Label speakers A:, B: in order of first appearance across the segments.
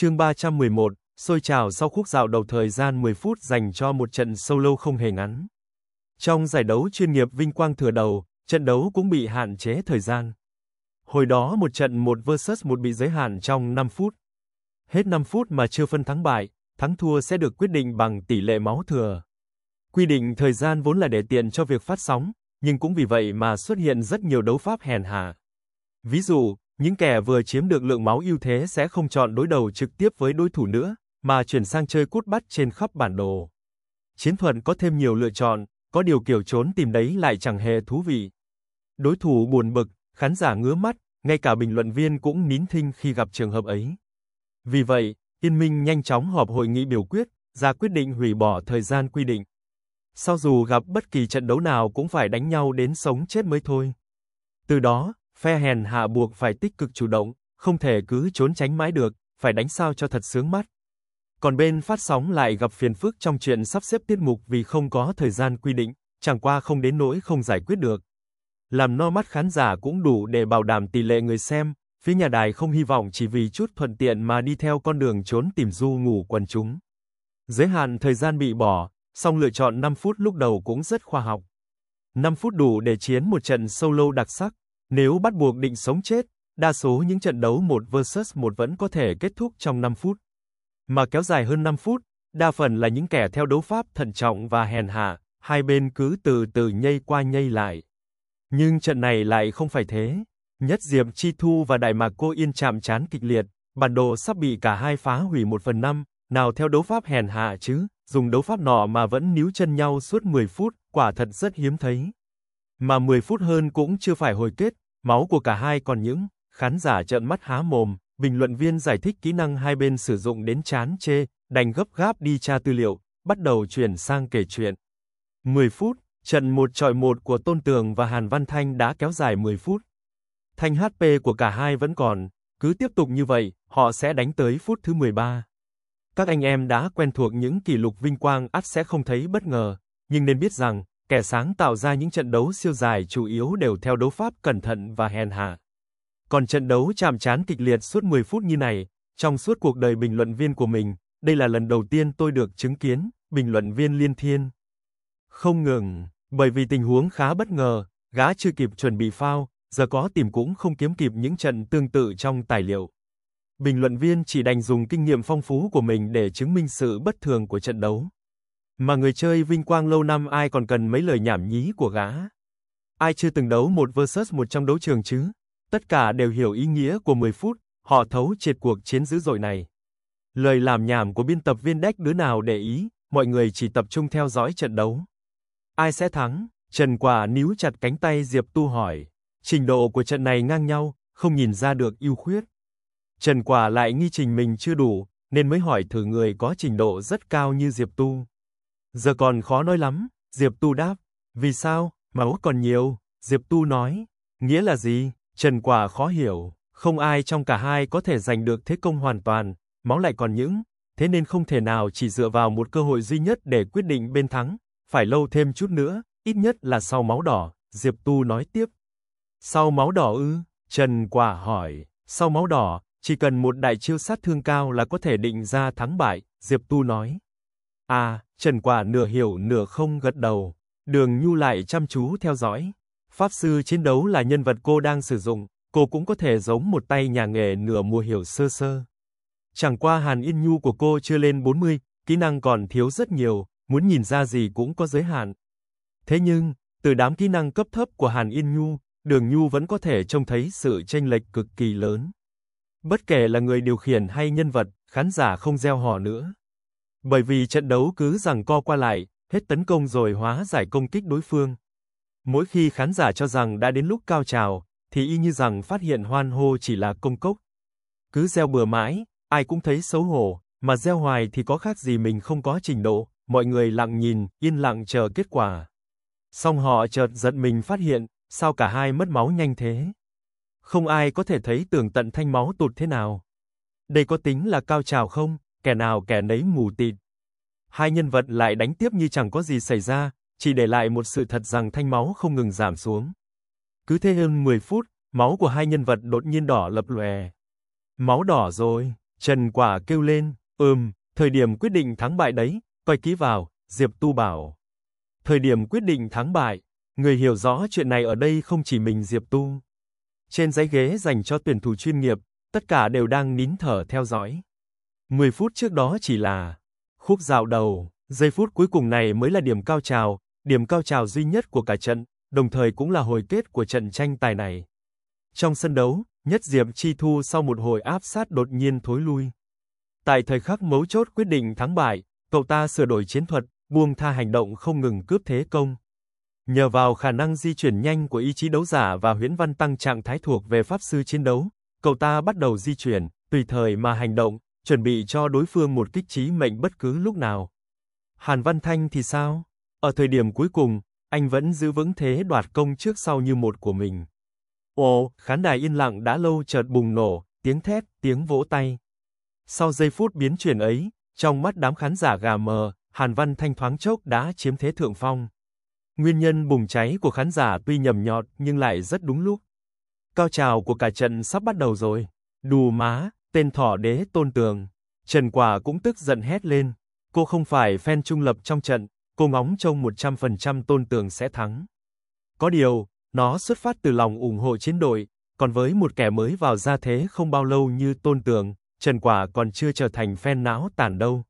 A: Chương 311, sôi trào sau khúc dạo đầu thời gian 10 phút dành cho một trận solo không hề ngắn. Trong giải đấu chuyên nghiệp Vinh Quang thừa đầu, trận đấu cũng bị hạn chế thời gian. Hồi đó một trận một vs một bị giới hạn trong 5 phút. Hết 5 phút mà chưa phân thắng bại, thắng thua sẽ được quyết định bằng tỷ lệ máu thừa. Quy định thời gian vốn là để tiện cho việc phát sóng, nhưng cũng vì vậy mà xuất hiện rất nhiều đấu pháp hèn hạ. Ví dụ, những kẻ vừa chiếm được lượng máu ưu thế sẽ không chọn đối đầu trực tiếp với đối thủ nữa, mà chuyển sang chơi cút bắt trên khắp bản đồ. Chiến thuật có thêm nhiều lựa chọn, có điều kiểu trốn tìm đấy lại chẳng hề thú vị. Đối thủ buồn bực, khán giả ngứa mắt, ngay cả bình luận viên cũng nín thinh khi gặp trường hợp ấy. Vì vậy, Yên Minh nhanh chóng họp hội nghị biểu quyết, ra quyết định hủy bỏ thời gian quy định. Sau dù gặp bất kỳ trận đấu nào cũng phải đánh nhau đến sống chết mới thôi. Từ đó, phe hèn hạ buộc phải tích cực chủ động, không thể cứ trốn tránh mãi được, phải đánh sao cho thật sướng mắt. Còn bên phát sóng lại gặp phiền phức trong chuyện sắp xếp tiết mục vì không có thời gian quy định, chẳng qua không đến nỗi không giải quyết được. Làm no mắt khán giả cũng đủ để bảo đảm tỷ lệ người xem, phía nhà đài không hy vọng chỉ vì chút thuận tiện mà đi theo con đường trốn tìm du ngủ quần chúng. Giới hạn thời gian bị bỏ, song lựa chọn 5 phút lúc đầu cũng rất khoa học. 5 phút đủ để chiến một trận solo đặc sắc, nếu bắt buộc định sống chết, đa số những trận đấu 1 versus 1 vẫn có thể kết thúc trong 5 phút. Mà kéo dài hơn 5 phút, đa phần là những kẻ theo đấu pháp thận trọng và hèn hạ, hai bên cứ từ từ nhây qua nhây lại. Nhưng trận này lại không phải thế. Nhất Diệp Chi Thu và Đại Mạc Cô Yên chạm chán kịch liệt, bản đồ sắp bị cả hai phá hủy 1 phần 5, nào theo đấu pháp hèn hạ chứ, dùng đấu pháp nọ mà vẫn níu chân nhau suốt 10 phút, quả thật rất hiếm thấy. Mà 10 phút hơn cũng chưa phải hồi kết, Máu của cả hai còn những, khán giả trợn mắt há mồm, bình luận viên giải thích kỹ năng hai bên sử dụng đến chán chê, đành gấp gáp đi tra tư liệu, bắt đầu chuyển sang kể chuyện. 10 phút, trận một trọi một của Tôn Tường và Hàn Văn Thanh đã kéo dài 10 phút. Thanh HP của cả hai vẫn còn, cứ tiếp tục như vậy, họ sẽ đánh tới phút thứ 13. Các anh em đã quen thuộc những kỷ lục vinh quang ắt sẽ không thấy bất ngờ, nhưng nên biết rằng, Kẻ sáng tạo ra những trận đấu siêu dài chủ yếu đều theo đấu pháp cẩn thận và hèn hạ. Còn trận đấu chạm chán kịch liệt suốt 10 phút như này, trong suốt cuộc đời bình luận viên của mình, đây là lần đầu tiên tôi được chứng kiến, bình luận viên Liên Thiên. Không ngừng, bởi vì tình huống khá bất ngờ, gã chưa kịp chuẩn bị phao, giờ có tìm cũng không kiếm kịp những trận tương tự trong tài liệu. Bình luận viên chỉ đành dùng kinh nghiệm phong phú của mình để chứng minh sự bất thường của trận đấu. Mà người chơi vinh quang lâu năm ai còn cần mấy lời nhảm nhí của gã. Ai chưa từng đấu một versus một trong đấu trường chứ? Tất cả đều hiểu ý nghĩa của 10 phút, họ thấu triệt cuộc chiến dữ dội này. Lời làm nhảm của biên tập viên Đách đứa nào để ý, mọi người chỉ tập trung theo dõi trận đấu. Ai sẽ thắng? Trần Quả níu chặt cánh tay Diệp Tu hỏi. Trình độ của trận này ngang nhau, không nhìn ra được ưu khuyết. Trần Quả lại nghi trình mình chưa đủ, nên mới hỏi thử người có trình độ rất cao như Diệp Tu. Giờ còn khó nói lắm, Diệp Tu đáp. Vì sao? Máu còn nhiều, Diệp Tu nói. Nghĩa là gì? Trần Quả khó hiểu, không ai trong cả hai có thể giành được thế công hoàn toàn, máu lại còn những, thế nên không thể nào chỉ dựa vào một cơ hội duy nhất để quyết định bên thắng, phải lâu thêm chút nữa, ít nhất là sau máu đỏ, Diệp Tu nói tiếp. Sau máu đỏ ư? Trần Quả hỏi, sau máu đỏ, chỉ cần một đại chiêu sát thương cao là có thể định ra thắng bại, Diệp Tu nói. À, Trần Quả nửa hiểu nửa không gật đầu, Đường Nhu lại chăm chú theo dõi. Pháp sư chiến đấu là nhân vật cô đang sử dụng, cô cũng có thể giống một tay nhà nghề nửa mùa hiểu sơ sơ. Chẳng qua Hàn Yên Nhu của cô chưa lên 40, kỹ năng còn thiếu rất nhiều, muốn nhìn ra gì cũng có giới hạn. Thế nhưng, từ đám kỹ năng cấp thấp của Hàn Yên Nhu, Đường Nhu vẫn có thể trông thấy sự chênh lệch cực kỳ lớn. Bất kể là người điều khiển hay nhân vật, khán giả không gieo hò nữa. Bởi vì trận đấu cứ rằng co qua lại, hết tấn công rồi hóa giải công kích đối phương. Mỗi khi khán giả cho rằng đã đến lúc cao trào, thì y như rằng phát hiện hoan hô chỉ là công cốc. Cứ gieo bừa mãi, ai cũng thấy xấu hổ, mà gieo hoài thì có khác gì mình không có trình độ, mọi người lặng nhìn, yên lặng chờ kết quả. Xong họ chợt giận mình phát hiện, sao cả hai mất máu nhanh thế? Không ai có thể thấy tưởng tận thanh máu tụt thế nào. Đây có tính là cao trào không? kẻ nào kẻ nấy mù tịt. Hai nhân vật lại đánh tiếp như chẳng có gì xảy ra, chỉ để lại một sự thật rằng thanh máu không ngừng giảm xuống. Cứ thế hơn 10 phút, máu của hai nhân vật đột nhiên đỏ lập lòe. Máu đỏ rồi, Trần Quả kêu lên, ừm, thời điểm quyết định thắng bại đấy, coi kỹ vào, Diệp Tu bảo. Thời điểm quyết định thắng bại, người hiểu rõ chuyện này ở đây không chỉ mình Diệp Tu. Trên giấy ghế dành cho tuyển thủ chuyên nghiệp, tất cả đều đang nín thở theo dõi. 10 phút trước đó chỉ là khúc dạo đầu, giây phút cuối cùng này mới là điểm cao trào, điểm cao trào duy nhất của cả trận, đồng thời cũng là hồi kết của trận tranh tài này. Trong sân đấu, Nhất Diệp Chi Thu sau một hồi áp sát đột nhiên thối lui. Tại thời khắc mấu chốt quyết định thắng bại, cậu ta sửa đổi chiến thuật, buông tha hành động không ngừng cướp thế công. Nhờ vào khả năng di chuyển nhanh của ý chí đấu giả và huyễn văn tăng trạng thái thuộc về pháp sư chiến đấu, cậu ta bắt đầu di chuyển, tùy thời mà hành động, chuẩn bị cho đối phương một kích chí mệnh bất cứ lúc nào. Hàn Văn Thanh thì sao? Ở thời điểm cuối cùng, anh vẫn giữ vững thế đoạt công trước sau như một của mình. Ồ, khán đài yên lặng đã lâu chợt bùng nổ, tiếng thét, tiếng vỗ tay. Sau giây phút biến chuyển ấy, trong mắt đám khán giả gà mờ, Hàn Văn Thanh thoáng chốc đã chiếm thế thượng phong. Nguyên nhân bùng cháy của khán giả tuy nhầm nhọt nhưng lại rất đúng lúc. Cao trào của cả trận sắp bắt đầu rồi. Đù má, tên thỏ đế tôn tường. Trần Quả cũng tức giận hét lên, cô không phải fan trung lập trong trận, cô ngóng trông 100% tôn tường sẽ thắng. Có điều, nó xuất phát từ lòng ủng hộ chiến đội, còn với một kẻ mới vào gia thế không bao lâu như tôn tường, Trần Quả còn chưa trở thành fan não tản đâu.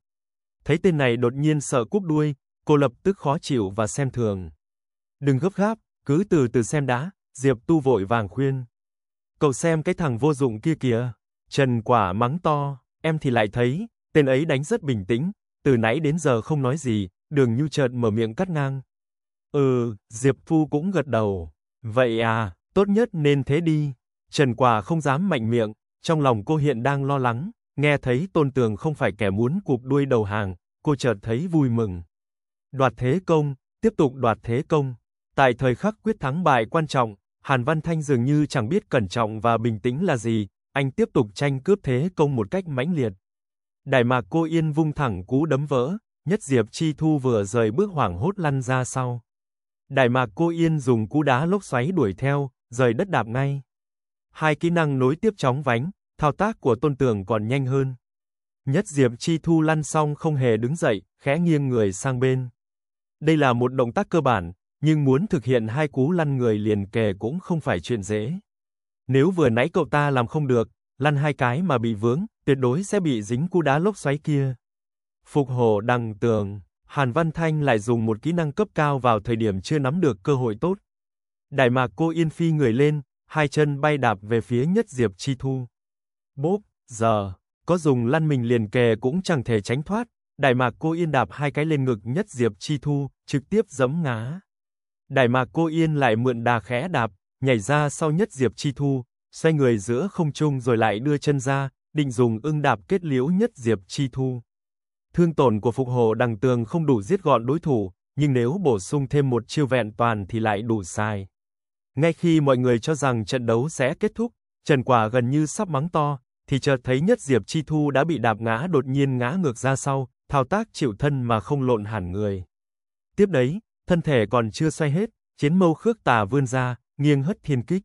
A: Thấy tên này đột nhiên sợ cúp đuôi, cô lập tức khó chịu và xem thường. Đừng gấp gáp, cứ từ từ xem đã, Diệp Tu vội vàng khuyên. Cậu xem cái thằng vô dụng kia kìa. Trần Quả mắng to, em thì lại thấy, tên ấy đánh rất bình tĩnh, từ nãy đến giờ không nói gì, đường Như chợt mở miệng cắt ngang. Ừ, Diệp Phu cũng gật đầu. Vậy à, tốt nhất nên thế đi. Trần Quả không dám mạnh miệng, trong lòng cô hiện đang lo lắng, nghe thấy Tôn Tường không phải kẻ muốn cụp đuôi đầu hàng, cô chợt thấy vui mừng. Đoạt thế công, tiếp tục đoạt thế công. Tại thời khắc quyết thắng bại quan trọng, Hàn Văn Thanh dường như chẳng biết cẩn trọng và bình tĩnh là gì, anh tiếp tục tranh cướp thế công một cách mãnh liệt. Đại mạc cô yên vung thẳng cú đấm vỡ, nhất diệp chi thu vừa rời bước hoảng hốt lăn ra sau. Đại mạc cô yên dùng cú đá lốc xoáy đuổi theo, rời đất đạp ngay. Hai kỹ năng nối tiếp chóng vánh, thao tác của tôn tường còn nhanh hơn. Nhất diệp chi thu lăn xong không hề đứng dậy, khẽ nghiêng người sang bên. Đây là một động tác cơ bản, nhưng muốn thực hiện hai cú lăn người liền kề cũng không phải chuyện dễ. Nếu vừa nãy cậu ta làm không được, lăn hai cái mà bị vướng, tuyệt đối sẽ bị dính cú đá lốc xoáy kia. Phục hồ đằng tường, Hàn Văn Thanh lại dùng một kỹ năng cấp cao vào thời điểm chưa nắm được cơ hội tốt. Đại mạc cô yên phi người lên, hai chân bay đạp về phía nhất Diệp Chi Thu. Bốp, giờ, có dùng lăn mình liền kề cũng chẳng thể tránh thoát, đại mạc cô yên đạp hai cái lên ngực nhất Diệp Chi Thu, trực tiếp giẫm ngá Đại mạc cô yên lại mượn đà khẽ đạp, nhảy ra sau nhất Diệp Chi Thu, xoay người giữa không trung rồi lại đưa chân ra, định dùng ưng đạp kết liễu nhất Diệp Chi Thu. Thương tổn của phục hộ đằng tường không đủ giết gọn đối thủ, nhưng nếu bổ sung thêm một chiêu vẹn toàn thì lại đủ sai. Ngay khi mọi người cho rằng trận đấu sẽ kết thúc, Trần Quả gần như sắp mắng to, thì chợt thấy nhất Diệp Chi Thu đã bị đạp ngã đột nhiên ngã ngược ra sau, thao tác chịu thân mà không lộn hẳn người. Tiếp đấy, thân thể còn chưa xoay hết, chiến mâu khước tà vươn ra, nghiêng hất thiên kích.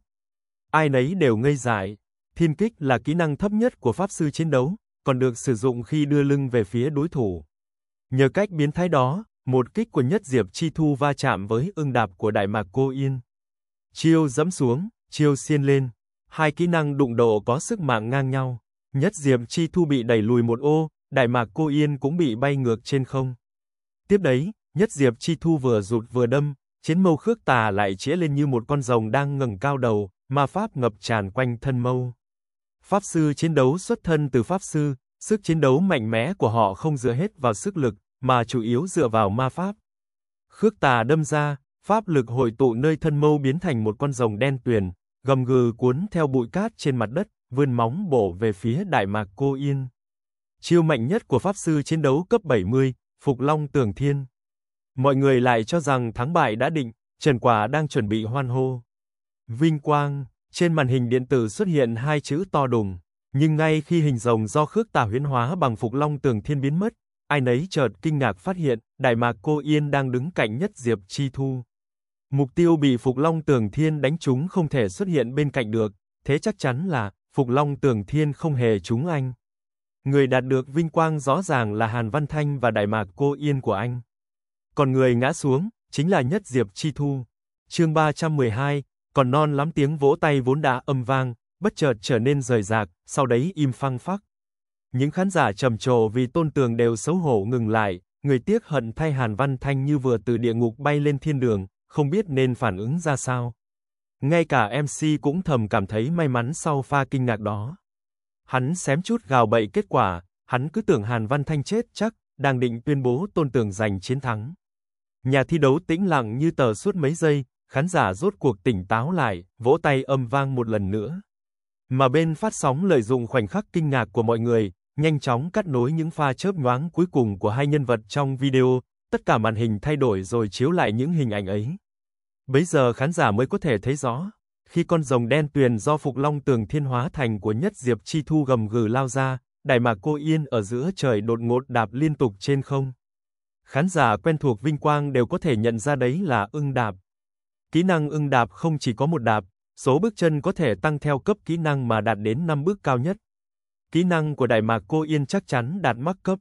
A: Ai nấy đều ngây dại, thiên kích là kỹ năng thấp nhất của pháp sư chiến đấu, còn được sử dụng khi đưa lưng về phía đối thủ. Nhờ cách biến thái đó, một kích của Nhất Diệp Chi Thu va chạm với ưng đạp của Đại Mạc Cô Yên. Chiêu dẫm xuống, chiêu xiên lên, hai kỹ năng đụng độ có sức mạng ngang nhau. Nhất Diệp Chi Thu bị đẩy lùi một ô, Đại Mạc Cô Yên cũng bị bay ngược trên không. Tiếp đấy, Nhất Diệp Chi Thu vừa rụt vừa đâm, Chiến mâu khước tà lại chĩa lên như một con rồng đang ngẩng cao đầu, ma pháp ngập tràn quanh thân mâu. Pháp sư chiến đấu xuất thân từ pháp sư, sức chiến đấu mạnh mẽ của họ không dựa hết vào sức lực, mà chủ yếu dựa vào ma pháp. Khước tà đâm ra, pháp lực hội tụ nơi thân mâu biến thành một con rồng đen tuyền, gầm gừ cuốn theo bụi cát trên mặt đất, vươn móng bổ về phía đại mạc cô yên. Chiêu mạnh nhất của pháp sư chiến đấu cấp 70, Phục Long Tường Thiên. Mọi người lại cho rằng thắng bại đã định, Trần Quả đang chuẩn bị hoan hô. Vinh quang, trên màn hình điện tử xuất hiện hai chữ to đùng, nhưng ngay khi hình rồng do khước tả huyễn hóa bằng phục long tường thiên biến mất, ai nấy chợt kinh ngạc phát hiện, đại mạc cô Yên đang đứng cạnh nhất Diệp Chi Thu. Mục tiêu bị Phục Long Tường Thiên đánh trúng không thể xuất hiện bên cạnh được, thế chắc chắn là Phục Long Tường Thiên không hề trúng anh. Người đạt được vinh quang rõ ràng là Hàn Văn Thanh và đại mạc cô Yên của anh còn người ngã xuống, chính là nhất Diệp Chi Thu. chương 312, còn non lắm tiếng vỗ tay vốn đã âm vang, bất chợt trở nên rời rạc, sau đấy im phăng phắc. Những khán giả trầm trồ vì tôn tường đều xấu hổ ngừng lại, người tiếc hận thay Hàn Văn Thanh như vừa từ địa ngục bay lên thiên đường, không biết nên phản ứng ra sao. Ngay cả MC cũng thầm cảm thấy may mắn sau pha kinh ngạc đó. Hắn xém chút gào bậy kết quả, hắn cứ tưởng Hàn Văn Thanh chết chắc, đang định tuyên bố tôn tường giành chiến thắng. Nhà thi đấu tĩnh lặng như tờ suốt mấy giây, khán giả rốt cuộc tỉnh táo lại, vỗ tay âm vang một lần nữa. Mà bên phát sóng lợi dụng khoảnh khắc kinh ngạc của mọi người, nhanh chóng cắt nối những pha chớp nhoáng cuối cùng của hai nhân vật trong video, tất cả màn hình thay đổi rồi chiếu lại những hình ảnh ấy. Bấy giờ khán giả mới có thể thấy rõ, khi con rồng đen tuyền do Phục Long Tường Thiên hóa thành của Nhất Diệp Chi Thu gầm gừ lao ra, đại mạc cô yên ở giữa trời đột ngột đạp liên tục trên không khán giả quen thuộc Vinh Quang đều có thể nhận ra đấy là ưng đạp. Kỹ năng ưng đạp không chỉ có một đạp, số bước chân có thể tăng theo cấp kỹ năng mà đạt đến 5 bước cao nhất. Kỹ năng của Đại Mạc Cô Yên chắc chắn đạt mắc cấp.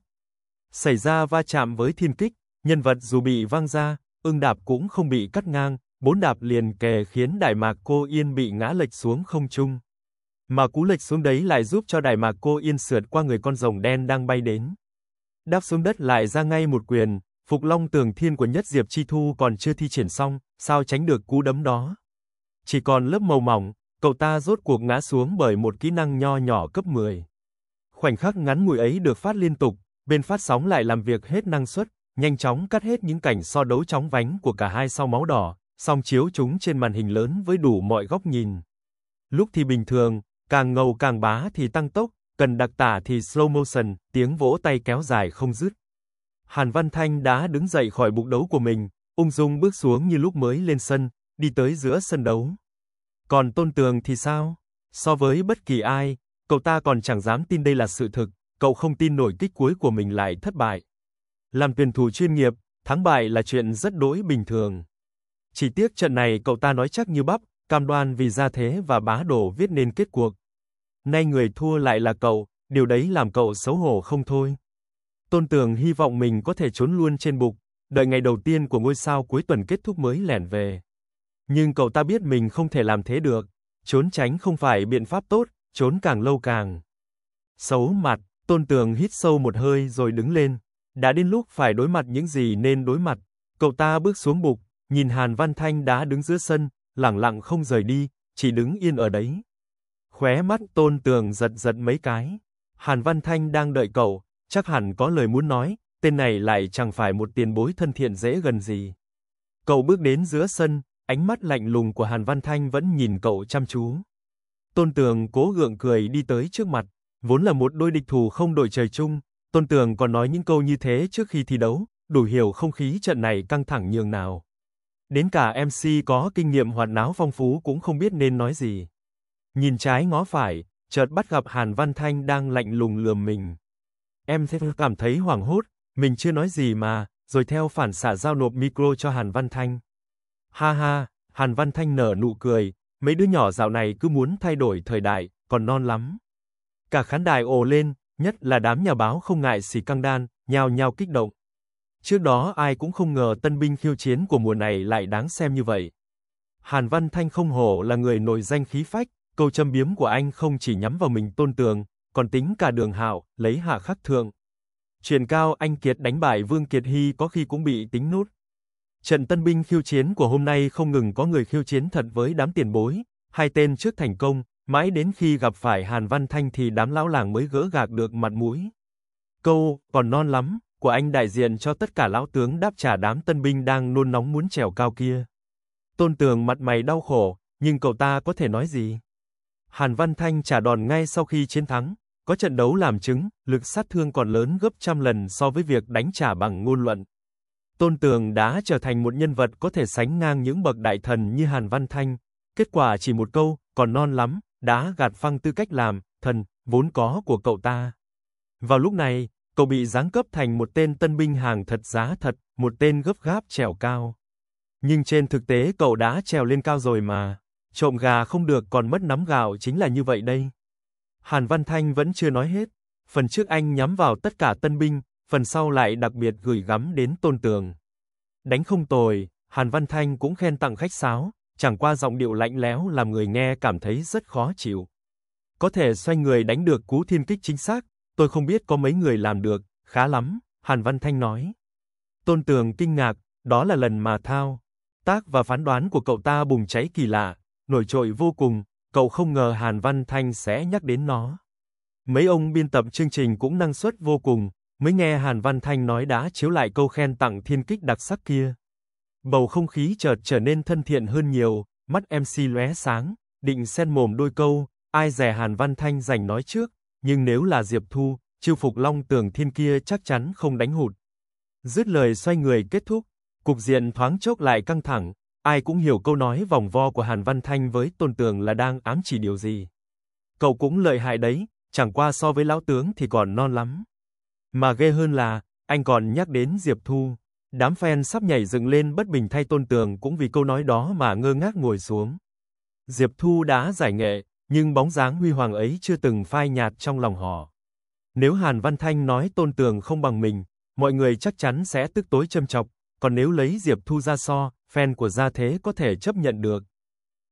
A: Xảy ra va chạm với thiên kích, nhân vật dù bị văng ra, ưng đạp cũng không bị cắt ngang, bốn đạp liền kề khiến Đại Mạc Cô Yên bị ngã lệch xuống không trung. Mà cú lệch xuống đấy lại giúp cho Đại Mạc Cô Yên sượt qua người con rồng đen đang bay đến đáp xuống đất lại ra ngay một quyền, Phục Long Tường Thiên của Nhất Diệp Chi Thu còn chưa thi triển xong, sao tránh được cú đấm đó. Chỉ còn lớp màu mỏng, cậu ta rốt cuộc ngã xuống bởi một kỹ năng nho nhỏ cấp 10. Khoảnh khắc ngắn ngủi ấy được phát liên tục, bên phát sóng lại làm việc hết năng suất, nhanh chóng cắt hết những cảnh so đấu chóng vánh của cả hai sau máu đỏ, song chiếu chúng trên màn hình lớn với đủ mọi góc nhìn. Lúc thì bình thường, càng ngầu càng bá thì tăng tốc, cần đặc tả thì slow motion, tiếng vỗ tay kéo dài không dứt. Hàn Văn Thanh đã đứng dậy khỏi bục đấu của mình, ung dung bước xuống như lúc mới lên sân, đi tới giữa sân đấu. Còn Tôn Tường thì sao? So với bất kỳ ai, cậu ta còn chẳng dám tin đây là sự thực, cậu không tin nổi kích cuối của mình lại thất bại. Làm tuyển thủ chuyên nghiệp, thắng bại là chuyện rất đối bình thường. Chỉ tiếc trận này cậu ta nói chắc như bắp, cam đoan vì gia thế và bá đổ viết nên kết cuộc nay người thua lại là cậu, điều đấy làm cậu xấu hổ không thôi. Tôn Tường hy vọng mình có thể trốn luôn trên bục, đợi ngày đầu tiên của ngôi sao cuối tuần kết thúc mới lẻn về. Nhưng cậu ta biết mình không thể làm thế được, trốn tránh không phải biện pháp tốt, trốn càng lâu càng xấu mặt, Tôn Tường hít sâu một hơi rồi đứng lên, đã đến lúc phải đối mặt những gì nên đối mặt. Cậu ta bước xuống bục, nhìn Hàn Văn Thanh đã đứng giữa sân, lặng lặng không rời đi, chỉ đứng yên ở đấy. Khóe mắt Tôn Tường giật giật mấy cái. Hàn Văn Thanh đang đợi cậu, chắc hẳn có lời muốn nói, tên này lại chẳng phải một tiền bối thân thiện dễ gần gì. Cậu bước đến giữa sân, ánh mắt lạnh lùng của Hàn Văn Thanh vẫn nhìn cậu chăm chú. Tôn Tường cố gượng cười đi tới trước mặt, vốn là một đôi địch thủ không đội trời chung, Tôn Tường còn nói những câu như thế trước khi thi đấu, đủ hiểu không khí trận này căng thẳng nhường nào. Đến cả MC có kinh nghiệm hoạt náo phong phú cũng không biết nên nói gì. Nhìn trái ngó phải, chợt bắt gặp Hàn Văn Thanh đang lạnh lùng lườm mình. Em sẽ cảm thấy hoảng hốt, mình chưa nói gì mà, rồi theo phản xạ giao nộp micro cho Hàn Văn Thanh. Ha ha, Hàn Văn Thanh nở nụ cười, mấy đứa nhỏ dạo này cứ muốn thay đổi thời đại, còn non lắm. Cả khán đài ồ lên, nhất là đám nhà báo không ngại xì căng đan, nhao nhao kích động. Trước đó ai cũng không ngờ tân binh khiêu chiến của mùa này lại đáng xem như vậy. Hàn Văn Thanh không hổ là người nổi danh khí phách, câu châm biếm của anh không chỉ nhắm vào mình Tôn Tường, còn tính cả Đường Hạo, lấy hạ khắc thượng. Truyền cao anh Kiệt đánh bại Vương Kiệt Hy có khi cũng bị tính nút. Trận tân binh khiêu chiến của hôm nay không ngừng có người khiêu chiến thật với đám tiền bối, hai tên trước thành công, mãi đến khi gặp phải Hàn Văn Thanh thì đám lão làng mới gỡ gạc được mặt mũi. Câu, còn non lắm, của anh đại diện cho tất cả lão tướng đáp trả đám tân binh đang nôn nóng muốn trèo cao kia. Tôn Tường mặt mày đau khổ, nhưng cậu ta có thể nói gì? Hàn Văn Thanh trả đòn ngay sau khi chiến thắng. Có trận đấu làm chứng, lực sát thương còn lớn gấp trăm lần so với việc đánh trả bằng ngôn luận. Tôn Tường đã trở thành một nhân vật có thể sánh ngang những bậc đại thần như Hàn Văn Thanh. Kết quả chỉ một câu, còn non lắm, đã gạt phăng tư cách làm, thần, vốn có của cậu ta. Vào lúc này, cậu bị giáng cấp thành một tên tân binh hàng thật giá thật, một tên gấp gáp trèo cao. Nhưng trên thực tế cậu đã trèo lên cao rồi mà trộm gà không được còn mất nắm gạo chính là như vậy đây. Hàn Văn Thanh vẫn chưa nói hết, phần trước anh nhắm vào tất cả tân binh, phần sau lại đặc biệt gửi gắm đến Tôn Tường. Đánh không tồi, Hàn Văn Thanh cũng khen tặng khách sáo, chẳng qua giọng điệu lạnh lẽo làm người nghe cảm thấy rất khó chịu. Có thể xoay người đánh được cú thiên kích chính xác, tôi không biết có mấy người làm được, khá lắm, Hàn Văn Thanh nói. Tôn Tường kinh ngạc, đó là lần mà thao, tác và phán đoán của cậu ta bùng cháy kỳ lạ, nổi trội vô cùng, cậu không ngờ Hàn Văn Thanh sẽ nhắc đến nó. Mấy ông biên tập chương trình cũng năng suất vô cùng, mới nghe Hàn Văn Thanh nói đã chiếu lại câu khen tặng thiên kích đặc sắc kia. Bầu không khí chợt trở nên thân thiện hơn nhiều, mắt MC lóe sáng, định xen mồm đôi câu, ai dè Hàn Văn Thanh giành nói trước, nhưng nếu là Diệp Thu, chiêu phục long tường thiên kia chắc chắn không đánh hụt. Dứt lời xoay người kết thúc, cục diện thoáng chốc lại căng thẳng, Ai cũng hiểu câu nói vòng vo của Hàn Văn Thanh với Tôn Tường là đang ám chỉ điều gì. Cậu cũng lợi hại đấy, chẳng qua so với lão tướng thì còn non lắm. Mà ghê hơn là, anh còn nhắc đến Diệp Thu. Đám fan sắp nhảy dựng lên bất bình thay Tôn Tường cũng vì câu nói đó mà ngơ ngác ngồi xuống. Diệp Thu đã giải nghệ, nhưng bóng dáng huy hoàng ấy chưa từng phai nhạt trong lòng họ. Nếu Hàn Văn Thanh nói Tôn Tường không bằng mình, mọi người chắc chắn sẽ tức tối châm chọc, còn nếu lấy Diệp Thu ra so, fan của gia thế có thể chấp nhận được.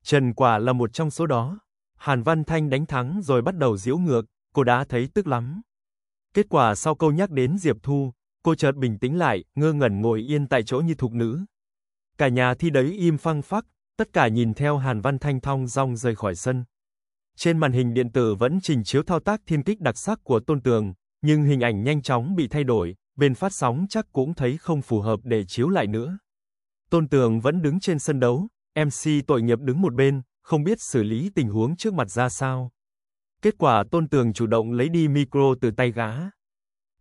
A: Trần Quả là một trong số đó. Hàn Văn Thanh đánh thắng rồi bắt đầu giễu ngược, cô đã thấy tức lắm. Kết quả sau câu nhắc đến Diệp Thu, cô chợt bình tĩnh lại, ngơ ngẩn ngồi yên tại chỗ như thục nữ. Cả nhà thi đấy im phăng phắc, tất cả nhìn theo Hàn Văn Thanh thong dong rời khỏi sân. Trên màn hình điện tử vẫn trình chiếu thao tác thiên kích đặc sắc của Tôn Tường, nhưng hình ảnh nhanh chóng bị thay đổi, bên phát sóng chắc cũng thấy không phù hợp để chiếu lại nữa. Tôn Tường vẫn đứng trên sân đấu, MC tội nghiệp đứng một bên, không biết xử lý tình huống trước mặt ra sao. Kết quả Tôn Tường chủ động lấy đi micro từ tay gã.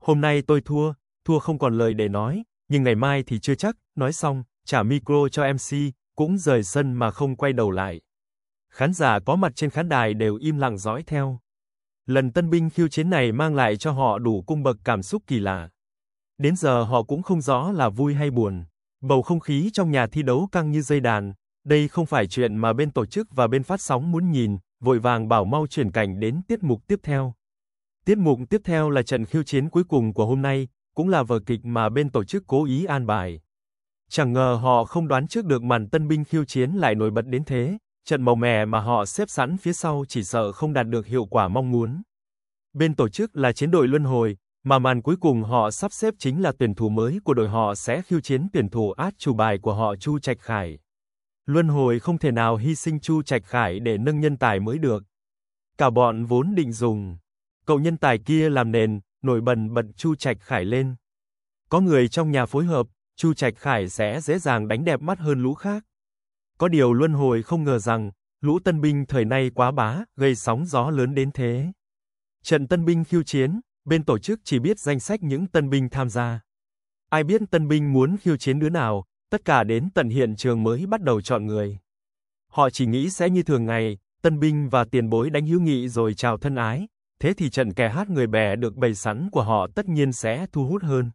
A: Hôm nay tôi thua, thua không còn lời để nói, nhưng ngày mai thì chưa chắc, nói xong, trả micro cho MC, cũng rời sân mà không quay đầu lại. Khán giả có mặt trên khán đài đều im lặng dõi theo. Lần tân binh khiêu chiến này mang lại cho họ đủ cung bậc cảm xúc kỳ lạ. Đến giờ họ cũng không rõ là vui hay buồn. Bầu không khí trong nhà thi đấu căng như dây đàn, đây không phải chuyện mà bên tổ chức và bên phát sóng muốn nhìn, vội vàng bảo mau chuyển cảnh đến tiết mục tiếp theo. Tiết mục tiếp theo là trận khiêu chiến cuối cùng của hôm nay, cũng là vở kịch mà bên tổ chức cố ý an bài. Chẳng ngờ họ không đoán trước được màn tân binh khiêu chiến lại nổi bật đến thế, trận màu mè mà họ xếp sẵn phía sau chỉ sợ không đạt được hiệu quả mong muốn. Bên tổ chức là chiến đội luân hồi, mà màn cuối cùng họ sắp xếp chính là tuyển thủ mới của đội họ sẽ khiêu chiến tuyển thủ át chủ bài của họ Chu Trạch Khải. Luân hồi không thể nào hy sinh Chu Trạch Khải để nâng nhân tài mới được. Cả bọn vốn định dùng. Cậu nhân tài kia làm nền, nổi bần bật Chu Trạch Khải lên. Có người trong nhà phối hợp, Chu Trạch Khải sẽ dễ dàng đánh đẹp mắt hơn lũ khác. Có điều luân hồi không ngờ rằng, lũ tân binh thời nay quá bá, gây sóng gió lớn đến thế. Trận tân binh khiêu chiến, Bên tổ chức chỉ biết danh sách những tân binh tham gia. Ai biết tân binh muốn khiêu chiến đứa nào, tất cả đến tận hiện trường mới bắt đầu chọn người. Họ chỉ nghĩ sẽ như thường ngày, tân binh và tiền bối đánh hữu nghị rồi chào thân ái, thế thì trận kẻ hát người bè được bày sẵn của họ tất nhiên sẽ thu hút hơn.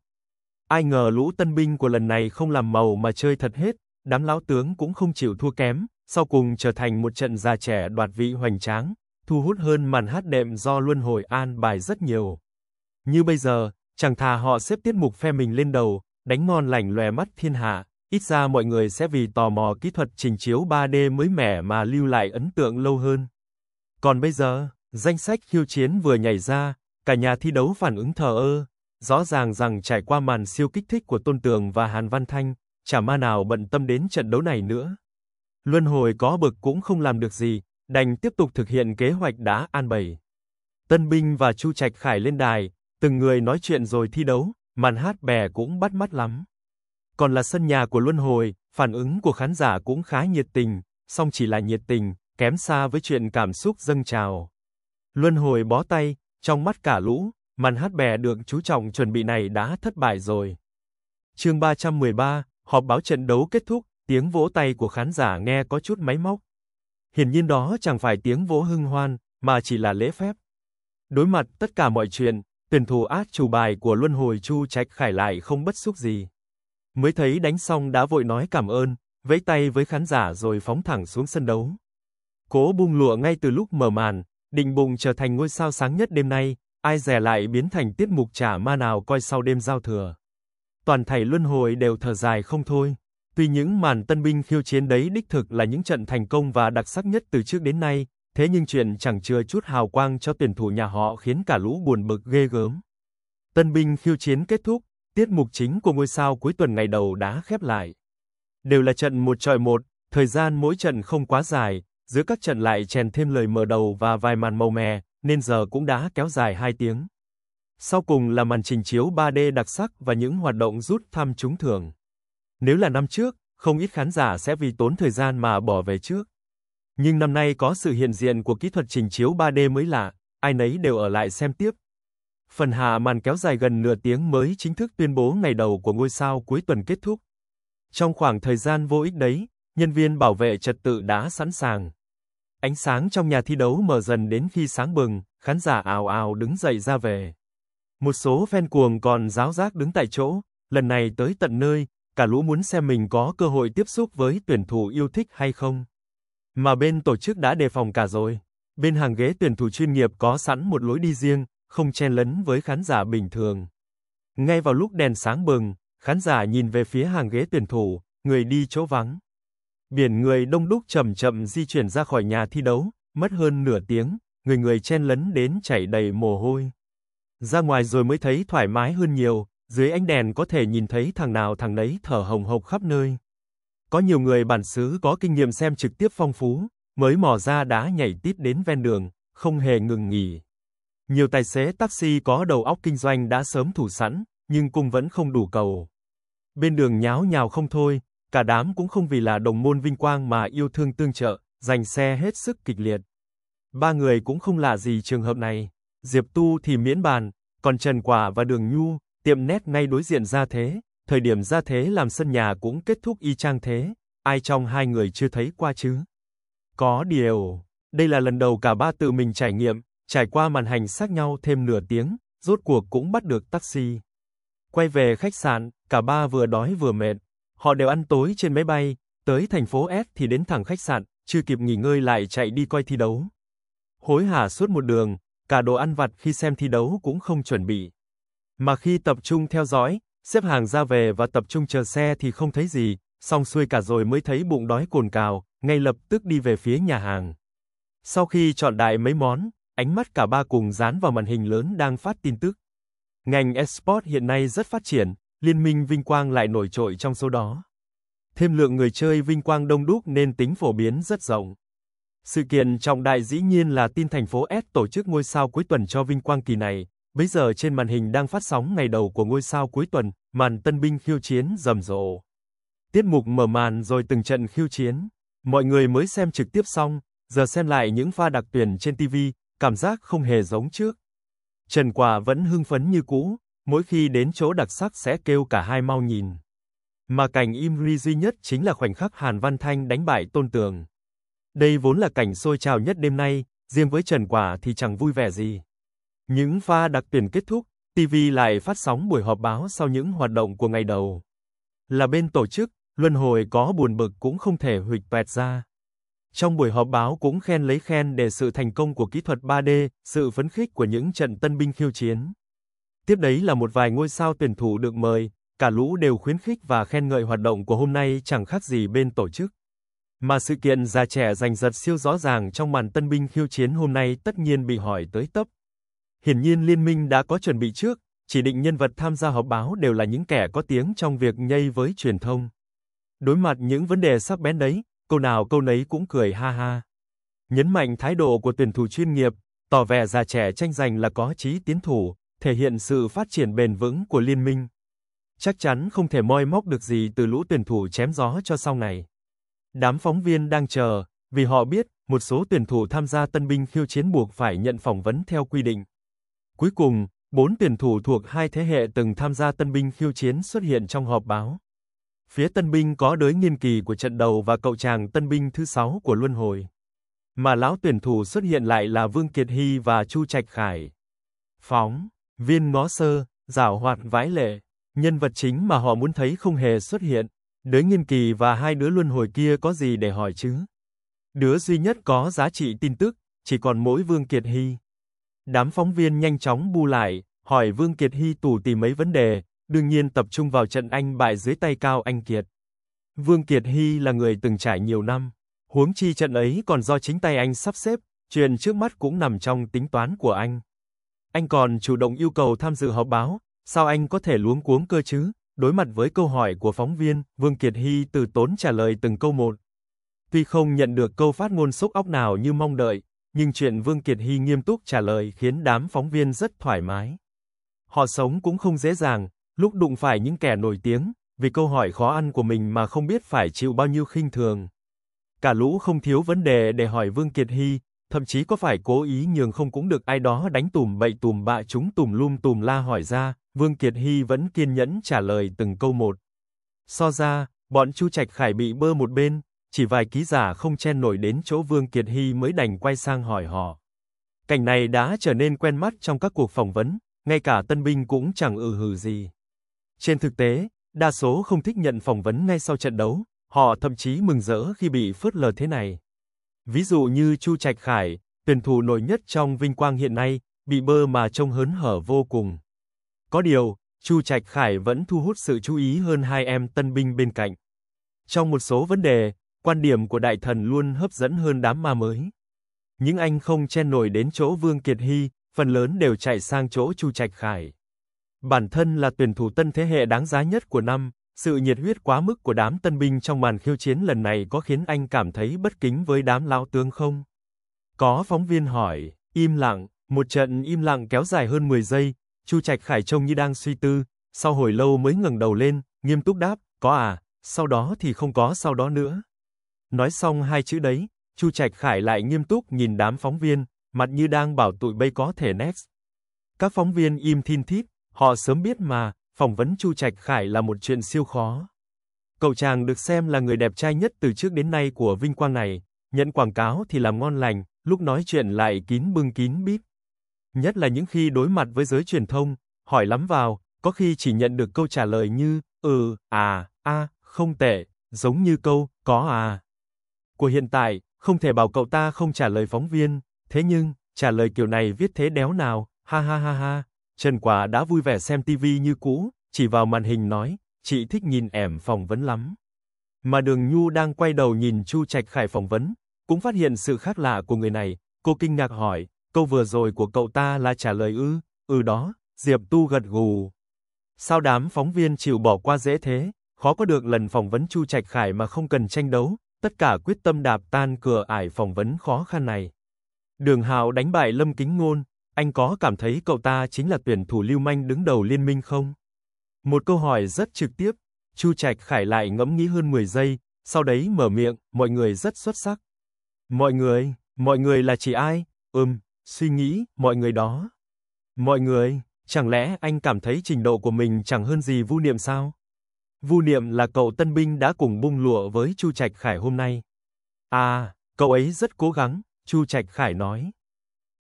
A: Ai ngờ lũ tân binh của lần này không làm màu mà chơi thật hết, đám lão tướng cũng không chịu thua kém, sau cùng trở thành một trận già trẻ đoạt vị hoành tráng, thu hút hơn màn hát đệm do Luân Hồi An bài rất nhiều. Như bây giờ, chẳng thà họ xếp tiết mục phe mình lên đầu, đánh ngon lành lòe mắt thiên hạ, ít ra mọi người sẽ vì tò mò kỹ thuật trình chiếu 3D mới mẻ mà lưu lại ấn tượng lâu hơn. Còn bây giờ, danh sách khiêu chiến vừa nhảy ra, cả nhà thi đấu phản ứng thờ ơ, rõ ràng rằng trải qua màn siêu kích thích của Tôn Tường và Hàn Văn Thanh, chả ma nào bận tâm đến trận đấu này nữa. Luân hồi có bực cũng không làm được gì, đành tiếp tục thực hiện kế hoạch đá an bày. Tân Binh và Chu Trạch Khải lên đài, từng người nói chuyện rồi thi đấu, màn hát bè cũng bắt mắt lắm. Còn là sân nhà của Luân Hồi, phản ứng của khán giả cũng khá nhiệt tình, song chỉ là nhiệt tình, kém xa với chuyện cảm xúc dâng trào. Luân Hồi bó tay, trong mắt cả lũ, màn hát bè được chú trọng chuẩn bị này đã thất bại rồi. Chương 313, họp báo trận đấu kết thúc, tiếng vỗ tay của khán giả nghe có chút máy móc. Hiển nhiên đó chẳng phải tiếng vỗ hưng hoan, mà chỉ là lễ phép. Đối mặt tất cả mọi chuyện, tiền thủ át chủ bài của Luân Hồi Chu Trạch Khải lại không bất xúc gì. Mới thấy đánh xong đã vội nói cảm ơn, vẫy tay với khán giả rồi phóng thẳng xuống sân đấu. Cố bung lụa ngay từ lúc mở màn, định bùng trở thành ngôi sao sáng nhất đêm nay, ai dè lại biến thành tiết mục trả ma nào coi sau đêm giao thừa. Toàn thầy luân hồi đều thở dài không thôi. Tuy những màn tân binh khiêu chiến đấy đích thực là những trận thành công và đặc sắc nhất từ trước đến nay, Thế nhưng chuyện chẳng chừa chút hào quang cho tuyển thủ nhà họ khiến cả lũ buồn bực ghê gớm. Tân binh khiêu chiến kết thúc, tiết mục chính của ngôi sao cuối tuần ngày đầu đã khép lại. Đều là trận một chọi một, thời gian mỗi trận không quá dài, giữa các trận lại chèn thêm lời mở đầu và vài màn màu mè, nên giờ cũng đã kéo dài 2 tiếng. Sau cùng là màn trình chiếu 3D đặc sắc và những hoạt động rút thăm trúng thưởng. Nếu là năm trước, không ít khán giả sẽ vì tốn thời gian mà bỏ về trước. Nhưng năm nay có sự hiện diện của kỹ thuật trình chiếu 3D mới lạ, ai nấy đều ở lại xem tiếp. Phần hạ màn kéo dài gần nửa tiếng mới chính thức tuyên bố ngày đầu của ngôi sao cuối tuần kết thúc. Trong khoảng thời gian vô ích đấy, nhân viên bảo vệ trật tự đã sẵn sàng. Ánh sáng trong nhà thi đấu mở dần đến khi sáng bừng, khán giả ào ào đứng dậy ra về. Một số fan cuồng còn giáo giác đứng tại chỗ, lần này tới tận nơi, cả lũ muốn xem mình có cơ hội tiếp xúc với tuyển thủ yêu thích hay không mà bên tổ chức đã đề phòng cả rồi. Bên hàng ghế tuyển thủ chuyên nghiệp có sẵn một lối đi riêng, không chen lấn với khán giả bình thường. Ngay vào lúc đèn sáng bừng, khán giả nhìn về phía hàng ghế tuyển thủ, người đi chỗ vắng. Biển người đông đúc chậm chậm di chuyển ra khỏi nhà thi đấu, mất hơn nửa tiếng, người người chen lấn đến chảy đầy mồ hôi. Ra ngoài rồi mới thấy thoải mái hơn nhiều, dưới ánh đèn có thể nhìn thấy thằng nào thằng nấy thở hồng hộc khắp nơi. Có nhiều người bản xứ có kinh nghiệm xem trực tiếp phong phú, mới mò ra đá nhảy tít đến ven đường, không hề ngừng nghỉ. Nhiều tài xế taxi có đầu óc kinh doanh đã sớm thủ sẵn, nhưng cung vẫn không đủ cầu. Bên đường nháo nhào không thôi, cả đám cũng không vì là đồng môn vinh quang mà yêu thương tương trợ, giành xe hết sức kịch liệt. Ba người cũng không lạ gì trường hợp này, Diệp Tu thì miễn bàn, còn Trần Quả và Đường Nhu, tiệm nét ngay đối diện ra thế, thời điểm ra thế làm sân nhà cũng kết thúc y chang thế, ai trong hai người chưa thấy qua chứ? Có điều, đây là lần đầu cả ba tự mình trải nghiệm, trải qua màn hành xác nhau thêm nửa tiếng, rốt cuộc cũng bắt được taxi. Quay về khách sạn, cả ba vừa đói vừa mệt, họ đều ăn tối trên máy bay, tới thành phố S thì đến thẳng khách sạn, chưa kịp nghỉ ngơi lại chạy đi coi thi đấu. Hối hả suốt một đường, cả đồ ăn vặt khi xem thi đấu cũng không chuẩn bị. Mà khi tập trung theo dõi, Xếp hàng ra về và tập trung chờ xe thì không thấy gì, xong xuôi cả rồi mới thấy bụng đói cồn cào, ngay lập tức đi về phía nhà hàng. Sau khi chọn đại mấy món, ánh mắt cả ba cùng dán vào màn hình lớn đang phát tin tức. Ngành esports hiện nay rất phát triển, Liên minh Vinh Quang lại nổi trội trong số đó. Thêm lượng người chơi Vinh Quang đông đúc nên tính phổ biến rất rộng. Sự kiện trọng đại dĩ nhiên là tin thành phố S tổ chức ngôi sao cuối tuần cho Vinh Quang kỳ này, Bây giờ trên màn hình đang phát sóng ngày đầu của ngôi sao cuối tuần, màn tân binh khiêu chiến rầm rộ. Tiết mục mở màn rồi từng trận khiêu chiến. Mọi người mới xem trực tiếp xong, giờ xem lại những pha đặc tuyển trên TV, cảm giác không hề giống trước. Trần Quả vẫn hưng phấn như cũ, mỗi khi đến chỗ đặc sắc sẽ kêu cả hai mau nhìn. Mà cảnh im ri duy nhất chính là khoảnh khắc Hàn Văn Thanh đánh bại Tôn Tường. Đây vốn là cảnh sôi trào nhất đêm nay, riêng với Trần Quả thì chẳng vui vẻ gì. Những pha đặc tuyển kết thúc, TV lại phát sóng buổi họp báo sau những hoạt động của ngày đầu. Là bên tổ chức, Luân Hồi có buồn bực cũng không thể huỵch pẹt ra. Trong buổi họp báo cũng khen lấy khen để sự thành công của kỹ thuật 3D, sự phấn khích của những trận tân binh khiêu chiến. Tiếp đấy là một vài ngôi sao tuyển thủ được mời, cả lũ đều khuyến khích và khen ngợi hoạt động của hôm nay chẳng khác gì bên tổ chức. Mà sự kiện già trẻ giành giật siêu rõ ràng trong màn tân binh khiêu chiến hôm nay tất nhiên bị hỏi tới tấp, Hiển nhiên liên minh đã có chuẩn bị trước, chỉ định nhân vật tham gia họp báo đều là những kẻ có tiếng trong việc nhây với truyền thông. Đối mặt những vấn đề sắc bén đấy, câu nào câu nấy cũng cười ha ha. Nhấn mạnh thái độ của tuyển thủ chuyên nghiệp, tỏ vẻ già trẻ tranh giành là có chí tiến thủ, thể hiện sự phát triển bền vững của liên minh. Chắc chắn không thể moi móc được gì từ lũ tuyển thủ chém gió cho sau này. Đám phóng viên đang chờ, vì họ biết, một số tuyển thủ tham gia tân binh khiêu chiến buộc phải nhận phỏng vấn theo quy định. Cuối cùng, bốn tuyển thủ thuộc hai thế hệ từng tham gia tân binh khiêu chiến xuất hiện trong họp báo. Phía tân binh có đới nghiên kỳ của trận đầu và cậu chàng tân binh thứ sáu của luân hồi. Mà lão tuyển thủ xuất hiện lại là Vương Kiệt Hy và Chu Trạch Khải. Phóng, viên ngó sơ, giảo hoạt vái lệ, nhân vật chính mà họ muốn thấy không hề xuất hiện. Đới nghiên kỳ và hai đứa luân hồi kia có gì để hỏi chứ? Đứa duy nhất có giá trị tin tức, chỉ còn mỗi Vương Kiệt Hy. Đám phóng viên nhanh chóng bu lại, hỏi Vương Kiệt Hy tủ tì mấy vấn đề, đương nhiên tập trung vào trận Anh bại dưới tay Cao Anh Kiệt. Vương Kiệt Hy là người từng trải nhiều năm, huống chi trận ấy còn do chính tay anh sắp xếp, chuyện trước mắt cũng nằm trong tính toán của anh. Anh còn chủ động yêu cầu tham dự họp báo, sao anh có thể luống cuống cơ chứ? Đối mặt với câu hỏi của phóng viên, Vương Kiệt Hy từ tốn trả lời từng câu một. Tuy không nhận được câu phát ngôn xúc óc nào như mong đợi, nhưng chuyện Vương Kiệt Hy nghiêm túc trả lời khiến đám phóng viên rất thoải mái. Họ sống cũng không dễ dàng, lúc đụng phải những kẻ nổi tiếng, vì câu hỏi khó ăn của mình mà không biết phải chịu bao nhiêu khinh thường. Cả lũ không thiếu vấn đề để hỏi Vương Kiệt Hy, thậm chí có phải cố ý nhường không cũng được ai đó đánh tùm bậy tùm bạ chúng tùm lum tùm la hỏi ra, Vương Kiệt Hy vẫn kiên nhẫn trả lời từng câu một. So ra, bọn Chu Trạch Khải bị bơ một bên, chỉ vài ký giả không chen nổi đến chỗ Vương Kiệt Hy mới đành quay sang hỏi họ. Cảnh này đã trở nên quen mắt trong các cuộc phỏng vấn, ngay cả tân binh cũng chẳng ừ hừ gì. Trên thực tế, đa số không thích nhận phỏng vấn ngay sau trận đấu, họ thậm chí mừng rỡ khi bị phớt lờ thế này. Ví dụ như Chu Trạch Khải, tuyển thủ nổi nhất trong vinh quang hiện nay, bị bơ mà trông hớn hở vô cùng. Có điều, Chu Trạch Khải vẫn thu hút sự chú ý hơn hai em tân binh bên cạnh. Trong một số vấn đề, quan điểm của đại thần luôn hấp dẫn hơn đám ma mới. Những anh không chen nổi đến chỗ Vương Kiệt Hy, phần lớn đều chạy sang chỗ Chu Trạch Khải. Bản thân là tuyển thủ tân thế hệ đáng giá nhất của năm, sự nhiệt huyết quá mức của đám tân binh trong màn khiêu chiến lần này có khiến anh cảm thấy bất kính với đám lão tướng không? Có phóng viên hỏi, im lặng, một trận im lặng kéo dài hơn 10 giây, Chu Trạch Khải trông như đang suy tư, sau hồi lâu mới ngẩng đầu lên, nghiêm túc đáp, có à, sau đó thì không có sau đó nữa. Nói xong hai chữ đấy, Chu Trạch Khải lại nghiêm túc nhìn đám phóng viên, mặt như đang bảo tụi bây có thể next. Các phóng viên im thin thít, họ sớm biết mà, phỏng vấn Chu Trạch Khải là một chuyện siêu khó. Cậu chàng được xem là người đẹp trai nhất từ trước đến nay của vinh quang này, nhận quảng cáo thì làm ngon lành, lúc nói chuyện lại kín bưng kín bít. Nhất là những khi đối mặt với giới truyền thông, hỏi lắm vào, có khi chỉ nhận được câu trả lời như, ừ, à, a, không tệ, giống như câu, có à của hiện tại, không thể bảo cậu ta không trả lời phóng viên, thế nhưng, trả lời kiểu này viết thế đéo nào, ha ha ha ha. Trần Quả đã vui vẻ xem tivi như cũ, chỉ vào màn hình nói, chị thích nhìn ẻm phỏng vấn lắm. Mà Đường Nhu đang quay đầu nhìn Chu Trạch Khải phỏng vấn, cũng phát hiện sự khác lạ của người này, cô kinh ngạc hỏi, câu vừa rồi của cậu ta là trả lời ư, ừ đó, Diệp Tu gật gù. Sao đám phóng viên chịu bỏ qua dễ thế, khó có được lần phỏng vấn Chu Trạch Khải mà không cần tranh đấu, tất cả quyết tâm đạp tan cửa ải phỏng vấn khó khăn này. Đường Hạo đánh bại Lâm Kính Ngôn, anh có cảm thấy cậu ta chính là tuyển thủ lưu manh đứng đầu liên minh không? Một câu hỏi rất trực tiếp, Chu Trạch Khải lại ngẫm nghĩ hơn 10 giây, sau đấy mở miệng, mọi người rất xuất sắc. Mọi người, mọi người là chỉ ai? Ừm, suy nghĩ, mọi người đó. Mọi người, chẳng lẽ anh cảm thấy trình độ của mình chẳng hơn gì Vu Niệm sao? Vu Niệm là cậu tân binh đã cùng bung lụa với Chu Trạch Khải hôm nay. À, cậu ấy rất cố gắng, Chu Trạch Khải nói.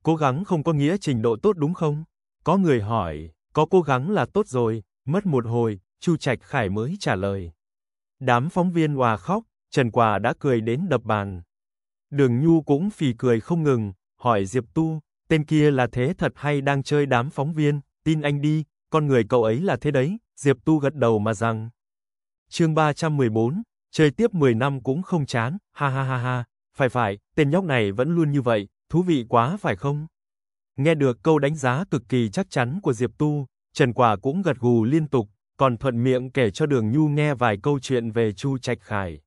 A: Cố gắng không có nghĩa trình độ tốt đúng không? Có người hỏi, có cố gắng là tốt rồi, mất một hồi, Chu Trạch Khải mới trả lời. Đám phóng viên hòa khóc, Trần Quà đã cười đến đập bàn. Đường Nhu cũng phì cười không ngừng, hỏi Diệp Tu, tên kia là thế thật hay đang chơi đám phóng viên, tin anh đi, con người cậu ấy là thế đấy, Diệp Tu gật đầu mà rằng. Chương 314, chơi tiếp 10 năm cũng không chán, ha ha ha ha, phải phải, tên nhóc này vẫn luôn như vậy, thú vị quá phải không? Nghe được câu đánh giá cực kỳ chắc chắn của Diệp Tu, Trần Quả cũng gật gù liên tục, còn thuận miệng kể cho Đường Nhu nghe vài câu chuyện về Chu Trạch Khải.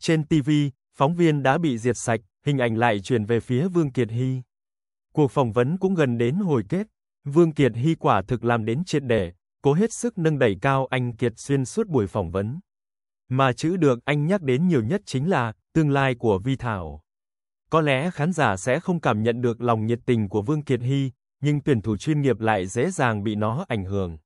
A: Trên TV, phóng viên đã bị diệt sạch, hình ảnh lại chuyển về phía Vương Kiệt Hy. Cuộc phỏng vấn cũng gần đến hồi kết, Vương Kiệt Hy quả thực làm đến triệt để, cố hết sức nâng đẩy cao anh Kiệt xuyên suốt buổi phỏng vấn. Mà chữ được anh nhắc đến nhiều nhất chính là tương lai của Vi Thảo. Có lẽ khán giả sẽ không cảm nhận được lòng nhiệt tình của Vương Kiệt Hy, nhưng tuyển thủ chuyên nghiệp lại dễ dàng bị nó ảnh hưởng.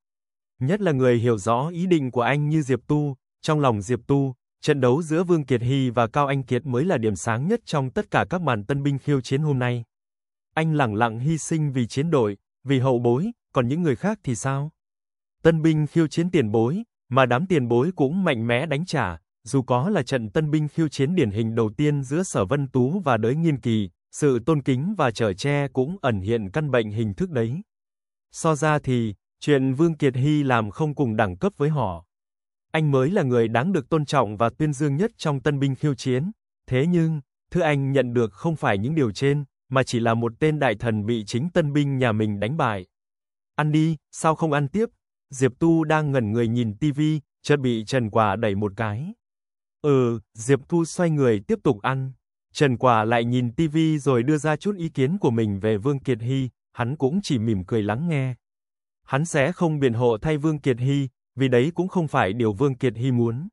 A: Nhất là người hiểu rõ ý định của anh như Diệp Tu, trong lòng Diệp Tu, trận đấu giữa Vương Kiệt Hy và Cao Anh Kiệt mới là điểm sáng nhất trong tất cả các màn tân binh khiêu chiến hôm nay. Anh lặng lặng hy sinh vì chiến đội, vì hậu bối, còn những người khác thì sao? tân binh khiêu chiến tiền bối, mà đám tiền bối cũng mạnh mẽ đánh trả, dù có là trận tân binh khiêu chiến điển hình đầu tiên giữa Sở Vân Tú và Đới Nghiên Kỳ, sự tôn kính và trở che cũng ẩn hiện căn bệnh hình thức đấy. So ra thì, chuyện Vương Kiệt Hy làm không cùng đẳng cấp với họ. Anh mới là người đáng được tôn trọng và tuyên dương nhất trong tân binh khiêu chiến, thế nhưng, thứ anh nhận được không phải những điều trên, mà chỉ là một tên đại thần bị chính tân binh nhà mình đánh bại. Ăn đi, sao không ăn tiếp? Diệp Tu đang ngẩn người nhìn tivi, chợt bị Trần Quả đẩy một cái. Ừ, Diệp Tu xoay người tiếp tục ăn. Trần Quả lại nhìn tivi rồi đưa ra chút ý kiến của mình về Vương Kiệt Hy, hắn cũng chỉ mỉm cười lắng nghe. Hắn sẽ không biện hộ thay Vương Kiệt Hy, vì đấy cũng không phải điều Vương Kiệt Hy muốn.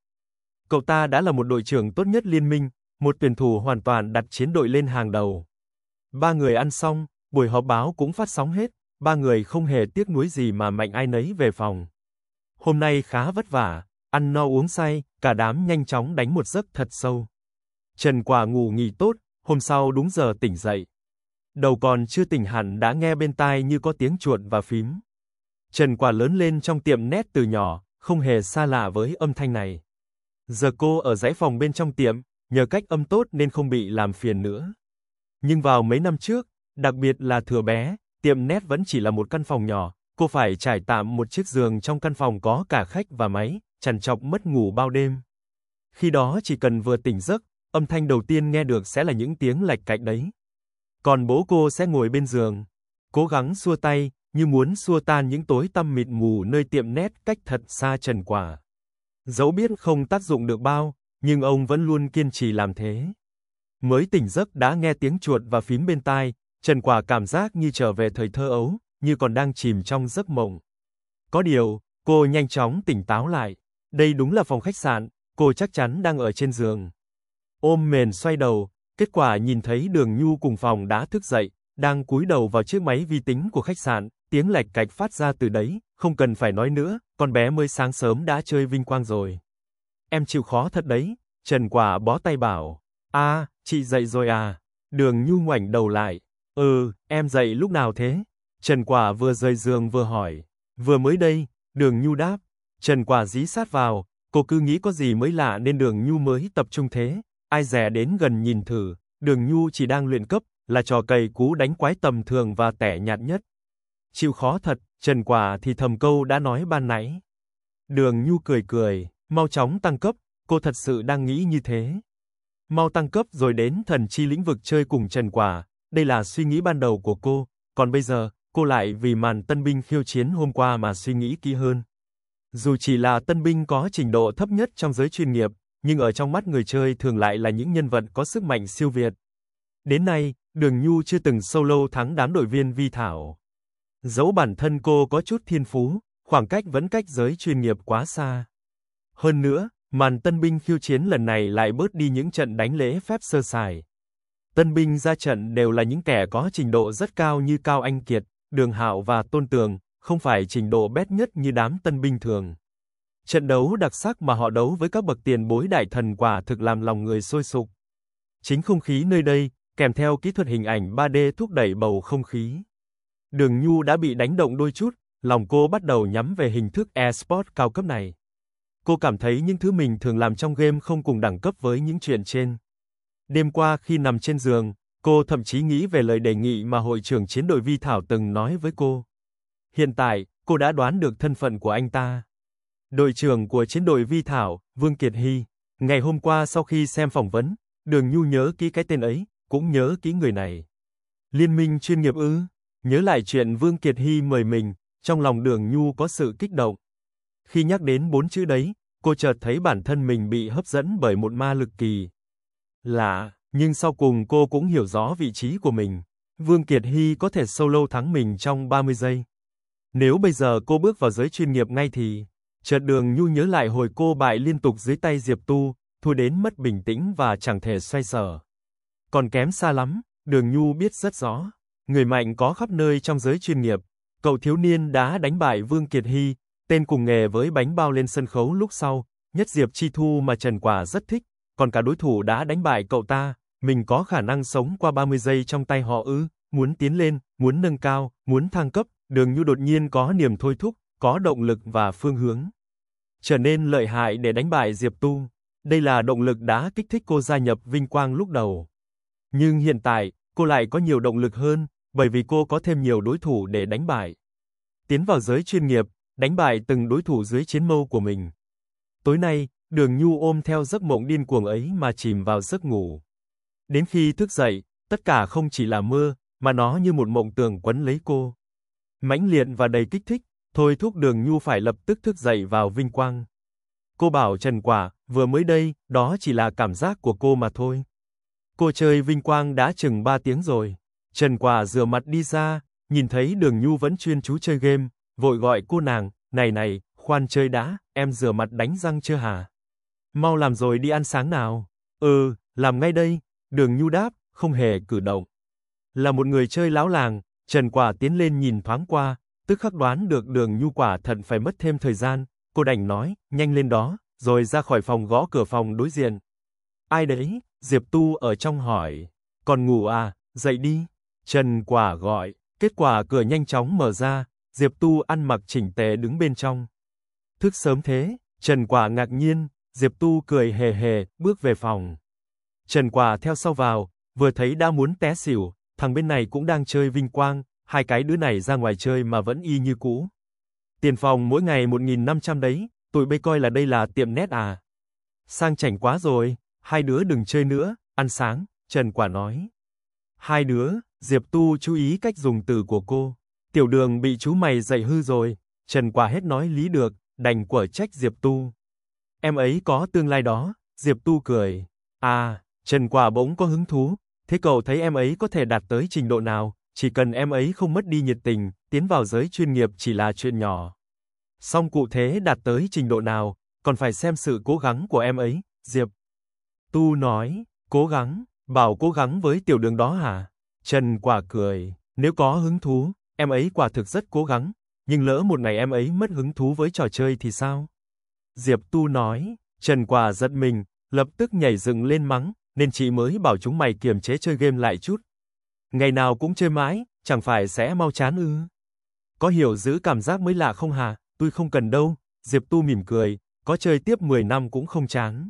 A: Cậu ta đã là một đội trưởng tốt nhất liên minh, một tuyển thủ hoàn toàn đặt chiến đội lên hàng đầu. Ba người ăn xong, buổi họp báo cũng phát sóng hết, ba người không hề tiếc nuối gì mà mạnh ai nấy về phòng. Hôm nay khá vất vả, ăn no uống say, cả đám nhanh chóng đánh một giấc thật sâu. Trần Quả ngủ nghỉ tốt, hôm sau đúng giờ tỉnh dậy. Đầu còn chưa tỉnh hẳn đã nghe bên tai như có tiếng chuột và phím. Trần Quả lớn lên trong tiệm nét từ nhỏ, không hề xa lạ với âm thanh này. Giờ cô ở dãy phòng bên trong tiệm, nhờ cách âm tốt nên không bị làm phiền nữa. Nhưng vào mấy năm trước, đặc biệt là thừa bé, tiệm nét vẫn chỉ là một căn phòng nhỏ, cô phải trải tạm một chiếc giường trong căn phòng có cả khách và máy, chằn chọc mất ngủ bao đêm. Khi đó chỉ cần vừa tỉnh giấc, âm thanh đầu tiên nghe được sẽ là những tiếng lạch cạch đấy. Còn bố cô sẽ ngồi bên giường, cố gắng xua tay, như muốn xua tan những tối tăm mịt mù nơi tiệm nét cách thật xa trần quả. Dẫu biết không tác dụng được bao, nhưng ông vẫn luôn kiên trì làm thế. Mới tỉnh giấc đã nghe tiếng chuột và phím bên tai, Trần Quả cảm giác như trở về thời thơ ấu, như còn đang chìm trong giấc mộng. Có điều, cô nhanh chóng tỉnh táo lại. Đây đúng là phòng khách sạn, cô chắc chắn đang ở trên giường. Ôm mền xoay đầu, kết quả nhìn thấy Đường Nhu cùng phòng đã thức dậy, đang cúi đầu vào chiếc máy vi tính của khách sạn, tiếng lạch cạch phát ra từ đấy, không cần phải nói nữa, con bé mới sáng sớm đã chơi vinh quang rồi. Em chịu khó thật đấy, Trần Quả bó tay bảo. A, à, chị dậy rồi à? Đường Nhu ngoảnh đầu lại, Ừ, em dậy lúc nào thế? Trần Quả vừa rời giường vừa hỏi. Vừa mới đây, đường Nhu đáp. Trần Quả dí sát vào, cô cứ nghĩ có gì mới lạ nên đường Nhu mới tập trung thế. Ai dè đến gần nhìn thử, đường Nhu chỉ đang luyện cấp, là trò cầy cú đánh quái tầm thường và tẻ nhạt nhất. Chịu khó thật, Trần Quả thì thầm câu đã nói ban nãy. Đường Nhu cười cười, mau chóng tăng cấp, cô thật sự đang nghĩ như thế. Mau tăng cấp rồi đến thần chi lĩnh vực chơi cùng Trần Quả, đây là suy nghĩ ban đầu của cô, còn bây giờ, cô lại vì màn tân binh khiêu chiến hôm qua mà suy nghĩ kỹ hơn. Dù chỉ là tân binh có trình độ thấp nhất trong giới chuyên nghiệp, nhưng ở trong mắt người chơi thường lại là những nhân vật có sức mạnh siêu việt. Đến nay, Đường Nhu chưa từng solo thắng đám đội viên Vi Thảo. Dẫu bản thân cô có chút thiên phú, khoảng cách vẫn cách giới chuyên nghiệp quá xa. Hơn nữa, màn tân binh khiêu chiến lần này lại bớt đi những trận đánh lễ phép sơ sài, Tân binh ra trận đều là những kẻ có trình độ rất cao như Cao Anh Kiệt, Đường Hạo và Tôn Tường, không phải trình độ bét nhất như đám tân binh thường. Trận đấu đặc sắc mà họ đấu với các bậc tiền bối đại thần quả thực làm lòng người sôi sục. Chính không khí nơi đây, kèm theo kỹ thuật hình ảnh 3D thúc đẩy bầu không khí. Đường Nhu đã bị đánh động đôi chút, lòng cô bắt đầu nhắm về hình thức eSport cao cấp này. Cô cảm thấy những thứ mình thường làm trong game không cùng đẳng cấp với những chuyện trên. Đêm qua khi nằm trên giường, cô thậm chí nghĩ về lời đề nghị mà hội trưởng chiến đội Vi Thảo từng nói với cô. Hiện tại, cô đã đoán được thân phận của anh ta. Đội trưởng của chiến đội Vi Thảo, Vương Kiệt Hy, ngày hôm qua sau khi xem phỏng vấn, Đường Nhu nhớ kỹ cái tên ấy, cũng nhớ kỹ người này. Liên minh chuyên nghiệp ư? Nhớ lại chuyện Vương Kiệt Hy mời mình, trong lòng Đường Nhu có sự kích động. Khi nhắc đến bốn chữ đấy, cô chợt thấy bản thân mình bị hấp dẫn bởi một ma lực kỳ lạ, nhưng sau cùng cô cũng hiểu rõ vị trí của mình. Vương Kiệt Hy có thể solo thắng mình trong 30 giây. Nếu bây giờ cô bước vào giới chuyên nghiệp ngay thì, chợt Đường Nhu nhớ lại hồi cô bại liên tục dưới tay Diệp Tu, thua đến mất bình tĩnh và chẳng thể xoay sở. Còn kém xa lắm, Đường Nhu biết rất rõ, người mạnh có khắp nơi trong giới chuyên nghiệp. Cậu thiếu niên đã đánh bại Vương Kiệt Hy, tên cùng nghề với bánh bao lên sân khấu lúc sau, nhất Diệp Chi Thu mà Trần Quả rất thích, còn cả đối thủ đã đánh bại cậu ta, mình có khả năng sống qua 30 giây trong tay họ ư? Muốn tiến lên, muốn nâng cao, muốn thăng cấp, Đường Nhu đột nhiên có niềm thôi thúc, có động lực và phương hướng. Trở nên lợi hại để đánh bại Diệp Tu. Đây là động lực đã kích thích cô gia nhập Vinh Quang lúc đầu. Nhưng hiện tại, cô lại có nhiều động lực hơn, bởi vì cô có thêm nhiều đối thủ để đánh bại. Tiến vào giới chuyên nghiệp, đánh bại từng đối thủ dưới chiến mâu của mình. Tối nay, Đường Nhu ôm theo giấc mộng điên cuồng ấy mà chìm vào giấc ngủ. Đến khi thức dậy, tất cả không chỉ là mơ, mà nó như một mộng tưởng quấn lấy cô. Mãnh liệt và đầy kích thích, thôi thúc Đường Nhu phải lập tức thức dậy vào vinh quang. Cô bảo Trần Quả, vừa mới đây, đó chỉ là cảm giác của cô mà thôi. Cô chơi vinh quang đã chừng 3 tiếng rồi. Trần Quả rửa mặt đi ra, nhìn thấy Đường Nhu vẫn chuyên chú chơi game, vội gọi cô nàng, "Này này, khoan chơi đã, em rửa mặt đánh răng chưa hả?" Mau làm rồi đi ăn sáng nào. Ừ, làm ngay đây. Đường Nhu đáp, không hề cử động. Là một người chơi láo làng, Trần Quả tiến lên nhìn thoáng qua, tức khắc đoán được Đường Nhu quả thật phải mất thêm thời gian, cô đành nói, nhanh lên đó, rồi ra khỏi phòng gõ cửa phòng đối diện. Ai đấy? Diệp Tu ở trong hỏi. Còn ngủ à, dậy đi. Trần Quả gọi, kết quả cửa nhanh chóng mở ra, Diệp Tu ăn mặc chỉnh tề đứng bên trong. Thức sớm thế, Trần Quả ngạc nhiên, Diệp Tu cười hề hề, bước về phòng. Trần Quả theo sau vào, vừa thấy đã muốn té xỉu, thằng bên này cũng đang chơi vinh quang, hai cái đứa này ra ngoài chơi mà vẫn y như cũ. Tiền phòng mỗi ngày 1.500 đấy, tụi bây coi là đây là tiệm nét à. Sang chảnh quá rồi, hai đứa đừng chơi nữa, ăn sáng, Trần Quả nói. Hai đứa, Diệp Tu chú ý cách dùng từ của cô. Tiểu đường bị chú mày dạy hư rồi, Trần Quả hết nói lý được, đành quở trách Diệp Tu. Em ấy có tương lai đó, Diệp Tu cười. À, Trần Quả bỗng có hứng thú, thế cậu thấy em ấy có thể đạt tới trình độ nào, chỉ cần em ấy không mất đi nhiệt tình, tiến vào giới chuyên nghiệp chỉ là chuyện nhỏ. Song cụ thể đạt tới trình độ nào, còn phải xem sự cố gắng của em ấy, Diệp. Tu nói, cố gắng, bảo cố gắng với tiểu đường đó hả? Trần Quả cười, nếu có hứng thú, em ấy quả thực rất cố gắng, nhưng lỡ một ngày em ấy mất hứng thú với trò chơi thì sao? Diệp Tu nói, Trần Quả giật mình, lập tức nhảy dựng lên mắng, nên chị mới bảo chúng mày kiềm chế chơi game lại chút. Ngày nào cũng chơi mãi, chẳng phải sẽ mau chán ư. Có hiểu giữ cảm giác mới lạ không hà, tôi không cần đâu, Diệp Tu mỉm cười, có chơi tiếp 10 năm cũng không chán.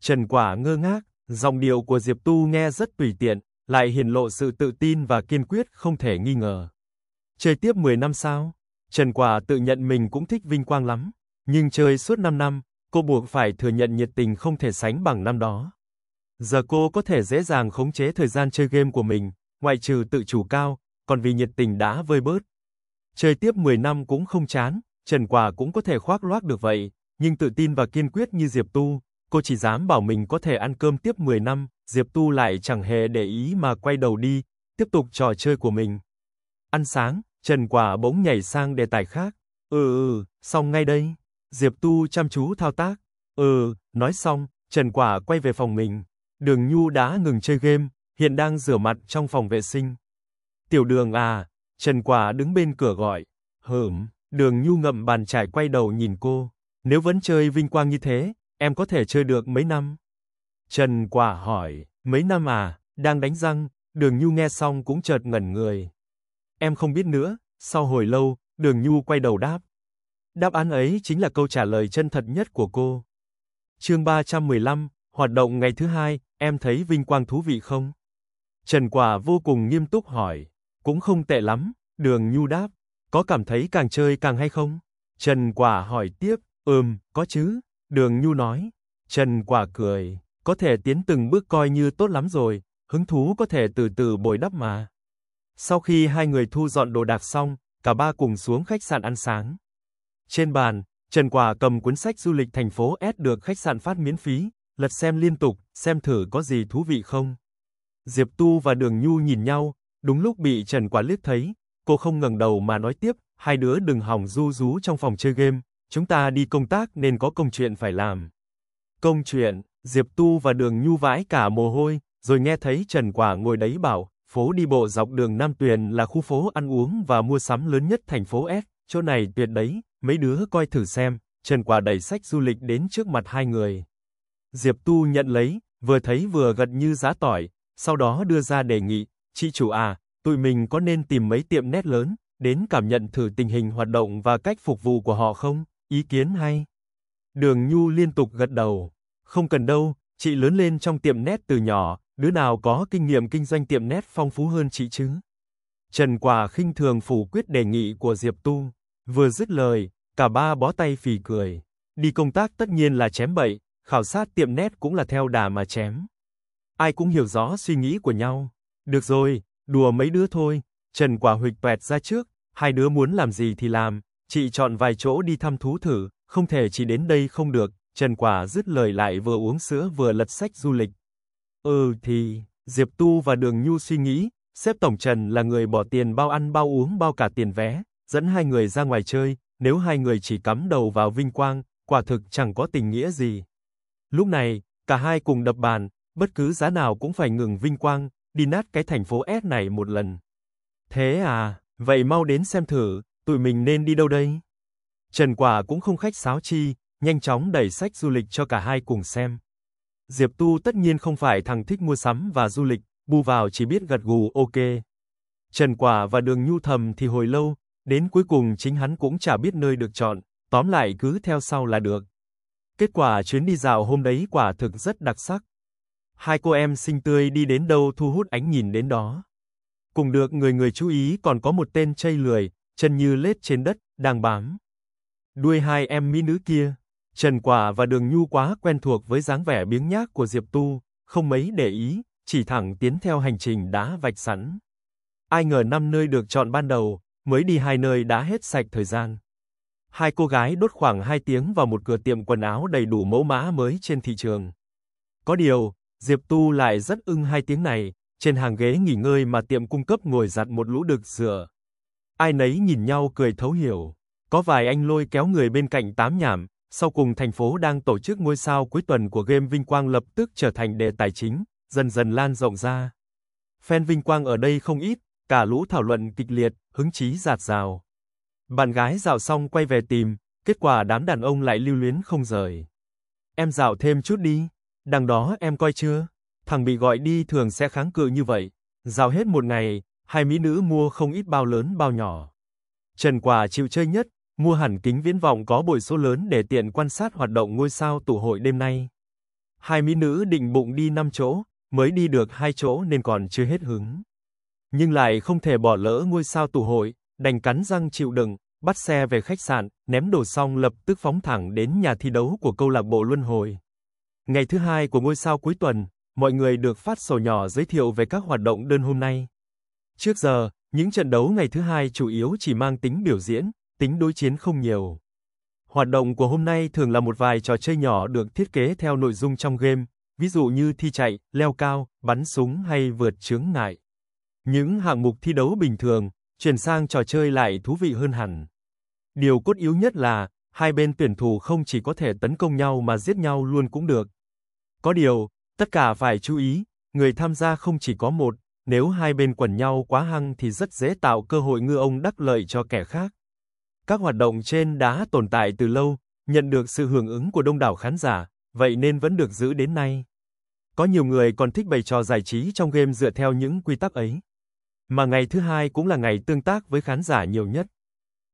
A: Trần Quả ngơ ngác, dòng điệu của Diệp Tu nghe rất tùy tiện, lại hiển lộ sự tự tin và kiên quyết không thể nghi ngờ. Chơi tiếp 10 năm sao? Trần Quả tự nhận mình cũng thích vinh quang lắm, nhưng chơi suốt 5 năm, cô buộc phải thừa nhận nhiệt tình không thể sánh bằng năm đó. Giờ cô có thể dễ dàng khống chế thời gian chơi game của mình, ngoại trừ tự chủ cao, còn vì nhiệt tình đã vơi bớt. Chơi tiếp 10 năm cũng không chán, Trần Quả cũng có thể khoác loác được vậy, nhưng tự tin và kiên quyết như Diệp Tu, cô chỉ dám bảo mình có thể ăn cơm tiếp 10 năm, Diệp Tu lại chẳng hề để ý mà quay đầu đi, tiếp tục trò chơi của mình. Ăn sáng, Trần Quả bỗng nhảy sang đề tài khác. Ừ ừ, ừ xong ngay đây. Diệp Tu chăm chú thao tác. Ừ, nói xong, Trần Quả quay về phòng mình. Đường Nhu đã ngừng chơi game, hiện đang rửa mặt trong phòng vệ sinh. Tiểu đường à, Trần Quả đứng bên cửa gọi. Hửm, đường Nhu ngậm bàn chải quay đầu nhìn cô. Nếu vẫn chơi vinh quang như thế, em có thể chơi được mấy năm? Trần Quả hỏi, mấy năm à, đang đánh răng, đường Nhu nghe xong cũng chợt ngẩn người. Em không biết nữa, sau hồi lâu, đường Nhu quay đầu đáp, Đáp án ấy chính là câu trả lời chân thật nhất của cô. Chương 315, hoạt động ngày thứ hai, em thấy vinh quang thú vị không? Trần Quả vô cùng nghiêm túc hỏi, cũng không tệ lắm, Đường Nhu đáp, có cảm thấy càng chơi càng hay không? Trần Quả hỏi tiếp, ừm, có chứ, Đường Nhu nói. Trần Quả cười, có thể tiến từng bước coi như tốt lắm rồi, hứng thú có thể từ từ bồi đắp mà. Sau khi hai người thu dọn đồ đạc xong, cả ba cùng xuống khách sạn ăn sáng. Trên bàn, Trần Quả cầm cuốn sách du lịch thành phố S được khách sạn phát miễn phí, lật xem liên tục, xem thử có gì thú vị không. Diệp Tu và Đường Nhu nhìn nhau, đúng lúc bị Trần Quả liếc thấy, cô không ngẩng đầu mà nói tiếp, hai đứa đừng hỏng du rú trong phòng chơi game, chúng ta đi công tác nên có công chuyện phải làm. Công chuyện, Diệp Tu và Đường Nhu vãi cả mồ hôi, rồi nghe thấy Trần Quả ngồi đấy bảo, phố đi bộ dọc đường Nam Tuyền là khu phố ăn uống và mua sắm lớn nhất thành phố S, chỗ này tuyệt đấy, Mấy đứa coi thử xem, Trần Quả đẩy sách du lịch đến trước mặt hai người. Diệp Tu nhận lấy, vừa thấy vừa gật như giá tỏi, sau đó đưa ra đề nghị, chị chủ à, tụi mình có nên tìm mấy tiệm nét lớn, đến cảm nhận thử tình hình hoạt động và cách phục vụ của họ không? Ý kiến hay? Đường Nhu liên tục gật đầu. Không cần đâu, chị lớn lên trong tiệm nét từ nhỏ, đứa nào có kinh nghiệm kinh doanh tiệm nét phong phú hơn chị chứ? Trần Quả khinh thường phủ quyết đề nghị của Diệp Tu. Vừa dứt lời, Cả ba bó tay phì cười. Đi công tác tất nhiên là chém bậy, khảo sát tiệm nét cũng là theo đà mà chém. Ai cũng hiểu rõ suy nghĩ của nhau. Được rồi, đùa mấy đứa thôi. Trần Quả huỵch quẹt ra trước, hai đứa muốn làm gì thì làm, chị chọn vài chỗ đi thăm thú thử, không thể chỉ đến đây không được. Trần Quả dứt lời lại vừa uống sữa vừa lật sách du lịch. Ừ thì, Diệp Tu và Đường Nhu suy nghĩ, xếp tổng Trần là người bỏ tiền bao ăn bao uống bao cả tiền vé, dẫn hai người ra ngoài chơi, nếu hai người chỉ cắm đầu vào vinh quang, quả thực chẳng có tình nghĩa gì. Lúc này, cả hai cùng đập bàn, bất cứ giá nào cũng phải ngừng vinh quang, đi nát cái thành phố S này một lần. Thế à, vậy mau đến xem thử, tụi mình nên đi đâu đây? Trần Quả cũng không khách sáo chi, nhanh chóng đẩy sách du lịch cho cả hai cùng xem. Diệp Tu tất nhiên không phải thằng thích mua sắm và du lịch, bu vào chỉ biết gật gù ok. Trần Quả và Đường Nhu Thầm thì hồi lâu, Đến cuối cùng chính hắn cũng chả biết nơi được chọn, tóm lại cứ theo sau là được. Kết quả chuyến đi dạo hôm đấy quả thực rất đặc sắc. Hai cô em xinh tươi đi đến đâu thu hút ánh nhìn đến đó. Cùng được người người chú ý còn có một tên chây lười, chân như lết trên đất, đang bám. Đuôi hai em mỹ nữ kia, Trần Quả và Đường Nhu quá quen thuộc với dáng vẻ biếng nhác của Diệp Tu, không mấy để ý, chỉ thẳng tiến theo hành trình đã vạch sẵn. Ai ngờ năm nơi được chọn ban đầu, mới đi hai nơi đã hết sạch thời gian. Hai cô gái đốt khoảng 2 tiếng vào một cửa tiệm quần áo đầy đủ mẫu mã mới trên thị trường. Có điều, Diệp Tu lại rất ưng hai tiếng này, trên hàng ghế nghỉ ngơi mà tiệm cung cấp ngồi giặt một lũ đực rửa. Ai nấy nhìn nhau cười thấu hiểu. Có vài anh lôi kéo người bên cạnh tám nhảm, sau cùng thành phố đang tổ chức ngôi sao cuối tuần của game Vinh Quang lập tức trở thành đề tài chính, dần dần lan rộng ra. Fan Vinh Quang ở đây không ít, cả lũ thảo luận kịch liệt, hứng chí giạt rào. Bạn gái dạo xong quay về tìm, kết quả đám đàn ông lại lưu luyến không rời. Em dạo thêm chút đi, đằng đó em coi chưa? Thằng bị gọi đi thường sẽ kháng cự như vậy, dạo hết một ngày, hai mỹ nữ mua không ít bao lớn bao nhỏ. Trần Quả chịu chơi nhất, mua hẳn kính viễn vọng có bội số lớn để tiện quan sát hoạt động ngôi sao tụ hội đêm nay. Hai mỹ nữ định bụng đi 5 chỗ, mới đi được hai chỗ nên còn chưa hết hứng nhưng lại không thể bỏ lỡ ngôi sao tụ hội, đành cắn răng chịu đựng, bắt xe về khách sạn, ném đồ xong lập tức phóng thẳng đến nhà thi đấu của câu lạc bộ Luân Hồi. Ngày thứ hai của ngôi sao cuối tuần, mọi người được phát sổ nhỏ giới thiệu về các hoạt động đơn hôm nay. Trước giờ, những trận đấu ngày thứ hai chủ yếu chỉ mang tính biểu diễn, tính đối chiến không nhiều. Hoạt động của hôm nay thường là một vài trò chơi nhỏ được thiết kế theo nội dung trong game, ví dụ như thi chạy, leo cao, bắn súng hay vượt chướng ngại. Những hạng mục thi đấu bình thường, chuyển sang trò chơi lại thú vị hơn hẳn. Điều cốt yếu nhất là, hai bên tuyển thủ không chỉ có thể tấn công nhau mà giết nhau luôn cũng được. Có điều, tất cả phải chú ý, người tham gia không chỉ có một, nếu hai bên quần nhau quá hăng thì rất dễ tạo cơ hội ngư ông đắc lợi cho kẻ khác. Các hoạt động trên đã tồn tại từ lâu, nhận được sự hưởng ứng của đông đảo khán giả, vậy nên vẫn được giữ đến nay. Có nhiều người còn thích bày trò giải trí trong game dựa theo những quy tắc ấy. Mà ngày thứ hai cũng là ngày tương tác với khán giả nhiều nhất.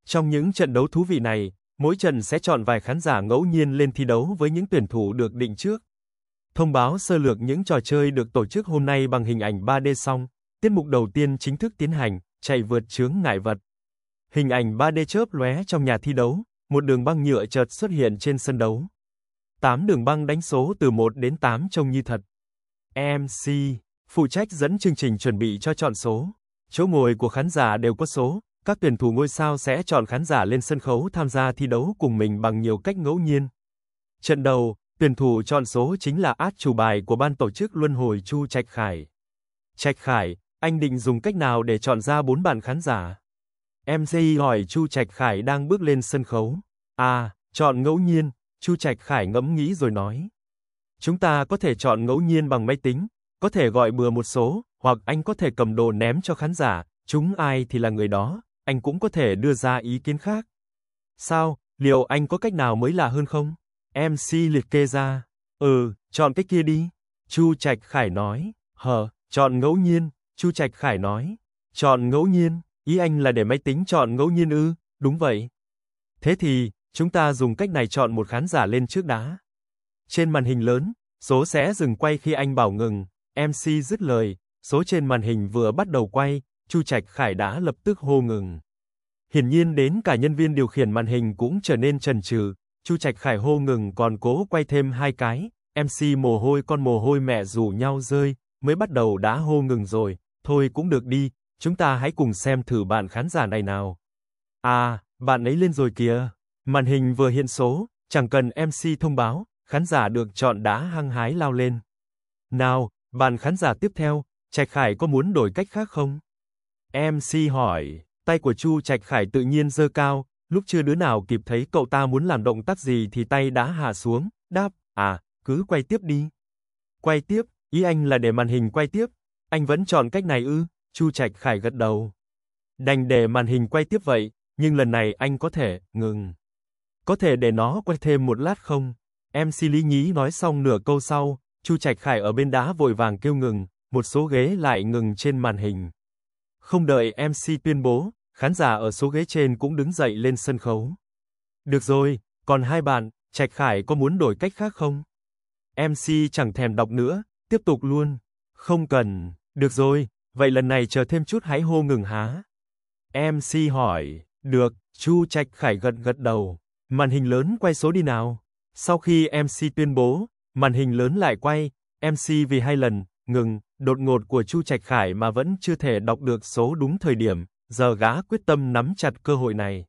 A: Trong những trận đấu thú vị này, mỗi trận sẽ chọn vài khán giả ngẫu nhiên lên thi đấu với những tuyển thủ được định trước. Thông báo sơ lược những trò chơi được tổ chức hôm nay bằng hình ảnh 3D xong, tiết mục đầu tiên chính thức tiến hành, chạy vượt chướng ngại vật. Hình ảnh 3D chớp lóe trong nhà thi đấu, một đường băng nhựa chợt xuất hiện trên sân đấu. tám đường băng đánh số từ 1 đến 8 trông như thật. MC phụ trách dẫn chương trình chuẩn bị cho chọn số. Chỗ ngồi của khán giả đều có số, các tuyển thủ ngôi sao sẽ chọn khán giả lên sân khấu tham gia thi đấu cùng mình bằng nhiều cách ngẫu nhiên. Trận đầu, tuyển thủ chọn số chính là át chủ bài của ban tổ chức Luân hồi Chu Trạch Khải. Trạch Khải, anh định dùng cách nào để chọn ra bốn bạn khán giả? MC hỏi Chu Trạch Khải đang bước lên sân khấu. À, chọn ngẫu nhiên, Chu Trạch Khải ngẫm nghĩ rồi nói. Chúng ta có thể chọn ngẫu nhiên bằng máy tính, có thể gọi bừa một số, hoặc anh có thể cầm đồ ném cho khán giả, chúng ai thì là người đó, anh cũng có thể đưa ra ý kiến khác. Sao, liệu anh có cách nào mới lạ hơn không? MC liệt kê ra. Ừ, chọn cách kia đi. Chu Trạch Khải nói. Hờ, chọn ngẫu nhiên. Chu Trạch Khải nói. Chọn ngẫu nhiên. Ý anh là để máy tính chọn ngẫu nhiên ư? Đúng vậy. Thế thì, chúng ta dùng cách này chọn một khán giả lên trước đã. Trên màn hình lớn, số sẽ dừng quay khi anh bảo ngừng, MC dứt lời, số trên màn hình vừa bắt đầu quay, Chu Trạch Khải đã lập tức hô ngừng. Hiển nhiên đến cả nhân viên điều khiển màn hình cũng trở nên chần chừ, Chu Trạch Khải hô ngừng còn cố quay thêm hai cái, MC mồ hôi con mồ hôi mẹ rủ nhau rơi, mới bắt đầu đã hô ngừng rồi, thôi cũng được đi, chúng ta hãy cùng xem thử bạn khán giả này nào. À, bạn ấy lên rồi kìa. Màn hình vừa hiện số, chẳng cần MC thông báo, khán giả được chọn đã hăng hái lao lên. Nào, bạn khán giả tiếp theo, Trạch Khải có muốn đổi cách khác không? MC hỏi, tay của Chu Trạch Khải tự nhiên dơ cao, lúc chưa đứa nào kịp thấy cậu ta muốn làm động tác gì thì tay đã hạ xuống, đáp, à, cứ quay tiếp đi. Quay tiếp, ý anh là để màn hình quay tiếp, anh vẫn chọn cách này ư? Chu Trạch Khải gật đầu. Đành để màn hình quay tiếp vậy, nhưng lần này anh có thể ngừng. Có thể để nó quay thêm một lát không? MC Lý Nhí nói xong nửa câu sau, Chu Trạch Khải ở bên đá vội vàng kêu ngừng, một số ghế lại ngừng trên màn hình. Không đợi MC tuyên bố, khán giả ở số ghế trên cũng đứng dậy lên sân khấu. Được rồi, còn hai bạn, Trạch Khải có muốn đổi cách khác không? MC chẳng thèm đọc nữa, tiếp tục luôn. Không cần, được rồi, vậy lần này chờ thêm chút hãy hô ngừng há. MC hỏi, được, Chu Trạch Khải gật gật đầu. Màn hình lớn quay số đi nào. Sau khi MC tuyên bố, Màn hình lớn lại quay, MC vì hai lần, ngừng, đột ngột của Chu Trạch Khải mà vẫn chưa thể đọc được số đúng thời điểm, giờ gã quyết tâm nắm chặt cơ hội này.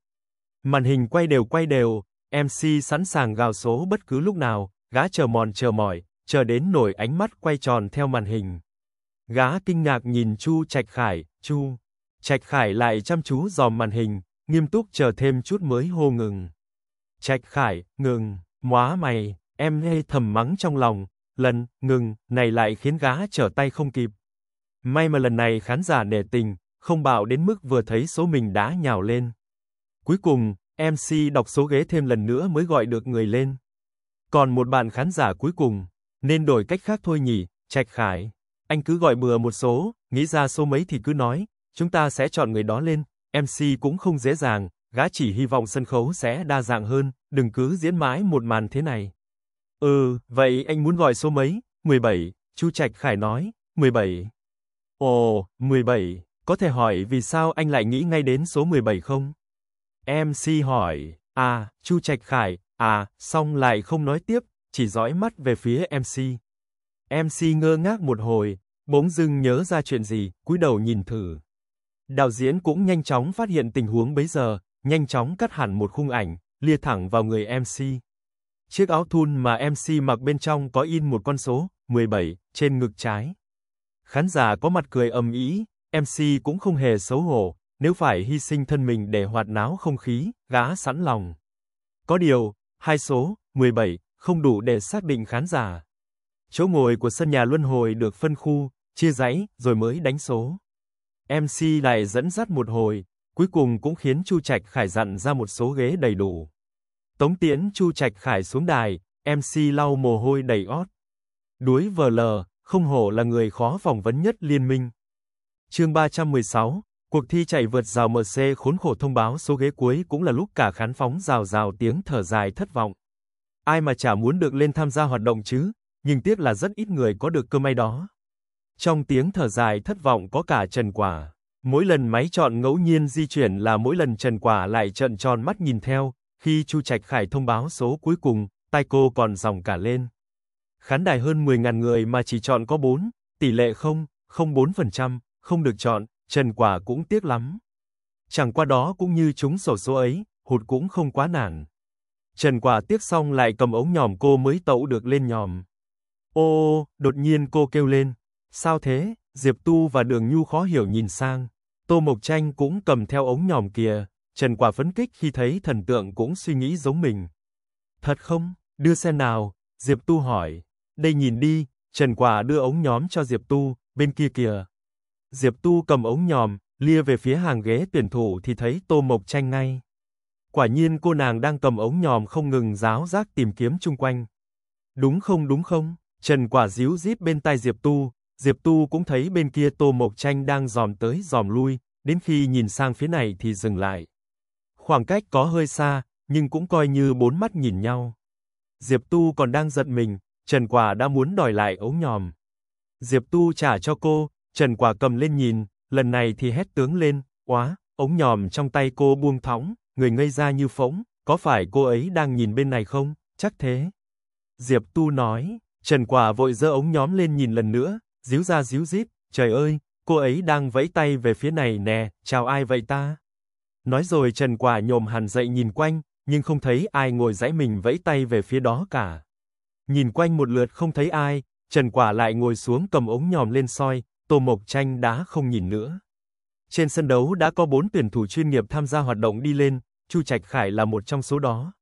A: Màn hình quay đều quay đều, MC sẵn sàng gào số bất cứ lúc nào, gã chờ mòn chờ mỏi, chờ đến nổi ánh mắt quay tròn theo màn hình. Gã kinh ngạc nhìn Chu Trạch Khải, Chu. Trạch Khải lại chăm chú dòm màn hình, nghiêm túc chờ thêm chút mới hô ngừng. Trạch Khải, ngừng, móa mày, Em hê thầm mắng trong lòng, lần, ngừng, này lại khiến gã trở tay không kịp. May mà lần này khán giả nể tình, không bạo đến mức vừa thấy số mình đã nhào lên. Cuối cùng, MC đọc số ghế thêm lần nữa mới gọi được người lên. Còn một bạn khán giả cuối cùng, nên đổi cách khác thôi nhỉ, Trạch Khải. Anh cứ gọi bừa một số, nghĩ ra số mấy thì cứ nói, chúng ta sẽ chọn người đó lên. MC cũng không dễ dàng, gã chỉ hy vọng sân khấu sẽ đa dạng hơn, đừng cứ diễn mãi một màn thế này. Ừ, vậy anh muốn gọi số mấy? 17, Chu Trạch Khải nói, 17. Ồ, 17, có thể hỏi vì sao anh lại nghĩ ngay đến số 17 không? MC hỏi, à, Chu Trạch Khải, à, xong lại không nói tiếp, chỉ dõi mắt về phía MC. MC ngơ ngác một hồi, bỗng dưng nhớ ra chuyện gì, cúi đầu nhìn thử. Đạo diễn cũng nhanh chóng phát hiện tình huống bấy giờ, nhanh chóng cắt hẳn một khung ảnh, lia thẳng vào người MC. Chiếc áo thun mà MC mặc bên trong có in một con số, 17, trên ngực trái. Khán giả có mặt cười ầm ĩ, MC cũng không hề xấu hổ, nếu phải hy sinh thân mình để hoạt náo không khí, gã sẵn lòng. Có điều, hai số, 17, không đủ để xác định khán giả. Chỗ ngồi của sân nhà luân hồi được phân khu, chia dãy rồi mới đánh số. MC lại dẫn dắt một hồi, cuối cùng cũng khiến Chu Trạch Khải dặn ra một số ghế đầy đủ. Tống Tiễn Chu Trạch Khải xuống đài, MC lau mồ hôi đầy ót. Đuối VL, không hổ là người khó phỏng vấn nhất liên minh. Chương 316, cuộc thi chạy vượt rào MC khốn khổ thông báo số ghế cuối cũng là lúc cả khán phóng rào rào tiếng thở dài thất vọng. Ai mà chả muốn được lên tham gia hoạt động chứ, nhưng tiếc là rất ít người có được cơ may đó. Trong tiếng thở dài thất vọng có cả Trần Quả. Mỗi lần máy chọn ngẫu nhiên di chuyển là mỗi lần Trần Quả lại trận tròn mắt nhìn theo, khi Chu Trạch Khải thông báo số cuối cùng, tai cô còn ròng cả lên. Khán đài hơn 10.000 người mà chỉ chọn có 4, tỷ lệ 0, 0,4%, không được chọn, Trần Quả cũng tiếc lắm. Chẳng qua đó cũng như chúng sổ số ấy, hụt cũng không quá nản. Trần Quả tiếc xong lại cầm ống nhòm cô mới tậu được lên nhòm. Ô, đột nhiên cô kêu lên. Sao thế? Diệp Tu và Đường Nhu khó hiểu nhìn sang. Tô Mộc Chanh cũng cầm theo ống nhòm kìa. Trần Quả phấn kích khi thấy thần tượng cũng suy nghĩ giống mình. Thật không? Đưa xe nào, Diệp Tu hỏi. Đây nhìn đi, Trần Quả đưa ống nhóm cho Diệp Tu, bên kia kìa. Diệp Tu cầm ống nhòm, lia về phía hàng ghế tuyển thủ thì thấy Tô Mộc Tranh ngay. Quả nhiên cô nàng đang cầm ống nhòm không ngừng giáo giác tìm kiếm chung quanh. Đúng không đúng không? Trần Quả díu díp bên tai Diệp Tu, Diệp Tu cũng thấy bên kia Tô Mộc Tranh đang dòm tới dòm lui, đến khi nhìn sang phía này thì dừng lại. Khoảng cách có hơi xa, nhưng cũng coi như bốn mắt nhìn nhau. Diệp Tu còn đang giận mình, Trần Quả đã muốn đòi lại ống nhòm. Diệp Tu trả cho cô, Trần Quả cầm lên nhìn, lần này thì hét tướng lên, quá, ống nhòm trong tay cô buông thõng, người ngây ra như phỗng, có phải cô ấy đang nhìn bên này không, chắc thế. Diệp Tu nói, Trần Quả vội dơ ống nhóm lên nhìn lần nữa, díu ra díu dít, trời ơi, cô ấy đang vẫy tay về phía này nè, chào ai vậy ta? Nói rồi Trần Quả nhồm hẳn dậy nhìn quanh, nhưng không thấy ai ngồi dãy mình vẫy tay về phía đó cả. Nhìn quanh một lượt không thấy ai, Trần Quả lại ngồi xuống cầm ống nhòm lên soi, Tô Mộc Tranh đá không nhìn nữa. Trên sân đấu đã có bốn tuyển thủ chuyên nghiệp tham gia hoạt động đi lên, Chu Trạch Khải là một trong số đó.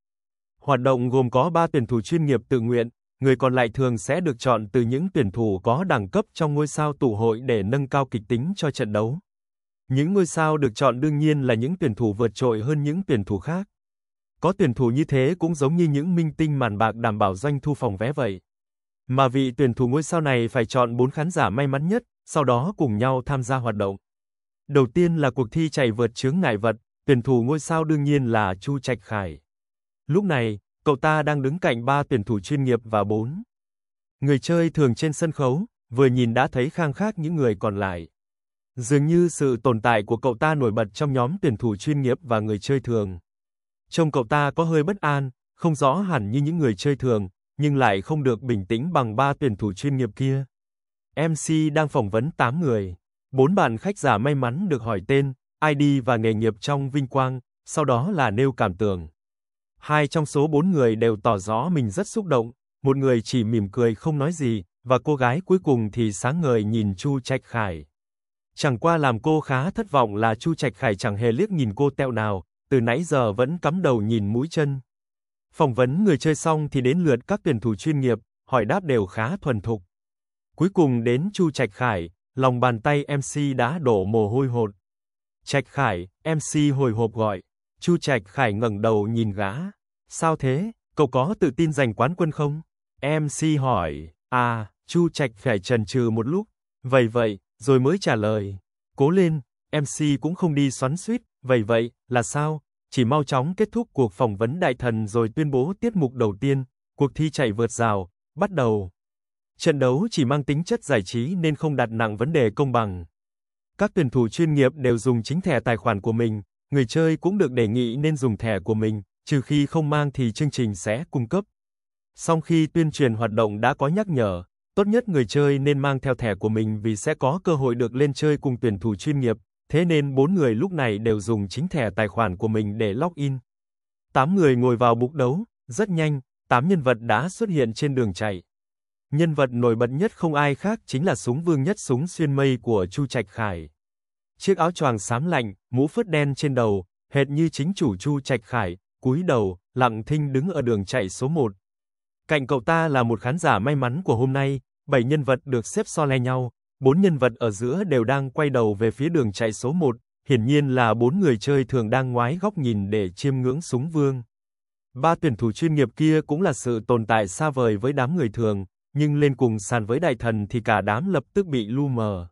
A: Hoạt động gồm có ba tuyển thủ chuyên nghiệp tự nguyện, người còn lại thường sẽ được chọn từ những tuyển thủ có đẳng cấp trong ngôi sao tụ hội để nâng cao kịch tính cho trận đấu. Những ngôi sao được chọn đương nhiên là những tuyển thủ vượt trội hơn những tuyển thủ khác. Có tuyển thủ như thế cũng giống như những minh tinh màn bạc đảm bảo doanh thu phòng vé vậy. Mà vị tuyển thủ ngôi sao này phải chọn 4 khán giả may mắn nhất, sau đó cùng nhau tham gia hoạt động. Đầu tiên là cuộc thi chạy vượt chướng ngại vật, tuyển thủ ngôi sao đương nhiên là Chu Trạch Khải. Lúc này, cậu ta đang đứng cạnh ba tuyển thủ chuyên nghiệp và bốn người chơi thường trên sân khấu, vừa nhìn đã thấy khang khác những người còn lại. Dường như sự tồn tại của cậu ta nổi bật trong nhóm tuyển thủ chuyên nghiệp và người chơi thường. Trông cậu ta có hơi bất an, không rõ hẳn như những người chơi thường, nhưng lại không được bình tĩnh bằng ba tuyển thủ chuyên nghiệp kia. MC đang phỏng vấn 8 người, bốn bạn khách giả may mắn được hỏi tên, ID và nghề nghiệp trong vinh quang, sau đó là nêu cảm tưởng. Hai trong số bốn người đều tỏ rõ mình rất xúc động, một người chỉ mỉm cười không nói gì, và cô gái cuối cùng thì sáng ngời nhìn Chu Trạch Khải. Chẳng qua làm cô khá thất vọng là Chu Trạch Khải chẳng hề liếc nhìn cô tẹo nào, từ nãy giờ vẫn cắm đầu nhìn mũi chân. Phỏng vấn người chơi xong thì đến lượt các tuyển thủ chuyên nghiệp, hỏi đáp đều khá thuần thục. Cuối cùng đến Chu Trạch Khải, lòng bàn tay MC đã đổ mồ hôi hột. Trạch Khải, MC hồi hộp gọi. Chu Trạch Khải ngẩng đầu nhìn gã. Sao thế, cậu có tự tin giành quán quân không? MC hỏi. À, Chu Trạch Khải trần trừ một lúc. Vậy vậy, rồi mới trả lời. Cố lên, MC cũng không đi xoắn suýt, vậy vậy, là sao? Chỉ mau chóng kết thúc cuộc phỏng vấn đại thần rồi tuyên bố tiết mục đầu tiên, cuộc thi chạy vượt rào, bắt đầu. Trận đấu chỉ mang tính chất giải trí nên không đặt nặng vấn đề công bằng. Các tuyển thủ chuyên nghiệp đều dùng chính thẻ tài khoản của mình, người chơi cũng được đề nghị nên dùng thẻ của mình, trừ khi không mang thì chương trình sẽ cung cấp. sau khi tuyên truyền hoạt động đã có nhắc nhở, tốt nhất người chơi nên mang theo thẻ của mình vì sẽ có cơ hội được lên chơi cùng tuyển thủ chuyên nghiệp, thế nên bốn người lúc này đều dùng chính thẻ tài khoản của mình để login. Tám người ngồi vào bục đấu, rất nhanh, tám nhân vật đã xuất hiện trên đường chạy. Nhân vật nổi bật nhất không ai khác chính là súng vương nhất súng xuyên mây của Chu Trạch Khải. Chiếc áo choàng xám lạnh, mũ phớt đen trên đầu, hệt như chính chủ Chu Trạch Khải, cúi đầu, lặng thinh đứng ở đường chạy số 1. Cạnh cậu ta là một khán giả may mắn của hôm nay, 7 nhân vật được xếp so le nhau, 4 nhân vật ở giữa đều đang quay đầu về phía đường chạy số 1, hiển nhiên là 4 người chơi thường đang ngoái góc nhìn để chiêm ngưỡng súng vương. Ba tuyển thủ chuyên nghiệp kia cũng là sự tồn tại xa vời với đám người thường, nhưng lên cùng sàn với đại thần thì cả đám lập tức bị lu mờ.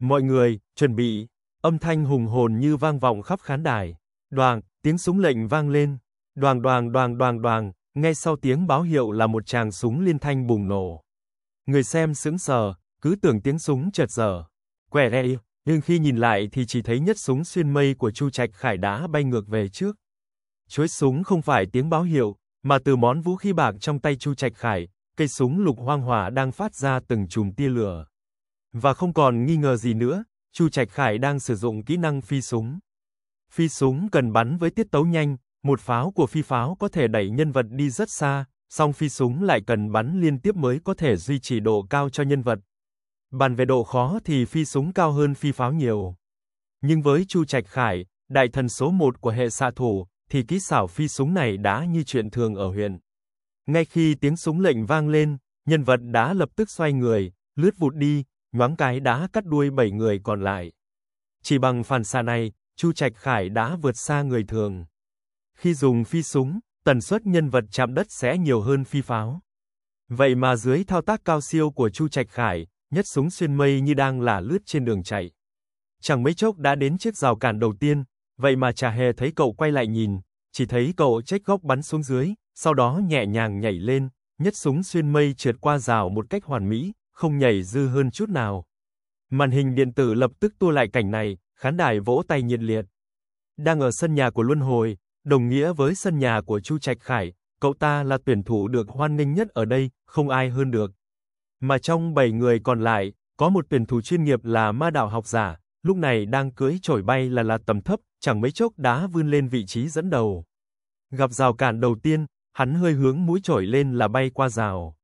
A: Mọi người, chuẩn bị, âm thanh hùng hồn như vang vọng khắp khán đài. Đoàn, tiếng súng lệnh vang lên. Đoàn đoàn đoàn đoàn đoàn, ngay sau tiếng báo hiệu là một tràng súng liên thanh bùng nổ. Người xem sững sờ, cứ tưởng tiếng súng chợt giờ. Quẻ e, nhưng khi nhìn lại thì chỉ thấy nhất súng xuyên mây của Chu Trạch Khải đã bay ngược về trước. Chuối súng không phải tiếng báo hiệu, mà từ món vũ khí bạc trong tay Chu Trạch Khải, cây súng lục hoang hỏa đang phát ra từng chùm tia lửa. Và không còn nghi ngờ gì nữa, Chu Trạch Khải đang sử dụng kỹ năng phi súng. Phi súng cần bắn với tiết tấu nhanh, một pháo của phi pháo có thể đẩy nhân vật đi rất xa, song phi súng lại cần bắn liên tiếp mới có thể duy trì độ cao cho nhân vật. Bàn về độ khó thì phi súng cao hơn phi pháo nhiều. Nhưng với Chu Trạch Khải, đại thần số 1 của hệ xạ thủ, thì kỹ xảo phi súng này đã như chuyện thường ở huyện. Ngay khi tiếng súng lệnh vang lên, nhân vật đã lập tức xoay người, lướt vụt đi, nhoáng cái đã cắt đuôi 7 người còn lại. Chỉ bằng phản xạ này, Chu Trạch Khải đã vượt xa người thường. Khi dùng phi súng, tần suất nhân vật chạm đất sẽ nhiều hơn phi pháo. Vậy mà dưới thao tác cao siêu của Chu Trạch Khải, nhất súng xuyên mây như đang là lướt trên đường chạy. Chẳng mấy chốc đã đến chiếc rào cản đầu tiên, vậy mà Trà Hề thấy cậu quay lại nhìn, chỉ thấy cậu trách góc bắn xuống dưới, sau đó nhẹ nhàng nhảy lên, nhất súng xuyên mây trượt qua rào một cách hoàn mỹ, không nhảy dư hơn chút nào. Màn hình điện tử lập tức tua lại cảnh này, khán đài vỗ tay nhiệt liệt. Đang ở sân nhà của Luân Hồi, đồng nghĩa với sân nhà của Chu Trạch Khải, cậu ta là tuyển thủ được hoan nghênh nhất ở đây, không ai hơn được. Mà trong 7 người còn lại, có một tuyển thủ chuyên nghiệp là ma đạo học giả, lúc này đang cưỡi chổi bay là là tầm thấp, chẳng mấy chốc đã vươn lên vị trí dẫn đầu. Gặp rào cản đầu tiên, hắn hơi hướng mũi chổi lên là bay qua rào.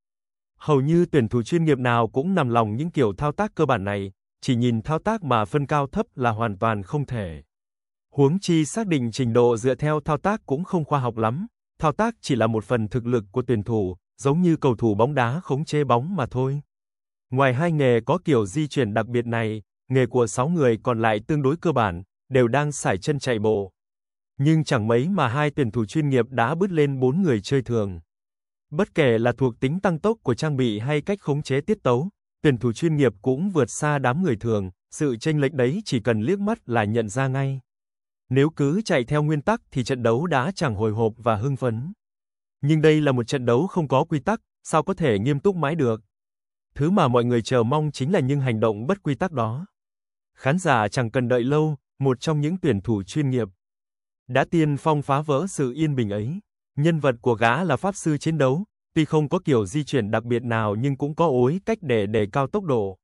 A: Hầu như tuyển thủ chuyên nghiệp nào cũng nằm lòng những kiểu thao tác cơ bản này, chỉ nhìn thao tác mà phân cao thấp là hoàn toàn không thể. Huống chi xác định trình độ dựa theo thao tác cũng không khoa học lắm, thao tác chỉ là một phần thực lực của tuyển thủ, giống như cầu thủ bóng đá khống chế bóng mà thôi. Ngoài hai nghề có kiểu di chuyển đặc biệt này, nghề của sáu người còn lại tương đối cơ bản, đều đang sải chân chạy bộ. Nhưng chẳng mấy mà hai tuyển thủ chuyên nghiệp đã bứt lên bốn người chơi thường. Bất kể là thuộc tính tăng tốc của trang bị hay cách khống chế tiết tấu, tuyển thủ chuyên nghiệp cũng vượt xa đám người thường, sự chênh lệch đấy chỉ cần liếc mắt là nhận ra ngay. Nếu cứ chạy theo nguyên tắc thì trận đấu đã chẳng hồi hộp và hưng phấn. Nhưng đây là một trận đấu không có quy tắc, sao có thể nghiêm túc mãi được? Thứ mà mọi người chờ mong chính là những hành động bất quy tắc đó. Khán giả chẳng cần đợi lâu, một trong những tuyển thủ chuyên nghiệp đã tiên phong phá vỡ sự yên bình ấy. Nhân vật của gã là pháp sư chiến đấu, tuy không có kiểu di chuyển đặc biệt nào nhưng cũng có ối cách để đề cao tốc độ.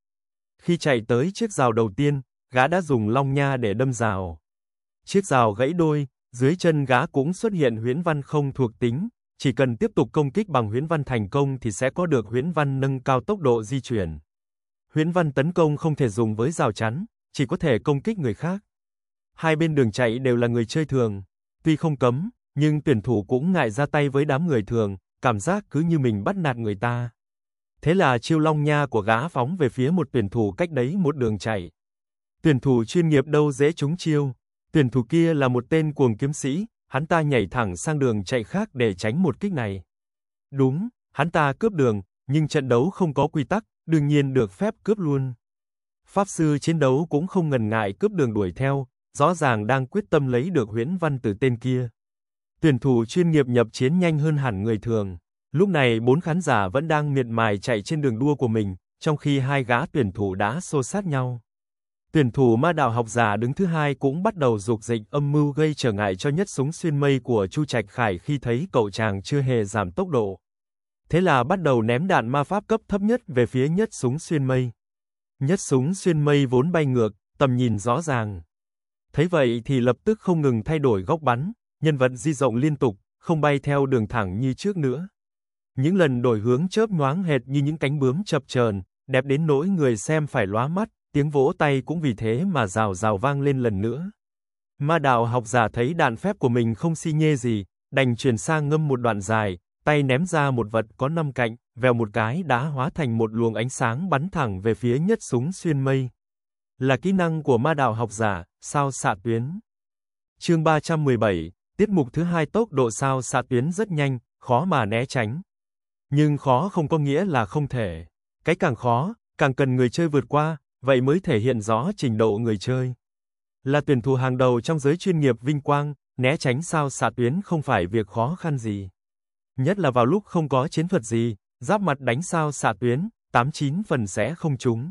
A: Khi chạy tới chiếc rào đầu tiên, gã đã dùng long nha để đâm rào chiếc rào gãy đôi, dưới chân gã cũng xuất hiện huyễn văn không thuộc tính, chỉ cần tiếp tục công kích bằng huyễn văn thành công thì sẽ có được huyễn văn nâng cao tốc độ di chuyển. Huyễn văn tấn công không thể dùng với rào chắn, chỉ có thể công kích người khác. Hai bên đường chạy đều là người chơi thường, tuy không cấm, nhưng tuyển thủ cũng ngại ra tay với đám người thường, cảm giác cứ như mình bắt nạt người ta. Thế là chiêu long nha của gã phóng về phía một tuyển thủ cách đấy một đường chạy. Tuyển thủ chuyên nghiệp đâu dễ trúng chiêu, Tuyển thủ kia là một tên cuồng kiếm sĩ, hắn ta nhảy thẳng sang đường chạy khác để tránh một kích này. Đúng, hắn ta cướp đường, nhưng trận đấu không có quy tắc, đương nhiên được phép cướp luôn. Pháp sư chiến đấu cũng không ngần ngại cướp đường đuổi theo, rõ ràng đang quyết tâm lấy được huyễn văn từ tên kia. Tuyển thủ chuyên nghiệp nhập chiến nhanh hơn hẳn người thường. Lúc này bốn khán giả vẫn đang miệt mài chạy trên đường đua của mình, trong khi hai gã tuyển thủ đã xô sát nhau. Tuyển thủ ma đạo học giả đứng thứ hai cũng bắt đầu dục dịch âm mưu gây trở ngại cho nhất súng xuyên mây của Chu Trạch Khải khi thấy cậu chàng chưa hề giảm tốc độ. Thế là bắt đầu ném đạn ma pháp cấp thấp nhất về phía nhất súng xuyên mây. Nhất súng xuyên mây vốn bay ngược, tầm nhìn rõ ràng. Thấy vậy thì lập tức không ngừng thay đổi góc bắn, nhân vật di rộng liên tục, không bay theo đường thẳng như trước nữa. Những lần đổi hướng chớp nhoáng hệt như những cánh bướm chập chờn, đẹp đến nỗi người xem phải lóa mắt tiếng vỗ tay cũng vì thế mà rào rào vang lên lần nữa. Ma đạo học giả thấy đạn phép của mình không si nhê gì, đành chuyển sang ngâm một đoạn dài, tay ném ra một vật có năm cạnh, vèo một cái đã hóa thành một luồng ánh sáng bắn thẳng về phía nhất súng xuyên mây. Là kỹ năng của ma đạo học giả, sao xạ tuyến. Chương 317, tiết mục thứ hai tốc độ sao xạ tuyến rất nhanh, khó mà né tránh. Nhưng khó không có nghĩa là không thể. Cái càng khó, càng cần người chơi vượt qua, vậy mới thể hiện rõ trình độ người chơi. Là tuyển thủ hàng đầu trong giới chuyên nghiệp vinh quang, né tránh sao xạ tuyến không phải việc khó khăn gì. Nhất là vào lúc không có chiến thuật gì, giáp mặt đánh sao xạ tuyến, 89 phần sẽ không trúng.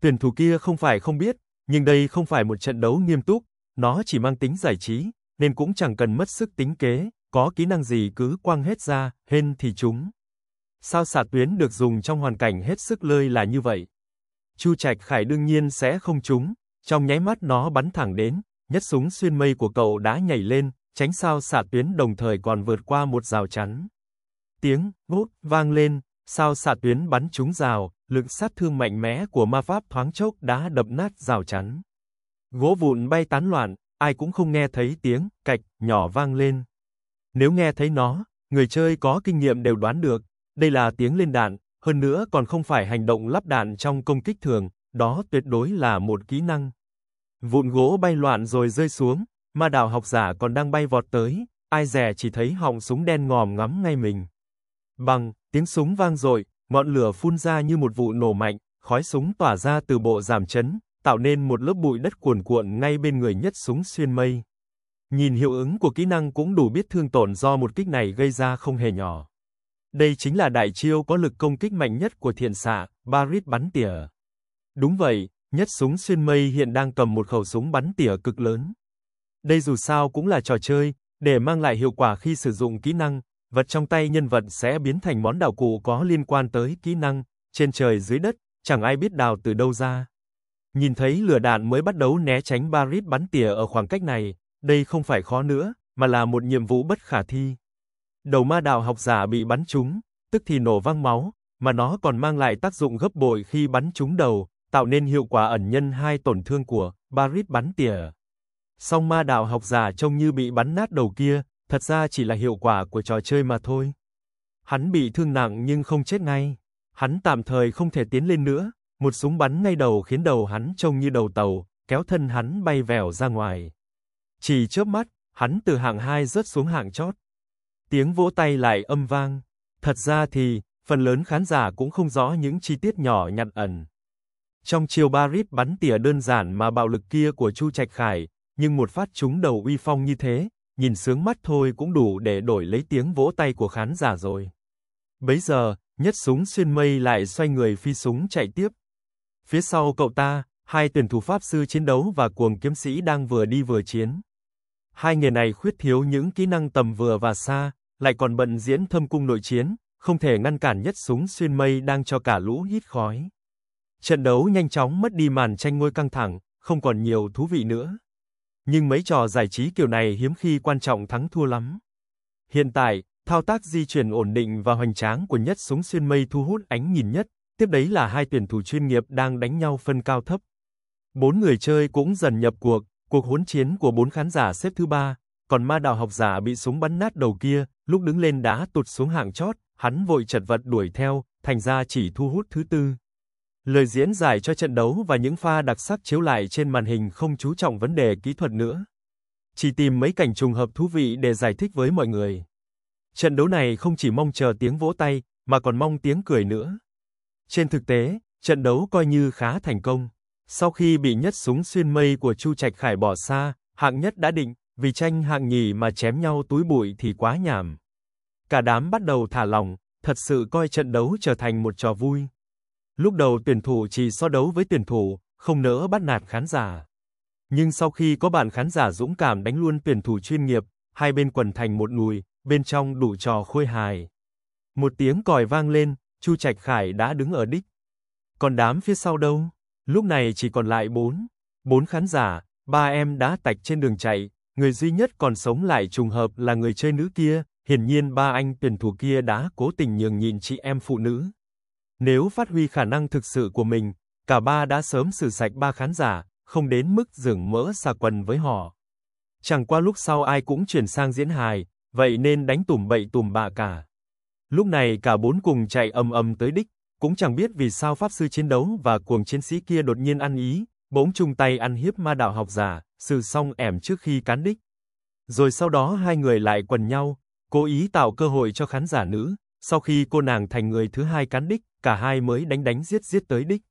A: Tuyển thủ kia không phải không biết, nhưng đây không phải một trận đấu nghiêm túc, nó chỉ mang tính giải trí, nên cũng chẳng cần mất sức tính kế, có kỹ năng gì cứ quăng hết ra, hên thì trúng Sao xạ tuyến được dùng trong hoàn cảnh hết sức lơi là như vậy. Chu Trạch Khải đương nhiên sẽ không trúng, trong nháy mắt nó bắn thẳng đến, nhất súng xuyên mây của cậu đã nhảy lên, tránh sao xạ tuyến đồng thời còn vượt qua một rào chắn. Tiếng vút vang lên, sao xạ tuyến bắn trúng rào, lực sát thương mạnh mẽ của ma pháp thoáng chốc đã đập nát rào chắn. Gỗ vụn bay tán loạn, ai cũng không nghe thấy tiếng cạch nhỏ vang lên. Nếu nghe thấy nó, người chơi có kinh nghiệm đều đoán được, đây là tiếng lên đạn, hơn nữa còn không phải hành động lắp đạn trong công kích thường, đó tuyệt đối là một kỹ năng. Vụn gỗ bay loạn rồi rơi xuống, mà đào học giả còn đang bay vọt tới, ai dè chỉ thấy họng súng đen ngòm ngắm ngay mình. Bằng, tiếng súng vang dội, ngọn lửa phun ra như một vụ nổ mạnh, khói súng tỏa ra từ bộ giảm chấn, tạo nên một lớp bụi đất cuồn cuộn ngay bên người nhất súng xuyên mây. Nhìn hiệu ứng của kỹ năng cũng đủ biết thương tổn do một kích này gây ra không hề nhỏ. Đây chính là đại chiêu có lực công kích mạnh nhất của thiện xạ, Barit bắn tỉa. Đúng vậy, nhất súng xuyên mây hiện đang cầm một khẩu súng bắn tỉa cực lớn. Đây dù sao cũng là trò chơi, để mang lại hiệu quả khi sử dụng kỹ năng, vật trong tay nhân vật sẽ biến thành món đảo cụ có liên quan tới kỹ năng, trên trời dưới đất, chẳng ai biết đào từ đâu ra. Nhìn thấy lửa đạn mới bắt đầu né tránh Barit bắn tỉa ở khoảng cách này, đây không phải khó nữa, mà là một nhiệm vụ bất khả thi đầu ma đạo học giả bị bắn trúng, tức thì nổ vang máu, mà nó còn mang lại tác dụng gấp bội khi bắn trúng đầu, tạo nên hiệu quả ẩn nhân hai tổn thương của Barit bắn tỉa. Song ma đạo học giả trông như bị bắn nát đầu kia, thật ra chỉ là hiệu quả của trò chơi mà thôi. Hắn bị thương nặng nhưng không chết ngay. Hắn tạm thời không thể tiến lên nữa, một súng bắn ngay đầu khiến đầu hắn trông như đầu tàu, kéo thân hắn bay vèo ra ngoài. Chỉ chớp mắt, hắn từ hạng 2 rớt xuống hạng chót tiếng vỗ tay lại âm vang. Thật ra thì, phần lớn khán giả cũng không rõ những chi tiết nhỏ nhặt ẩn. Trong chiều Barip bắn tỉa đơn giản mà bạo lực kia của Chu Trạch Khải, nhưng một phát trúng đầu uy phong như thế, nhìn sướng mắt thôi cũng đủ để đổi lấy tiếng vỗ tay của khán giả rồi. Bấy giờ, nhất súng xuyên mây lại xoay người phi súng chạy tiếp. Phía sau cậu ta, hai tuyển thủ pháp sư chiến đấu và cuồng kiếm sĩ đang vừa đi vừa chiến hai nghề này khuyết thiếu những kỹ năng tầm vừa và xa, lại còn bận diễn thâm cung nội chiến, không thể ngăn cản nhất súng xuyên mây đang cho cả lũ hít khói. Trận đấu nhanh chóng mất đi màn tranh ngôi căng thẳng, không còn nhiều thú vị nữa. Nhưng mấy trò giải trí kiểu này hiếm khi quan trọng thắng thua lắm. Hiện tại, thao tác di chuyển ổn định và hoành tráng của nhất súng xuyên mây thu hút ánh nhìn nhất, tiếp đấy là hai tuyển thủ chuyên nghiệp đang đánh nhau phân cao thấp. Bốn người chơi cũng dần nhập cuộc, Cuộc hỗn chiến của bốn khán giả xếp thứ ba, còn ma đạo học giả bị súng bắn nát đầu kia, lúc đứng lên đá tụt xuống hạng chót, hắn vội chật vật đuổi theo, thành ra chỉ thu hút thứ tư. Lời diễn giải cho trận đấu và những pha đặc sắc chiếu lại trên màn hình không chú trọng vấn đề kỹ thuật nữa. Chỉ tìm mấy cảnh trùng hợp thú vị để giải thích với mọi người. Trận đấu này không chỉ mong chờ tiếng vỗ tay, mà còn mong tiếng cười nữa. Trên thực tế, trận đấu coi như khá thành công. Sau khi bị nhất súng xuyên mây của Chu Trạch Khải bỏ xa, hạng nhất đã định, vì tranh hạng nhì mà chém nhau túi bụi thì quá nhảm. Cả đám bắt đầu thả lỏng, thật sự coi trận đấu trở thành một trò vui. Lúc đầu tuyển thủ chỉ so đấu với tuyển thủ, không nỡ bắt nạt khán giả. Nhưng sau khi có bạn khán giả dũng cảm đánh luôn tuyển thủ chuyên nghiệp, hai bên quần thành một nùi, bên trong đủ trò khôi hài. Một tiếng còi vang lên, Chu Trạch Khải đã đứng ở đích. Còn đám phía sau đâu? Lúc này chỉ còn lại bốn, bốn khán giả, ba em đã tạch trên đường chạy, người duy nhất còn sống lại trùng hợp là người chơi nữ kia, hiển nhiên ba anh tuyển thủ kia đã cố tình nhường nhịn chị em phụ nữ. Nếu phát huy khả năng thực sự của mình, cả ba đã sớm xử sạch ba khán giả, không đến mức dừng mỡ xà quần với họ. Chẳng qua lúc sau ai cũng chuyển sang diễn hài, vậy nên đánh tùm bậy tùm bạ cả. Lúc này cả bốn cùng chạy ầm ầm tới đích, cũng chẳng biết vì sao pháp sư chiến đấu và cuồng chiến sĩ kia đột nhiên ăn ý, bỗng chung tay ăn hiếp ma đạo học giả, sự song ẻm trước khi cán đích. Rồi sau đó hai người lại quần nhau, cố ý tạo cơ hội cho khán giả nữ, sau khi cô nàng thành người thứ hai cán đích, cả hai mới đánh đánh giết giết tới đích.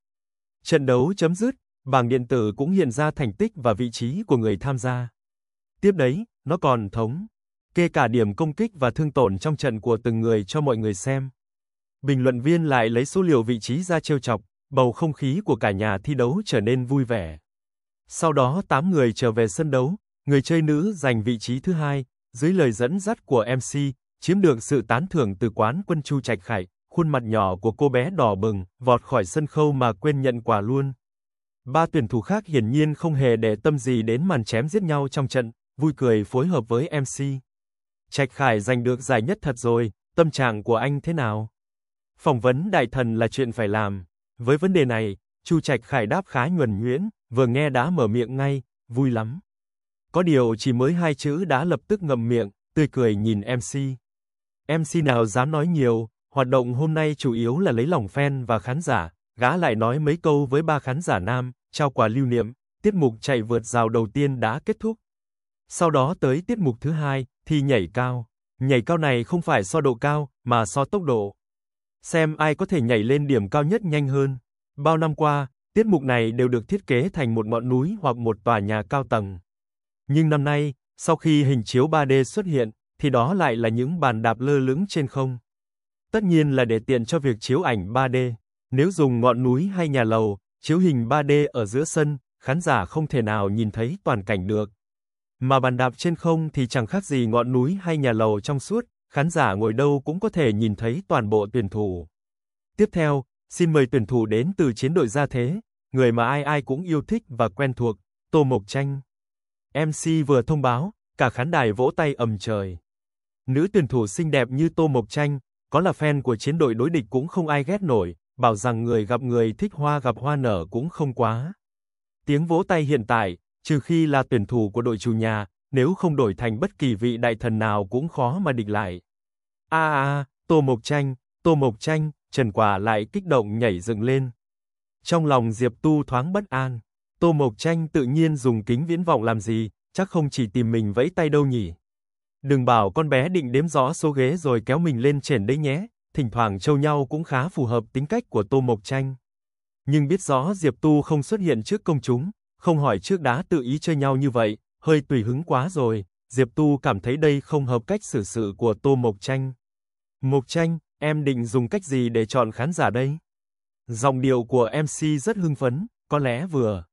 A: Trận đấu chấm dứt, bảng điện tử cũng hiện ra thành tích và vị trí của người tham gia. Tiếp đấy, nó còn thống kê cả điểm công kích và thương tổn trong trận của từng người cho mọi người xem bình luận viên lại lấy số liệu vị trí ra trêu chọc, bầu không khí của cả nhà thi đấu trở nên vui vẻ. Sau đó 8 người trở về sân đấu, người chơi nữ giành vị trí thứ hai, dưới lời dẫn dắt của MC, chiếm được sự tán thưởng từ quán quân Chu Trạch Khải, khuôn mặt nhỏ của cô bé đỏ bừng, vọt khỏi sân khấu mà quên nhận quà luôn. Ba tuyển thủ khác hiển nhiên không hề để tâm gì đến màn chém giết nhau trong trận, vui cười phối hợp với MC. Trạch Khải giành được giải nhất thật rồi, tâm trạng của anh thế nào? Phỏng vấn đại thần là chuyện phải làm. Với vấn đề này, Chu Trạch Khải đáp khá nhuần nhuyễn, vừa nghe đã mở miệng ngay, vui lắm. Có điều chỉ mới hai chữ đã lập tức ngậm miệng, tươi cười nhìn MC. MC nào dám nói nhiều, hoạt động hôm nay chủ yếu là lấy lòng fan và khán giả, gã lại nói mấy câu với ba khán giả nam, trao quà lưu niệm, tiết mục chạy vượt rào đầu tiên đã kết thúc. Sau đó tới tiết mục thứ hai, thì nhảy cao. Nhảy cao này không phải so độ cao, mà so tốc độ xem ai có thể nhảy lên điểm cao nhất nhanh hơn. Bao năm qua, tiết mục này đều được thiết kế thành một ngọn núi hoặc một tòa nhà cao tầng. Nhưng năm nay, sau khi hình chiếu 3D xuất hiện, thì đó lại là những bàn đạp lơ lửng trên không. Tất nhiên là để tiện cho việc chiếu ảnh 3D. Nếu dùng ngọn núi hay nhà lầu, chiếu hình 3D ở giữa sân, khán giả không thể nào nhìn thấy toàn cảnh được. Mà bàn đạp trên không thì chẳng khác gì ngọn núi hay nhà lầu trong suốt, khán giả ngồi đâu cũng có thể nhìn thấy toàn bộ tuyển thủ. Tiếp theo, xin mời tuyển thủ đến từ chiến đội gia thế, người mà ai ai cũng yêu thích và quen thuộc, Tô Mộc Tranh. MC vừa thông báo, cả khán đài vỗ tay ầm trời. Nữ tuyển thủ xinh đẹp như Tô Mộc Tranh, có là fan của chiến đội đối địch cũng không ai ghét nổi, bảo rằng người gặp người thích hoa gặp hoa nở cũng không quá. Tiếng vỗ tay hiện tại, trừ khi là tuyển thủ của đội chủ nhà, nếu không đổi thành bất kỳ vị đại thần nào cũng khó mà địch lại. A a, Tô Mộc Tranh, Tô Mộc Tranh, Trần Quả lại kích động nhảy dựng lên. Trong lòng Diệp Tu thoáng bất an, Tô Mộc Tranh tự nhiên dùng kính viễn vọng làm gì, chắc không chỉ tìm mình vẫy tay đâu nhỉ. Đừng bảo con bé định đếm rõ số ghế rồi kéo mình lên trên đấy nhé, thỉnh thoảng trâu nhau cũng khá phù hợp tính cách của Tô Mộc Tranh. Nhưng biết rõ Diệp Tu không xuất hiện trước công chúng, không hỏi trước đá tự ý chơi nhau như vậy, hơi tùy hứng quá rồi, Diệp Tu cảm thấy đây không hợp cách xử sự của Tô Mộc Tranh. Mộc Tranh, em định dùng cách gì để chọn khán giả đây? Giọng điệu của MC rất hưng phấn, có lẽ vừa.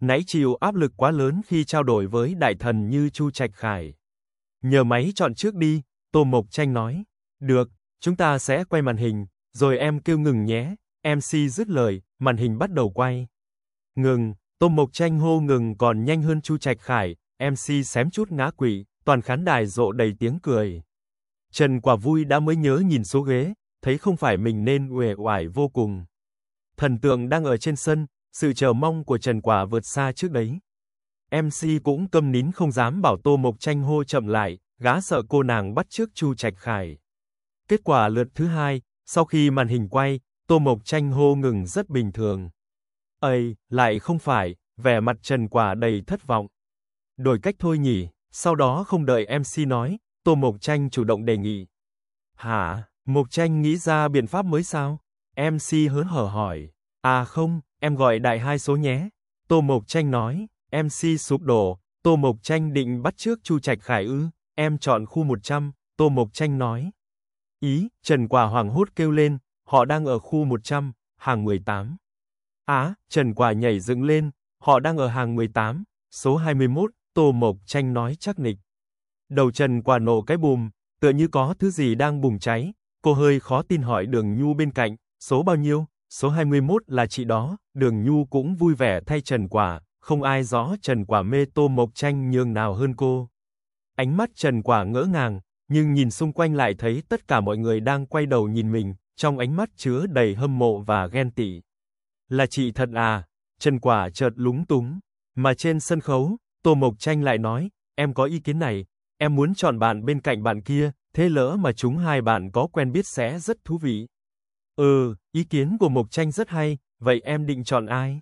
A: Nãy chịu áp lực quá lớn khi trao đổi với đại thần như Chu Trạch Khải. Nhờ máy chọn trước đi, Tô Mộc Tranh nói. Được, chúng ta sẽ quay màn hình, rồi em kêu ngừng nhé. MC dứt lời, màn hình bắt đầu quay. Ngừng, Tô Mộc Tranh hô ngừng còn nhanh hơn Chu Trạch Khải, MC xém chút ngã quỵ, toàn khán đài rộ đầy tiếng cười. Trần Quả Vui đã mới nhớ nhìn số ghế, thấy không phải mình nên uể oải vô cùng. Thần tượng đang ở trên sân, sự chờ mong của Trần Quả vượt xa trước đấy. MC cũng câm nín không dám bảo Tô Mộc Tranh hô chậm lại, gá sợ cô nàng bắt trước Chu Trạch Khải. Kết quả lượt thứ hai, sau khi màn hình quay, Tô Mộc Tranh hô ngừng rất bình thường. Ây, lại không phải, vẻ mặt Trần Quả đầy thất vọng. Đổi cách thôi nhỉ, sau đó không đợi MC nói, Tô Mộc Tranh chủ động đề nghị. Hả, Mộc Tranh nghĩ ra biện pháp mới sao? MC hớn hở hỏi. À không, em gọi đại hai số nhé. Tô Mộc Tranh nói, MC sụp đổ, Tô Mộc Tranh định bắt trước Chu Trạch Khải ư, em chọn khu 100, Tô Mộc Tranh nói. Ý, Trần Quả hoảng hốt kêu lên, họ đang ở khu 100, hàng 18. Á, à, Trần Quả nhảy dựng lên, họ đang ở hàng 18, số 21, Tô Mộc Tranh nói chắc nịch. Đầu Trần Quả nổ cái bùm, tựa như có thứ gì đang bùng cháy, cô hơi khó tin hỏi Đường Nhu bên cạnh, số bao nhiêu? Số 21 là chị đó, Đường Nhu cũng vui vẻ thay Trần Quả, không ai rõ Trần Quả mê Tô Mộc Tranh nhường nào hơn cô. Ánh mắt Trần Quả ngỡ ngàng, nhưng nhìn xung quanh lại thấy tất cả mọi người đang quay đầu nhìn mình, trong ánh mắt chứa đầy hâm mộ và ghen tị. Là chị thật à? Trần Quả chợt lúng túng, mà trên sân khấu, Tô Mộc Tranh lại nói, em có ý kiến này, em muốn chọn bạn bên cạnh bạn kia, thế lỡ mà chúng hai bạn có quen biết sẽ rất thú vị. Ừ, ý kiến của Mộc Tranh rất hay, vậy em định chọn ai?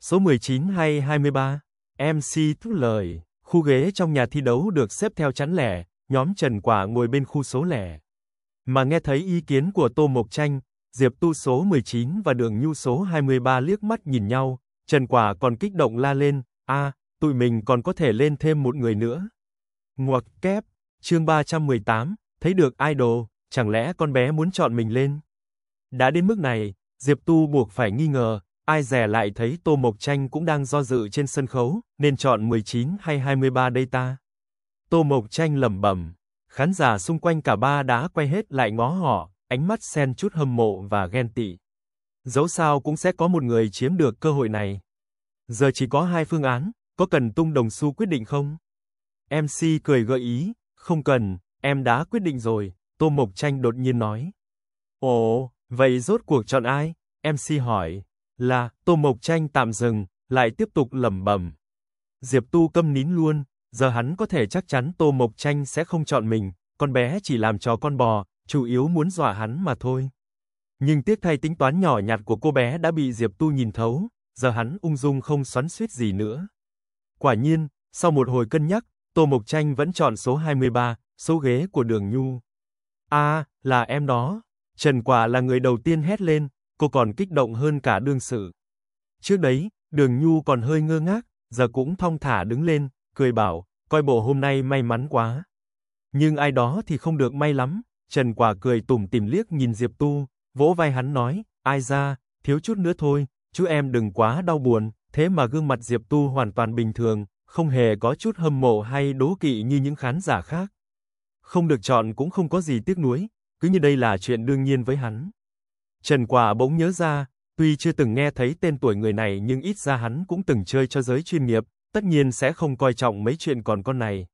A: Số 19 hay 23? MC thúc lời, khu ghế trong nhà thi đấu được xếp theo chắn lẻ, nhóm Trần Quả ngồi bên khu số lẻ. Mà nghe thấy ý kiến của Tô Mộc Tranh, Diệp Tu số 19 và Đường Nhu số 23 liếc mắt nhìn nhau, Trần Quả còn kích động la lên, a, tụi mình còn có thể lên thêm một người nữa. Ngoặc kép, chương 318, thấy được idol, chẳng lẽ con bé muốn chọn mình lên? Đã đến mức này, Diệp Tu buộc phải nghi ngờ, ai dè lại thấy Tô Mộc Tranh cũng đang do dự trên sân khấu, nên chọn 19 hay 23 đây ta. Tô Mộc Tranh lẩm bẩm, khán giả xung quanh cả ba đã quay hết lại ngó họ, ánh mắt xen chút hâm mộ và ghen tị. Dẫu sao cũng sẽ có một người chiếm được cơ hội này. Giờ chỉ có hai phương án, có cần tung đồng xu quyết định không? MC cười gợi ý, không cần, em đã quyết định rồi, Tô Mộc Tranh đột nhiên nói. Ồ, vậy rốt cuộc chọn ai? MC hỏi, là, Tô Mộc Tranh tạm dừng, lại tiếp tục lẩm bẩm. Diệp Tu câm nín luôn, giờ hắn có thể chắc chắn Tô Mộc Tranh sẽ không chọn mình, con bé chỉ làm trò con bò, chủ yếu muốn dọa hắn mà thôi. Nhưng tiếc thay tính toán nhỏ nhặt của cô bé đã bị Diệp Tu nhìn thấu, giờ hắn ung dung không xoắn xuýt gì nữa. Quả nhiên, sau một hồi cân nhắc, Tô Mộc Tranh vẫn chọn số 23, số ghế của Đường Nhu. "A, à, là em đó." Trần Quả là người đầu tiên hét lên, cô còn kích động hơn cả đương sự. Trước đấy, Đường Nhu còn hơi ngơ ngác, giờ cũng thong thả đứng lên, cười bảo, coi bộ hôm nay may mắn quá. Nhưng ai đó thì không được may lắm, Trần Quả cười tủm tỉm liếc nhìn Diệp Tu, vỗ vai hắn nói, ai ra, thiếu chút nữa thôi, chú em đừng quá đau buồn. Thế mà gương mặt Diệp Tu hoàn toàn bình thường, không hề có chút hâm mộ hay đố kỵ như những khán giả khác. Không được chọn cũng không có gì tiếc nuối, cứ như đây là chuyện đương nhiên với hắn. Trần Quả bỗng nhớ ra, tuy chưa từng nghe thấy tên tuổi người này nhưng ít ra hắn cũng từng chơi cho giới chuyên nghiệp, tất nhiên sẽ không coi trọng mấy chuyện còn con này.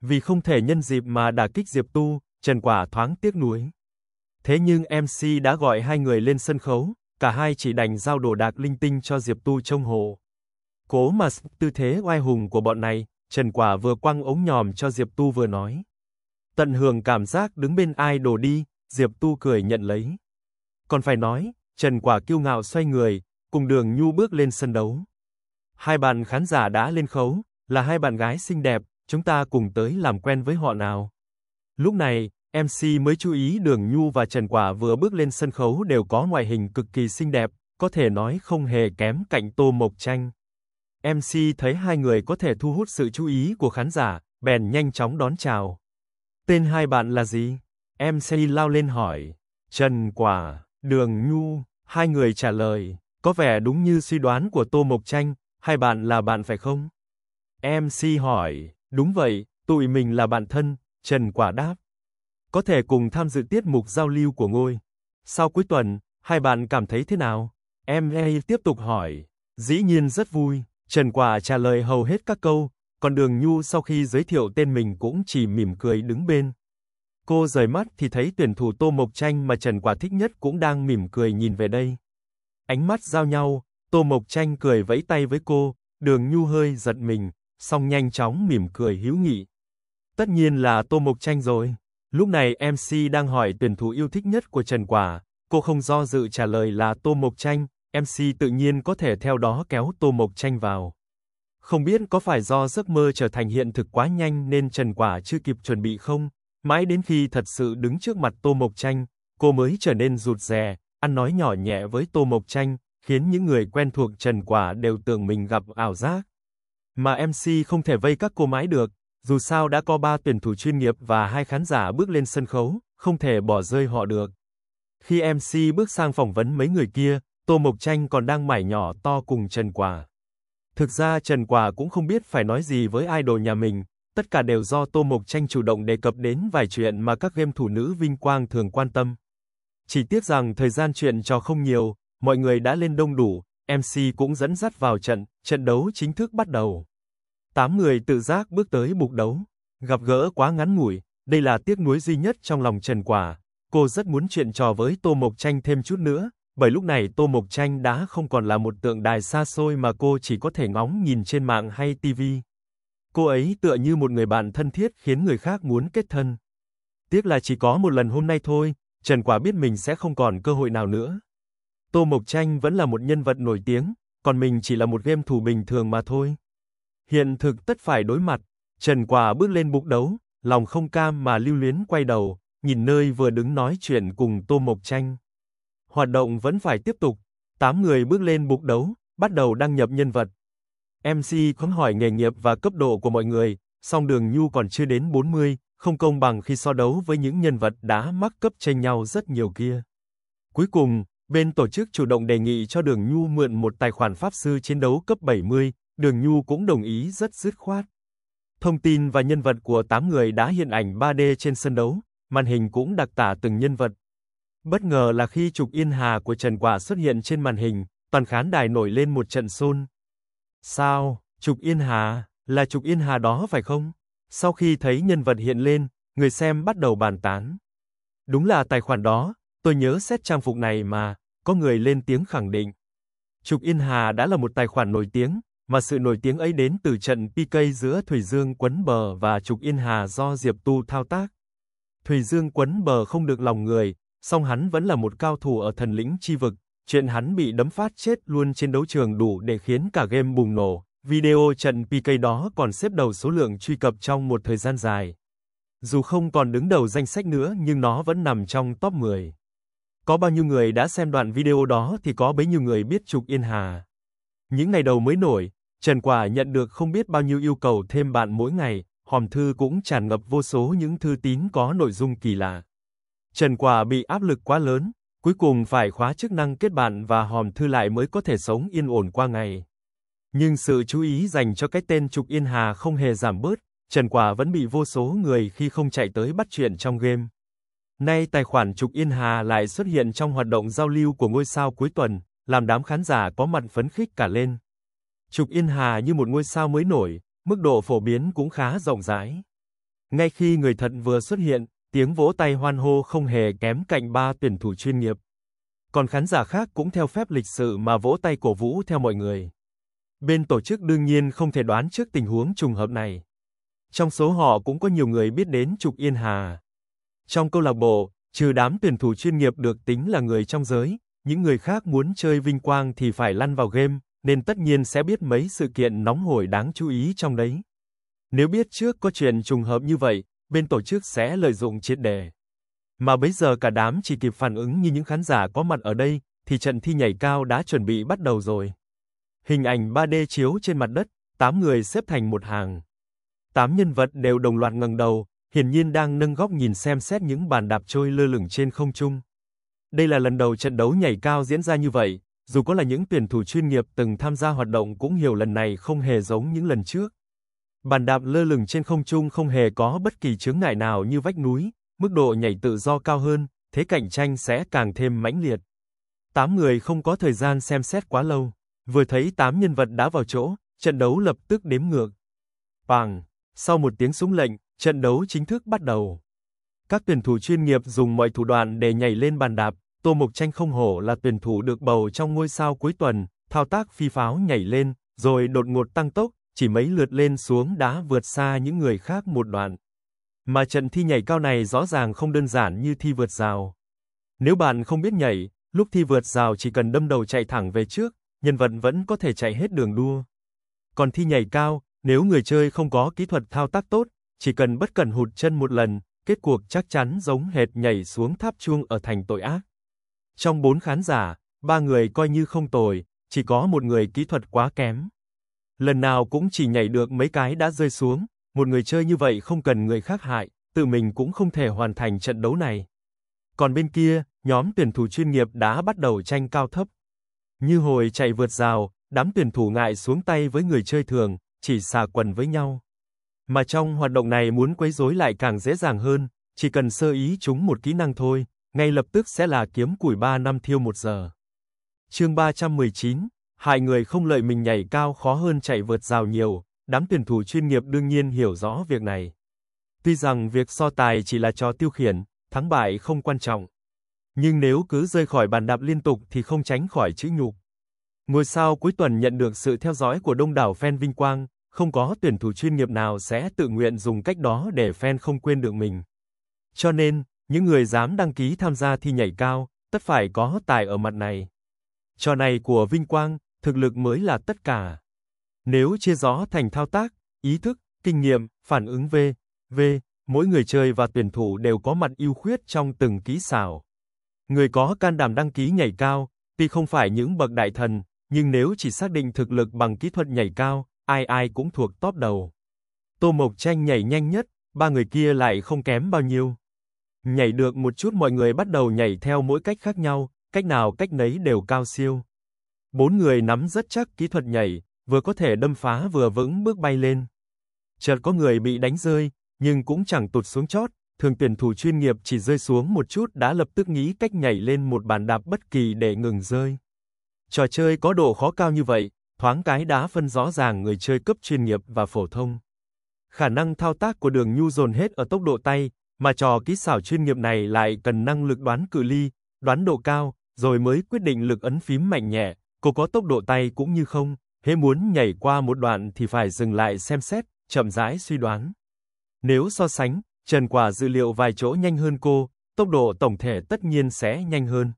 A: Vì không thể nhân dịp mà đả kích Diệp Tu, Trần Quả thoáng tiếc nuối. Thế nhưng MC đã gọi hai người lên sân khấu, cả hai chỉ đành giao đồ đạc linh tinh cho Diệp Tu trông hộ. Cố mà tư thế oai hùng của bọn này, Trần Quả vừa quăng ống nhòm cho Diệp Tu vừa nói. Tận hưởng cảm giác đứng bên ai đồ đi, Diệp Tu cười nhận lấy. Còn phải nói, Trần Quả kiêu ngạo xoay người, cùng đường nhu bước lên sân đấu. Hai bạn khán giả đã lên khấu, là hai bạn gái xinh đẹp, chúng ta cùng tới làm quen với họ nào. Lúc này, MC mới chú ý Đường Nhu và Trần Quả vừa bước lên sân khấu đều có ngoại hình cực kỳ xinh đẹp, có thể nói không hề kém cạnh Tô Mộc Tranh. MC thấy hai người có thể thu hút sự chú ý của khán giả, bèn nhanh chóng đón chào. Tên hai bạn là gì? MC lao lên hỏi. Trần Quả, Đường Nhu, hai người trả lời, có vẻ đúng như suy đoán của Tô Mộc Tranh, hai bạn là bạn phải không? MC hỏi, đúng vậy, tụi mình là bạn thân, Trần Quả đáp có thể cùng tham dự tiết mục giao lưu của ngôi. Sau cuối tuần, hai bạn cảm thấy thế nào? Em e tiếp tục hỏi. Dĩ nhiên rất vui, Trần Quả trả lời hầu hết các câu, còn Đường Nhu sau khi giới thiệu tên mình cũng chỉ mỉm cười đứng bên. Cô rời mắt thì thấy tuyển thủ Tô Mộc Tranh mà Trần Quả thích nhất cũng đang mỉm cười nhìn về đây. Ánh mắt giao nhau, Tô Mộc Tranh cười vẫy tay với cô, Đường Nhu hơi giật mình, song nhanh chóng mỉm cười hiếu nghị. Tất nhiên là Tô Mộc Tranh rồi. Lúc này MC đang hỏi tuyển thủ yêu thích nhất của Trần Quả, cô không do dự trả lời là Tô Mộc Tranh, MC tự nhiên có thể theo đó kéo Tô Mộc Tranh vào. Không biết có phải do giấc mơ trở thành hiện thực quá nhanh nên Trần Quả chưa kịp chuẩn bị không, mãi đến khi thật sự đứng trước mặt Tô Mộc Tranh, cô mới trở nên rụt rè, ăn nói nhỏ nhẹ với Tô Mộc Tranh, khiến những người quen thuộc Trần Quả đều tưởng mình gặp ảo giác. Mà MC không thể vây các cô mãi được, dù sao đã có 3 tuyển thủ chuyên nghiệp và hai khán giả bước lên sân khấu, không thể bỏ rơi họ được. Khi MC bước sang phỏng vấn mấy người kia, Tô Mộc Tranh còn đang mải nhỏ to cùng Trần Quả. Thực ra Trần Quả cũng không biết phải nói gì với idol nhà mình, tất cả đều do Tô Mộc Tranh chủ động đề cập đến vài chuyện mà các game thủ nữ vinh quang thường quan tâm. Chỉ tiếc rằng thời gian chuyện trò không nhiều, mọi người đã lên đông đủ, MC cũng dẫn dắt vào trận, trận đấu chính thức bắt đầu. Tám người tự giác bước tới bục đấu, gặp gỡ quá ngắn ngủi, đây là tiếc nuối duy nhất trong lòng Trần Quả. Cô rất muốn chuyện trò với Tô Mộc Tranh thêm chút nữa, bởi lúc này Tô Mộc Tranh đã không còn là một tượng đài xa xôi mà cô chỉ có thể ngóng nhìn trên mạng hay TV. Cô ấy tựa như một người bạn thân thiết khiến người khác muốn kết thân. Tiếc là chỉ có một lần hôm nay thôi, Trần Quả biết mình sẽ không còn cơ hội nào nữa. Tô Mộc Tranh vẫn là một nhân vật nổi tiếng, còn mình chỉ là một game thủ bình thường mà thôi hiện thực tất phải đối mặt. Trần Quả bước lên bục đấu, lòng không cam mà lưu luyến quay đầu, nhìn nơi vừa đứng nói chuyện cùng Tô Mộc Tranh. Hoạt động vẫn phải tiếp tục, tám người bước lên bục đấu, bắt đầu đăng nhập nhân vật. MC không hỏi nghề nghiệp và cấp độ của mọi người, song Đường Nhu còn chưa đến 40, không công bằng khi so đấu với những nhân vật đã mắc cấp tranh nhau rất nhiều kia. Cuối cùng, bên tổ chức chủ động đề nghị cho Đường Nhu mượn một tài khoản pháp sư chiến đấu cấp 70, Đường Nhu cũng đồng ý rất dứt khoát. Thông tin và nhân vật của 8 người đã hiện ảnh 3D trên sân đấu, màn hình cũng đặc tả từng nhân vật. Bất ngờ là khi trục Yên Hà của Trần Quả xuất hiện trên màn hình, toàn khán đài nổi lên một trận xôn. Sao, trục Yên Hà, là trục Yên Hà đó phải không? Sau khi thấy nhân vật hiện lên, người xem bắt đầu bàn tán. Đúng là tài khoản đó, tôi nhớ xét trang phục này mà, có người lên tiếng khẳng định. Trục Yên Hà đã là một tài khoản nổi tiếng, mà sự nổi tiếng ấy đến từ trận PK giữa Thủy Dương Quấn Bờ và Trục Yên Hà do Diệp Tu thao tác. Thủy Dương Quấn Bờ không được lòng người, song hắn vẫn là một cao thủ ở thần lĩnh chi vực, chuyện hắn bị đấm phát chết luôn trên đấu trường đủ để khiến cả game bùng nổ. Video trận PK đó còn xếp đầu số lượng truy cập trong một thời gian dài. Dù không còn đứng đầu danh sách nữa nhưng nó vẫn nằm trong top 10. Có bao nhiêu người đã xem đoạn video đó thì có bấy nhiêu người biết Trục Yên Hà. Những ngày đầu mới nổi, Trần Quả nhận được không biết bao nhiêu yêu cầu thêm bạn mỗi ngày, hòm thư cũng tràn ngập vô số những thư tín có nội dung kỳ lạ. Trần Quả bị áp lực quá lớn, cuối cùng phải khóa chức năng kết bạn và hòm thư lại mới có thể sống yên ổn qua ngày. Nhưng sự chú ý dành cho cái tên Trục Yên Hà không hề giảm bớt, Trần Quả vẫn bị vô số người khi không chạy tới bắt chuyện trong game. Nay tài khoản Trục Yên Hà lại xuất hiện trong hoạt động giao lưu của ngôi sao cuối tuần, làm đám khán giả có mặt phấn khích cả lên. Trục Yên Hà như một ngôi sao mới nổi, mức độ phổ biến cũng khá rộng rãi. Ngay khi người thận vừa xuất hiện, tiếng vỗ tay hoan hô không hề kém cạnh ba tuyển thủ chuyên nghiệp. Còn khán giả khác cũng theo phép lịch sự mà vỗ tay cổ vũ theo mọi người. Bên tổ chức đương nhiên không thể đoán trước tình huống trùng hợp này. Trong số họ cũng có nhiều người biết đến Trục Yên Hà. Trong câu lạc bộ, trừ đám tuyển thủ chuyên nghiệp được tính là người trong giới, những người khác muốn chơi vinh quang thì phải lăn vào game, nên tất nhiên sẽ biết mấy sự kiện nóng hổi đáng chú ý trong đấy. Nếu biết trước có chuyện trùng hợp như vậy, bên tổ chức sẽ lợi dụng triệt đề. Mà bây giờ cả đám chỉ kịp phản ứng như những khán giả có mặt ở đây, thì trận thi nhảy cao đã chuẩn bị bắt đầu rồi. Hình ảnh 3D chiếu trên mặt đất, 8 người xếp thành một hàng. 8 nhân vật đều đồng loạt ngẩng đầu, hiển nhiên đang nâng góc nhìn xem xét những bàn đạp trôi lơ lửng trên không trung. Đây là lần đầu trận đấu nhảy cao diễn ra như vậy, dù có là những tuyển thủ chuyên nghiệp từng tham gia hoạt động cũng hiểu lần này không hề giống những lần trước. Bàn đạp lơ lửng trên không trung không hề có bất kỳ chướng ngại nào như vách núi, mức độ nhảy tự do cao hơn, thế cạnh tranh sẽ càng thêm mãnh liệt. Tám người không có thời gian xem xét quá lâu, vừa thấy tám nhân vật đã vào chỗ, trận đấu lập tức đếm ngược. Bằng, sau một tiếng súng lệnh, trận đấu chính thức bắt đầu. Các tuyển thủ chuyên nghiệp dùng mọi thủ đoạn để nhảy lên bàn đạp, Tô Mộc Tranh không hổ là tuyển thủ được bầu trong ngôi sao cuối tuần, thao tác phi pháo nhảy lên, rồi đột ngột tăng tốc, chỉ mấy lượt lên xuống đã vượt xa những người khác một đoạn. Mà trận thi nhảy cao này rõ ràng không đơn giản như thi vượt rào. Nếu bạn không biết nhảy, lúc thi vượt rào chỉ cần đâm đầu chạy thẳng về trước, nhân vật vẫn có thể chạy hết đường đua. Còn thi nhảy cao, nếu người chơi không có kỹ thuật thao tác tốt, chỉ cần bất cẩn hụt chân một lần, kết cuộc chắc chắn giống hệt nhảy xuống tháp chuông ở thành tội ác. Trong bốn khán giả, ba người coi như không tồi, chỉ có một người kỹ thuật quá kém. Lần nào cũng chỉ nhảy được mấy cái đã rơi xuống, một người chơi như vậy không cần người khác hại, tự mình cũng không thể hoàn thành trận đấu này. Còn bên kia, nhóm tuyển thủ chuyên nghiệp đã bắt đầu tranh cao thấp. Như hồi chạy vượt rào, đám tuyển thủ ngại xuống tay với người chơi thường, chỉ xà quần với nhau. Mà trong hoạt động này muốn quấy rối lại càng dễ dàng hơn, chỉ cần sơ ý chúng một kỹ năng thôi, ngay lập tức sẽ là kiếm củi 3 năm thiêu 1 giờ. Chương 319, hại người không lợi mình nhảy cao khó hơn chạy vượt rào nhiều, đám tuyển thủ chuyên nghiệp đương nhiên hiểu rõ việc này. Tuy rằng việc so tài chỉ là trò tiêu khiển, thắng bại không quan trọng. Nhưng nếu cứ rơi khỏi bàn đạp liên tục thì không tránh khỏi chữ nhục. Ngôi sao cuối tuần nhận được sự theo dõi của đông đảo fan Vinh Quang, không có tuyển thủ chuyên nghiệp nào sẽ tự nguyện dùng cách đó để fan không quên được mình. Cho nên, những người dám đăng ký tham gia thi nhảy cao, tất phải có tài ở mặt này. Trò này của Vinh Quang, thực lực mới là tất cả. Nếu chia rõ thành thao tác, ý thức, kinh nghiệm, phản ứng v, v, mỗi người chơi và tuyển thủ đều có mặt ưu khuyết trong từng kỹ xảo. Người có can đảm đăng ký nhảy cao, tuy không phải những bậc đại thần, nhưng nếu chỉ xác định thực lực bằng kỹ thuật nhảy cao, ai ai cũng thuộc top đầu. Tô Mộc Tranh nhảy nhanh nhất, ba người kia lại không kém bao nhiêu. Nhảy được một chút mọi người bắt đầu nhảy theo mỗi cách khác nhau, cách nào cách nấy đều cao siêu. Bốn người nắm rất chắc kỹ thuật nhảy, vừa có thể đâm phá vừa vững bước bay lên. Chợt có người bị đánh rơi, nhưng cũng chẳng tụt xuống chót, thường tuyển thủ chuyên nghiệp chỉ rơi xuống một chút đã lập tức nghĩ cách nhảy lên một bàn đạp bất kỳ để ngừng rơi. Trò chơi có độ khó cao như vậy, thoáng cái đã phân rõ ràng người chơi cấp chuyên nghiệp và phổ thông. Khả năng thao tác của Đường Nhu dồn hết ở tốc độ tay, mà trò kỹ xảo chuyên nghiệp này lại cần năng lực đoán cự ly, đoán độ cao, rồi mới quyết định lực ấn phím mạnh nhẹ, cô có tốc độ tay cũng như không, hễ muốn nhảy qua một đoạn thì phải dừng lại xem xét, chậm rãi suy đoán. Nếu so sánh, Trần Quả dữ liệu vài chỗ nhanh hơn cô, tốc độ tổng thể tất nhiên sẽ nhanh hơn.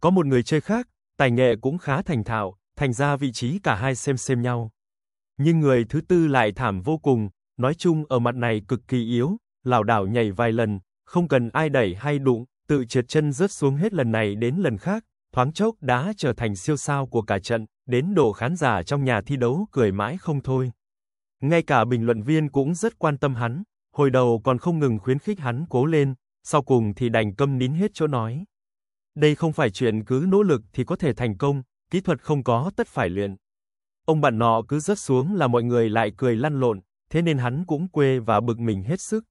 A: Có một người chơi khác, tài nghệ cũng khá thành thạo, thành ra vị trí cả hai xem xem nhau. Nhưng người thứ tư lại thảm vô cùng, nói chung ở mặt này cực kỳ yếu, lảo đảo nhảy vài lần, không cần ai đẩy hay đụng, tự trượt chân rớt xuống hết lần này đến lần khác, thoáng chốc đã trở thành siêu sao của cả trận, đến độ khán giả trong nhà thi đấu cười mãi không thôi. Ngay cả bình luận viên cũng rất quan tâm hắn, hồi đầu còn không ngừng khuyến khích hắn cố lên, sau cùng thì đành câm nín hết chỗ nói. Đây không phải chuyện cứ nỗ lực thì có thể thành công, kỹ thuật không có tất phải luyện. Ông bạn nọ cứ rớt xuống là mọi người lại cười lăn lộn, thế nên hắn cũng quê và bực mình hết sức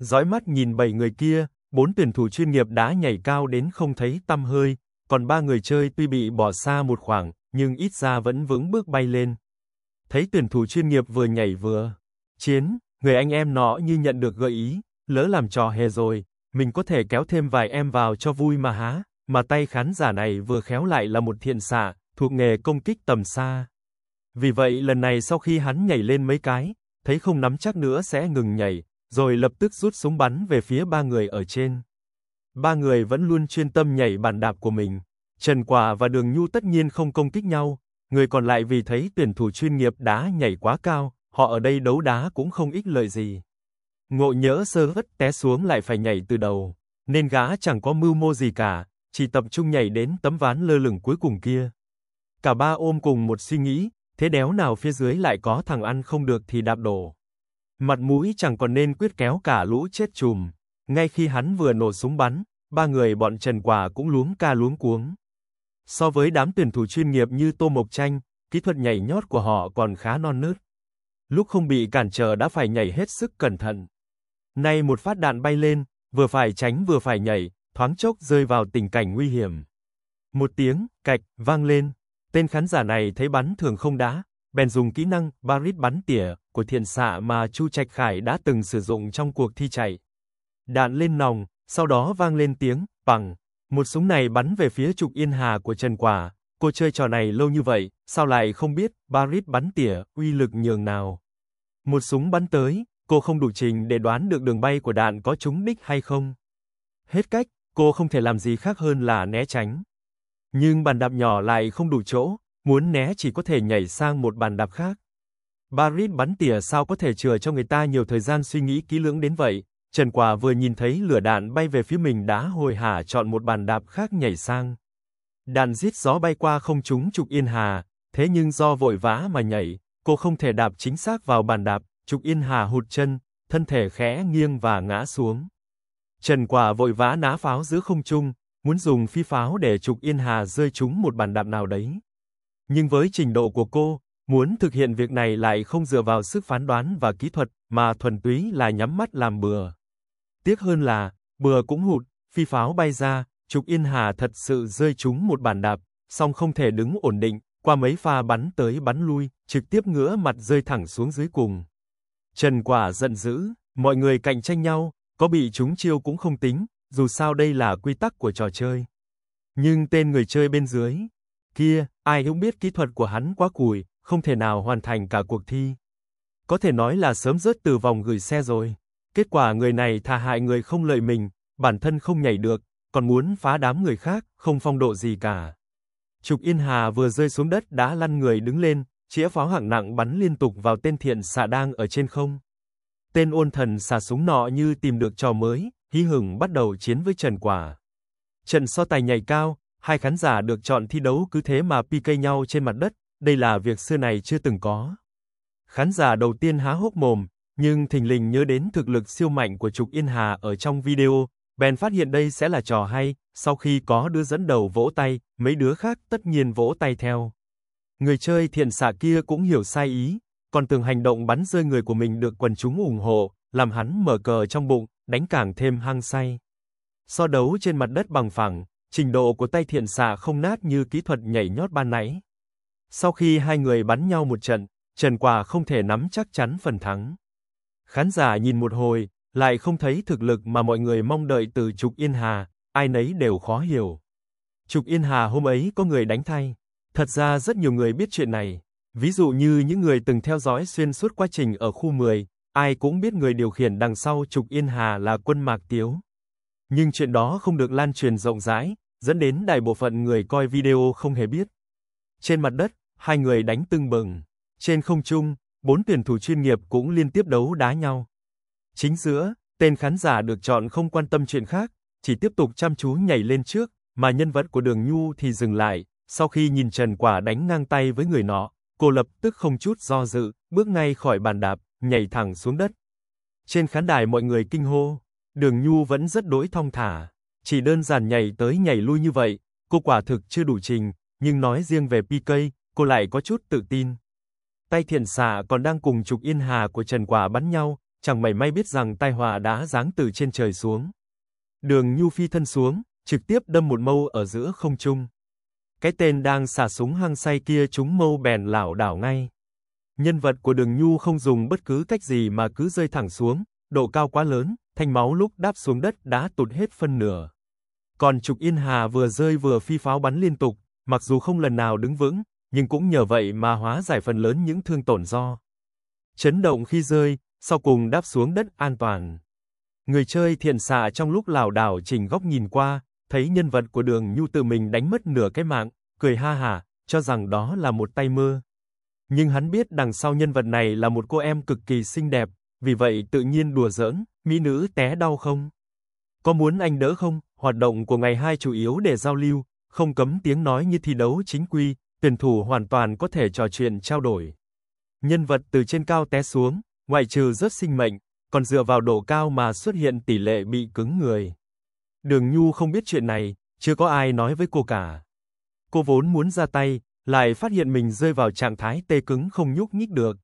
A: dõi mắt nhìn bảy người kia, bốn tuyển thủ chuyên nghiệp đá nhảy cao đến không thấy tăm hơi, còn ba người chơi tuy bị bỏ xa một khoảng, nhưng ít ra vẫn vững bước bay lên. Thấy tuyển thủ chuyên nghiệp vừa nhảy vừa chiến, người anh em nọ như nhận được gợi ý, lỡ làm trò hề rồi, mình có thể kéo thêm vài em vào cho vui mà há, mà tay khán giả này vừa khéo lại là một thiện xạ, thuộc nghề công kích tầm xa. Vì vậy lần này sau khi hắn nhảy lên mấy cái, thấy không nắm chắc nữa sẽ ngừng nhảy, rồi lập tức rút súng bắn về phía ba người ở trên. Ba người vẫn luôn chuyên tâm nhảy bàn đạp của mình. Trần Quả và Đường Nhu tất nhiên không công kích nhau, người còn lại vì thấy tuyển thủ chuyên nghiệp đá nhảy quá cao, họ ở đây đấu đá cũng không ích lợi gì. Ngộ nhỡ sơ vất té xuống lại phải nhảy từ đầu, nên gã chẳng có mưu mô gì cả, chỉ tập trung nhảy đến tấm ván lơ lửng cuối cùng kia. Cả ba ôm cùng một suy nghĩ, thế đéo nào phía dưới lại có thằng ăn không được thì đạp đổ. Mặt mũi chẳng còn nên quyết kéo cả lũ chết chùm. Ngay khi hắn vừa nổ súng bắn, ba người bọn Trần Quả cũng luống ca luống cuống. So với đám tuyển thủ chuyên nghiệp như Tô Mộc Tranh, kỹ thuật nhảy nhót của họ còn khá non nớt. Lúc không bị cản trở đã phải nhảy hết sức cẩn thận. Nay một phát đạn bay lên, vừa phải tránh vừa phải nhảy, thoáng chốc rơi vào tình cảnh nguy hiểm. Một tiếng, cạch, vang lên. Tên khán giả này thấy bắn thường không đá bèn dùng kỹ năng Barit bắn tỉa của Thiện xạ mà Chu Trạch Khải đã từng sử dụng trong cuộc thi chạy. Đạn lên nòng, sau đó vang lên tiếng bằng, một súng này bắn về phía trục yên hà của Trần Quả. Cô chơi trò này lâu như vậy, sao lại không biết Barit bắn tỉa uy lực nhường nào? Một súng bắn tới, cô không đủ trình để đoán được đường bay của đạn có trúng đích hay không. Hết cách, cô không thể làm gì khác hơn là né tránh. Nhưng bàn đạp nhỏ lại không đủ chỗ, Muốn né chỉ có thể nhảy sang một bàn đạp khác. Barit bắn tỉa sao có thể chừa cho người ta nhiều thời gian suy nghĩ kỹ lưỡng đến vậy. Trần Quả vừa nhìn thấy lửa đạn bay về phía mình đã hồi hả chọn một bàn đạp khác nhảy sang. Đạn giết gió bay qua không trúng Trục Yên Hà, thế nhưng do vội vã mà nhảy, cô không thể đạp chính xác vào bàn đạp, Trục Yên Hà hụt chân, thân thể khẽ nghiêng và ngã xuống. Trần Quả vội vã ná pháo giữa không trung, muốn dùng phi pháo để Trục Yên Hà rơi trúng một bàn đạp nào đấy. Nhưng với trình độ của cô, muốn thực hiện việc này lại không dựa vào sức phán đoán và kỹ thuật, mà thuần túy là nhắm mắt làm bừa. Tiếc hơn là, bừa cũng hụt, phi pháo bay ra, Trục Yên Hà thật sự rơi trúng một bản đạp, song không thể đứng ổn định, qua mấy pha bắn tới bắn lui, trực tiếp ngửa mặt rơi thẳng xuống dưới cùng. Trần Quả giận dữ, mọi người cạnh tranh nhau, có bị trúng chiêu cũng không tính, dù sao đây là quy tắc của trò chơi. Nhưng tên người chơi bên dưới, Kia, ai cũng biết kỹ thuật của hắn quá cùi, không thể nào hoàn thành cả cuộc thi. Có thể nói là sớm rớt từ vòng gửi xe rồi. Kết quả người này thà hại người không lợi mình, bản thân không nhảy được, còn muốn phá đám người khác, không phong độ gì cả. Trục Yên Hà vừa rơi xuống đất đã lăn người đứng lên, chĩa pháo hạng nặng bắn liên tục vào tên thiện xạ đang ở trên không. Tên ôn thần xả súng nọ như tìm được trò mới, hí hửng bắt đầu chiến với Trần Quả. Trận so tài nhảy cao, hai khán giả được chọn thi đấu cứ thế mà PK nhau trên mặt đất, đây là việc xưa này chưa từng có. Khán giả đầu tiên há hốc mồm, nhưng thình lình nhớ đến thực lực siêu mạnh của Trục Yên Hà ở trong video, bèn phát hiện đây sẽ là trò hay, sau khi có đứa dẫn đầu vỗ tay, mấy đứa khác tất nhiên vỗ tay theo. Người chơi thiện xạ kia cũng hiểu sai ý, còn từng hành động bắn rơi người của mình được quần chúng ủng hộ, làm hắn mở cờ trong bụng, đánh càng thêm hăng say. So đấu trên mặt đất bằng phẳng, trình độ của tay thiện xạ không nát như kỹ thuật nhảy nhót ban nãy. Sau khi hai người bắn nhau một trận, Trần Quả không thể nắm chắc chắn phần thắng. Khán giả nhìn một hồi, lại không thấy thực lực mà mọi người mong đợi từ Trục Yên Hà, ai nấy đều khó hiểu. Trục Yên Hà hôm ấy có người đánh thay. Thật ra rất nhiều người biết chuyện này. Ví dụ như những người từng theo dõi xuyên suốt quá trình ở khu 10, ai cũng biết người điều khiển đằng sau Trục Yên Hà là quân Mạc Tiếu. Nhưng chuyện đó không được lan truyền rộng rãi, dẫn đến đại bộ phận người coi video không hề biết. Trên mặt đất, hai người đánh tưng bừng. Trên không trung, bốn tuyển thủ chuyên nghiệp cũng liên tiếp đấu đá nhau. Chính giữa, tên khán giả được chọn không quan tâm chuyện khác, chỉ tiếp tục chăm chú nhảy lên trước, mà nhân vật của Đường Nhu thì dừng lại, sau khi nhìn Trần Quả đánh ngang tay với người nọ, cô lập tức không chút do dự, bước ngay khỏi bàn đạp, nhảy thẳng xuống đất. Trên khán đài mọi người kinh hô, Đường Nhu vẫn rất đối thong thả, chỉ đơn giản nhảy tới nhảy lui như vậy, cô quả thực chưa đủ trình, nhưng nói riêng về PK, cô lại có chút tự tin. Tay thiện xạ còn đang cùng trục yên hà của Trần Quả bắn nhau, chẳng mảy may biết rằng tai họa đã giáng từ trên trời xuống. Đường Nhu phi thân xuống, trực tiếp đâm một mâu ở giữa không trung. Cái tên đang xả súng hăng say kia trúng mâu bèn lảo đảo ngay. Nhân vật của Đường Nhu không dùng bất cứ cách gì mà cứ rơi thẳng xuống, độ cao quá lớn, thanh máu lúc đáp xuống đất đã tụt hết phân nửa. Còn trục Yên Hà vừa rơi vừa phi pháo bắn liên tục, mặc dù không lần nào đứng vững, nhưng cũng nhờ vậy mà hóa giải phần lớn những thương tổn do chấn động khi rơi, sau cùng đáp xuống đất an toàn. Người chơi thiện xạ trong lúc lảo đảo chỉnh góc nhìn qua, thấy nhân vật của Đường Nhu tự mình đánh mất nửa cái mạng, cười ha hả, cho rằng đó là một tay mơ. Nhưng hắn biết đằng sau nhân vật này là một cô em cực kỳ xinh đẹp, vì vậy tự nhiên đùa giỡn, mỹ nữ té đau không? Có muốn anh đỡ không? Hoạt động của ngày hai chủ yếu để giao lưu, không cấm tiếng nói như thi đấu chính quy, tuyển thủ hoàn toàn có thể trò chuyện trao đổi. Nhân vật từ trên cao té xuống, ngoại trừ rất sinh mệnh, còn dựa vào độ cao mà xuất hiện tỷ lệ bị cứng người. Đường Nhu không biết chuyện này, chưa có ai nói với cô cả. Cô vốn muốn ra tay, lại phát hiện mình rơi vào trạng thái tê cứng không nhúc nhích được,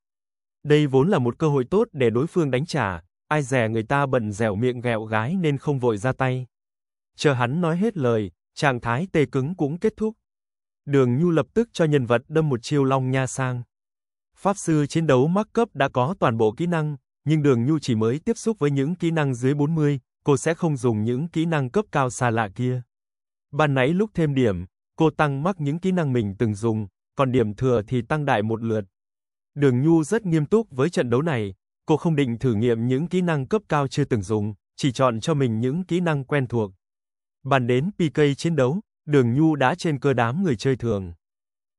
A: đây vốn là một cơ hội tốt để đối phương đánh trả, ai dè người ta bận dẻo miệng ghẹo gái nên không vội ra tay. Chờ hắn nói hết lời, trạng thái tê cứng cũng kết thúc. Đường Nhu lập tức cho nhân vật đâm một chiêu long nha sang. Pháp sư chiến đấu mắc cấp đã có toàn bộ kỹ năng, nhưng Đường Nhu chỉ mới tiếp xúc với những kỹ năng dưới 40, cô sẽ không dùng những kỹ năng cấp cao xa lạ kia. Ban nãy lúc thêm điểm, cô tăng mắc những kỹ năng mình từng dùng, còn điểm thừa thì tăng đại một lượt. Đường Nhu rất nghiêm túc với trận đấu này, cô không định thử nghiệm những kỹ năng cấp cao chưa từng dùng, chỉ chọn cho mình những kỹ năng quen thuộc. Bàn đến PK chiến đấu, Đường Nhu đã trên cơ đám người chơi thường.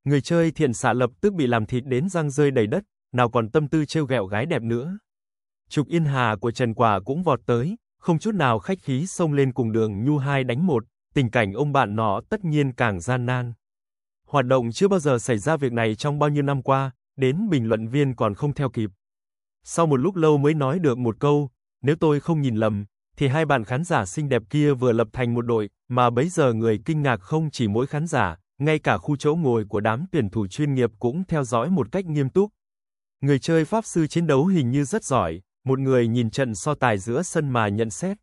A: Người chơi thiện xạ lập tức bị làm thịt đến răng rơi đầy đất, nào còn tâm tư trêu ghẹo gái đẹp nữa. Trục Yên Hà của Trần Quả cũng vọt tới, không chút nào khách khí xông lên cùng Đường Nhu hai đánh một, tình cảnh ông bạn nọ tất nhiên càng gian nan. Hoạt động chưa bao giờ xảy ra việc này trong bao nhiêu năm qua, đến bình luận viên còn không theo kịp. Sau một lúc lâu mới nói được một câu, nếu tôi không nhìn lầm, thì hai bạn khán giả xinh đẹp kia vừa lập thành một đội, mà bấy giờ người kinh ngạc không chỉ mỗi khán giả, ngay cả khu chỗ ngồi của đám tuyển thủ chuyên nghiệp cũng theo dõi một cách nghiêm túc. Người chơi pháp sư chiến đấu hình như rất giỏi, một người nhìn trận so tài giữa sân mà nhận xét.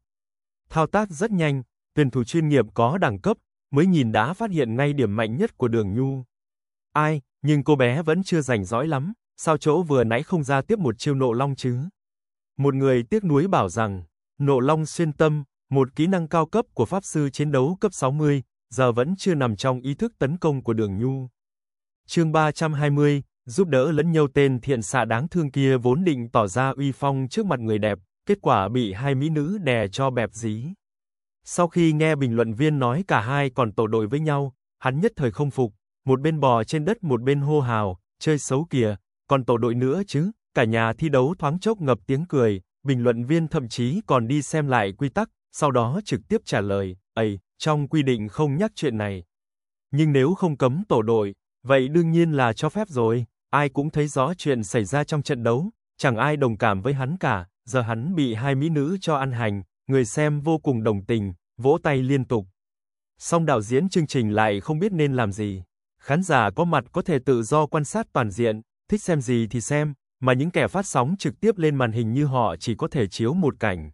A: Thao tác rất nhanh, tuyển thủ chuyên nghiệp có đẳng cấp, mới nhìn đã phát hiện ngay điểm mạnh nhất của Đường Nhu. Ai, nhưng cô bé vẫn chưa rảnh rõi lắm, sao chỗ vừa nãy không ra tiếp một chiêu nộ long chứ? Một người tiếc nuối bảo rằng, nộ long xuyên tâm, một kỹ năng cao cấp của Pháp Sư chiến đấu cấp 60, giờ vẫn chưa nằm trong ý thức tấn công của đường Nhu. chương 320, giúp đỡ lẫn nhau tên thiện xạ đáng thương kia vốn định tỏ ra uy phong trước mặt người đẹp, kết quả bị hai mỹ nữ đè cho bẹp dí. Sau khi nghe bình luận viên nói cả hai còn tổ đội với nhau, hắn nhất thời không phục, một bên bò trên đất một bên hô hào, chơi xấu kìa, còn tổ đội nữa chứ, cả nhà thi đấu thoáng chốc ngập tiếng cười, bình luận viên thậm chí còn đi xem lại quy tắc, sau đó trực tiếp trả lời, ấy, trong quy định không nhắc chuyện này. Nhưng nếu không cấm tổ đội, vậy đương nhiên là cho phép rồi, ai cũng thấy rõ chuyện xảy ra trong trận đấu, chẳng ai đồng cảm với hắn cả, giờ hắn bị hai mỹ nữ cho ăn hành, người xem vô cùng đồng tình, vỗ tay liên tục. Song đạo diễn chương trình lại không biết nên làm gì. Khán giả có mặt có thể tự do quan sát toàn diện, thích xem gì thì xem, mà những kẻ phát sóng trực tiếp lên màn hình như họ chỉ có thể chiếu một cảnh.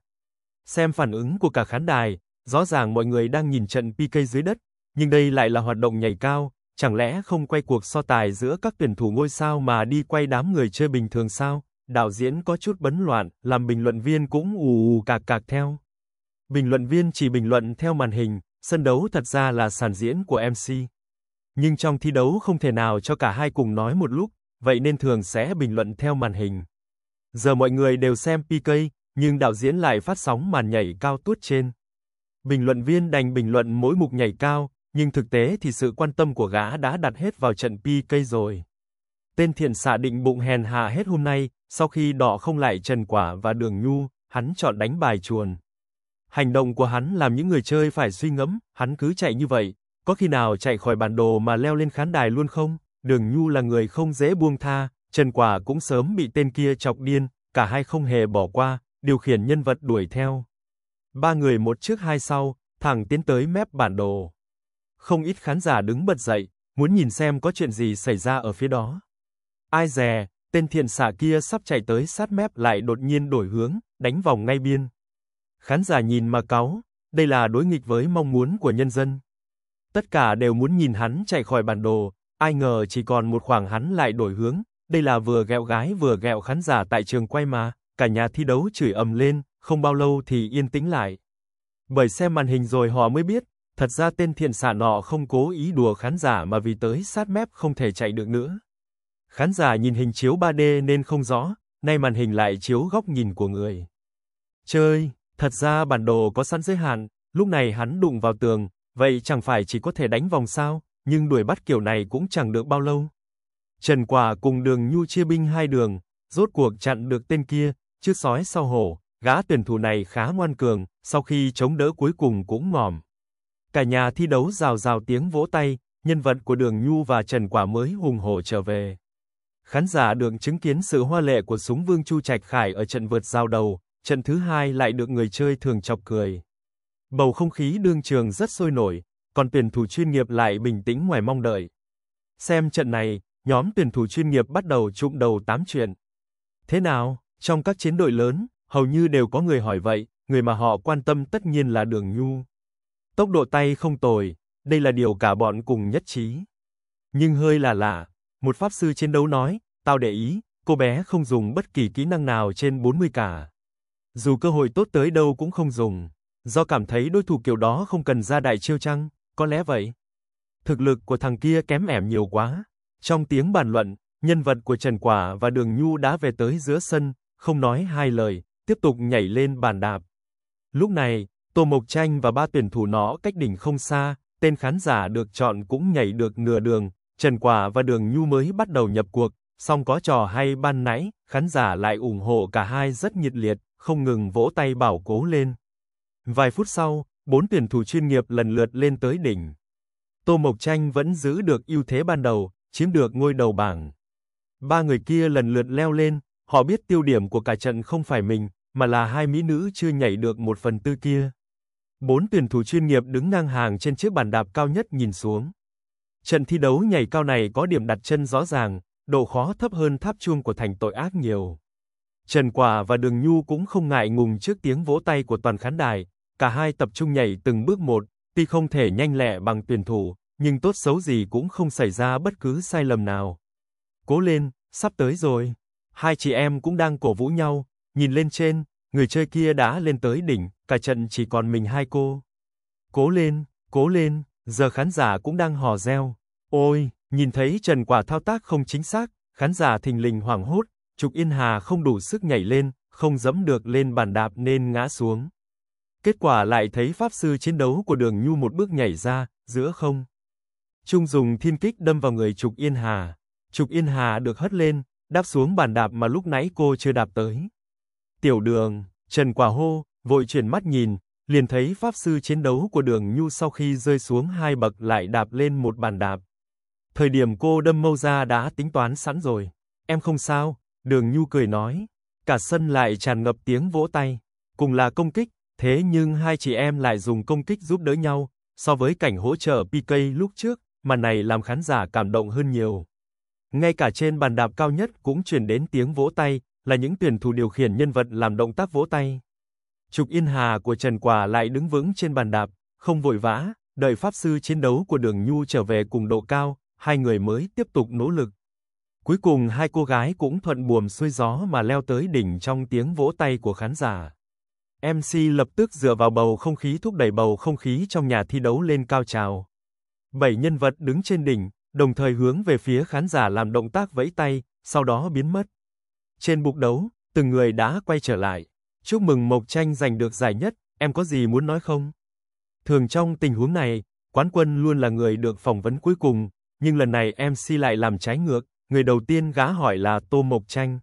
A: Xem phản ứng của cả khán đài, rõ ràng mọi người đang nhìn trận PK dưới đất, nhưng đây lại là hoạt động nhảy cao, chẳng lẽ không quay cuộc so tài giữa các tuyển thủ ngôi sao mà đi quay đám người chơi bình thường sao? Đạo diễn có chút bấn loạn, làm bình luận viên cũng ù ù cạc cạc theo. Bình luận viên chỉ bình luận theo màn hình, sân đấu thật ra là sàn diễn của MC nhưng trong thi đấu không thể nào cho cả hai cùng nói một lúc, vậy nên thường sẽ bình luận theo màn hình. Giờ mọi người đều xem PK, nhưng đạo diễn lại phát sóng màn nhảy cao tuốt trên. Bình luận viên đành bình luận mỗi mục nhảy cao, nhưng thực tế thì sự quan tâm của gã đã đặt hết vào trận PK rồi. Tên thiện xạ định bụng hèn hạ hết hôm nay, sau khi đỏ không lại Trần Quả và Đường Nhu, hắn chọn đánh bài chuồn. Hành động của hắn làm những người chơi phải suy ngẫm, hắn cứ chạy như vậy, có khi nào chạy khỏi bản đồ mà leo lên khán đài luôn không? Đường Nhu là người không dễ buông tha, Trần Quả cũng sớm bị tên kia chọc điên, cả hai không hề bỏ qua, điều khiển nhân vật đuổi theo. Ba người một trước hai sau, thẳng tiến tới mép bản đồ. Không ít khán giả đứng bật dậy, muốn nhìn xem có chuyện gì xảy ra ở phía đó. Ai dè, tên thiện xạ kia sắp chạy tới sát mép lại đột nhiên đổi hướng, đánh vòng ngay biên. Khán giả nhìn mà cáu, đây là đối nghịch với mong muốn của nhân dân tất cả đều muốn nhìn hắn chạy khỏi bản đồ, ai ngờ chỉ còn một khoảng hắn lại đổi hướng, đây là vừa gẹo gái vừa gẹo khán giả tại trường quay mà, cả nhà thi đấu chửi ầm lên, không bao lâu thì yên tĩnh lại. Bởi xem màn hình rồi họ mới biết, thật ra tên thiện xạ nọ không cố ý đùa khán giả mà vì tới sát mép không thể chạy được nữa. Khán giả nhìn hình chiếu 3D nên không rõ, nay màn hình lại chiếu góc nhìn của người. Chơi, thật ra bản đồ có sẵn giới hạn, lúc này hắn đụng vào tường, Vậy chẳng phải chỉ có thể đánh vòng sao, nhưng đuổi bắt kiểu này cũng chẳng được bao lâu. Trần Quả cùng Đường Nhu chia binh hai đường, rốt cuộc chặn được tên kia, chứ sói sau hổ, gã tuyển thủ này khá ngoan cường, sau khi chống đỡ cuối cùng cũng ngòm. Cả nhà thi đấu rào rào tiếng vỗ tay, nhân vật của Đường Nhu và Trần Quả mới hùng hổ trở về. Khán giả được chứng kiến sự hoa lệ của súng vương Chu Trạch Khải ở trận vượt giao đầu, trận thứ hai lại được người chơi thường chọc cười. Bầu không khí đương trường rất sôi nổi, còn tuyển thủ chuyên nghiệp lại bình tĩnh ngoài mong đợi. Xem trận này, nhóm tuyển thủ chuyên nghiệp bắt đầu trụng đầu tám chuyện. Thế nào, trong các chiến đội lớn, hầu như đều có người hỏi vậy, người mà họ quan tâm tất nhiên là Đường Nhu. Tốc độ tay không tồi, đây là điều cả bọn cùng nhất trí. Nhưng hơi là lạ, một pháp sư chiến đấu nói, tao để ý, cô bé không dùng bất kỳ kỹ năng nào trên 40 cả. Dù cơ hội tốt tới đâu cũng không dùng. Do cảm thấy đối thủ kiểu đó không cần ra đại chiêu chăng? Có lẽ vậy. Thực lực của thằng kia kém ẻm nhiều quá. Trong tiếng bàn luận, nhân vật của Trần Quả và Đường Nhu đã về tới giữa sân, không nói hai lời, tiếp tục nhảy lên bàn đạp. Lúc này, Tô Mộc Tranh và ba tuyển thủ nó cách đỉnh không xa, tên khán giả được chọn cũng nhảy được nửa đường, Trần Quả và Đường Nhu mới bắt đầu nhập cuộc, song có trò hay ban nãy, khán giả lại ủng hộ cả hai rất nhiệt liệt, không ngừng vỗ tay bảo cố lên. Vài phút sau, bốn tuyển thủ chuyên nghiệp lần lượt lên tới đỉnh. Tô Mộc Tranh vẫn giữ được ưu thế ban đầu, chiếm được ngôi đầu bảng. Ba người kia lần lượt leo lên, họ biết tiêu điểm của cả trận không phải mình, mà là hai mỹ nữ chưa nhảy được một phần tư kia. Bốn tuyển thủ chuyên nghiệp đứng ngang hàng trên chiếc bàn đạp cao nhất nhìn xuống. Trận thi đấu nhảy cao này có điểm đặt chân rõ ràng, độ khó thấp hơn tháp chuông của thành tội ác nhiều. Trần Quả và Đường Nhu cũng không ngại ngùng trước tiếng vỗ tay của toàn khán đài, cả hai tập trung nhảy từng bước một, tuy không thể nhanh lẹ bằng tuyển thủ, nhưng tốt xấu gì cũng không xảy ra bất cứ sai lầm nào. Cố lên, sắp tới rồi. Hai chị em cũng đang cổ vũ nhau, nhìn lên trên, người chơi kia đã lên tới đỉnh, cả trận chỉ còn mình hai cô. Cố lên, cố lên, giờ khán giả cũng đang hò reo. Ôi, nhìn thấy Trần Quả thao tác không chính xác, khán giả thình lình hoảng hốt, Trục Yên Hà không đủ sức nhảy lên, không dẫm được lên bàn đạp nên ngã xuống. Kết quả lại thấy pháp sư chiến đấu của Đường Nhu một bước nhảy ra, giữa không. Trung dùng thiên kích đâm vào người Trục Yên Hà. Trục Yên Hà được hất lên, đáp xuống bàn đạp mà lúc nãy cô chưa đạp tới. Tiểu Đường, Trần Quả Hô, vội chuyển mắt nhìn, liền thấy pháp sư chiến đấu của Đường Nhu sau khi rơi xuống hai bậc lại đạp lên một bàn đạp. Thời điểm cô đâm mâu ra đã tính toán sẵn rồi. Em không sao, Đường Nhu cười nói, cả sân lại tràn ngập tiếng vỗ tay, cùng là công kích, thế nhưng hai chị em lại dùng công kích giúp đỡ nhau, so với cảnh hỗ trợ PK lúc trước, màn này làm khán giả cảm động hơn nhiều. Ngay cả trên bàn đạp cao nhất cũng truyền đến tiếng vỗ tay, là những tuyển thủ điều khiển nhân vật làm động tác vỗ tay. Trục Yên Hà của Trần Quả lại đứng vững trên bàn đạp, không vội vã, đợi pháp sư chiến đấu của Đường Nhu trở về cùng độ cao, hai người mới tiếp tục nỗ lực. Cuối cùng hai cô gái cũng thuận buồm xuôi gió mà leo tới đỉnh trong tiếng vỗ tay của khán giả. MC lập tức dựa vào bầu không khí thúc đẩy bầu không khí trong nhà thi đấu lên cao trào. Bảy nhân vật đứng trên đỉnh, đồng thời hướng về phía khán giả làm động tác vẫy tay, sau đó biến mất. Trên bục đấu, từng người đã quay trở lại. Chúc mừng Mộc Tranh giành được giải nhất, em có gì muốn nói không? Thường trong tình huống này, quán quân luôn là người được phỏng vấn cuối cùng, nhưng lần này MC lại làm trái ngược, người đầu tiên gã hỏi là Tô Mộc Tranh.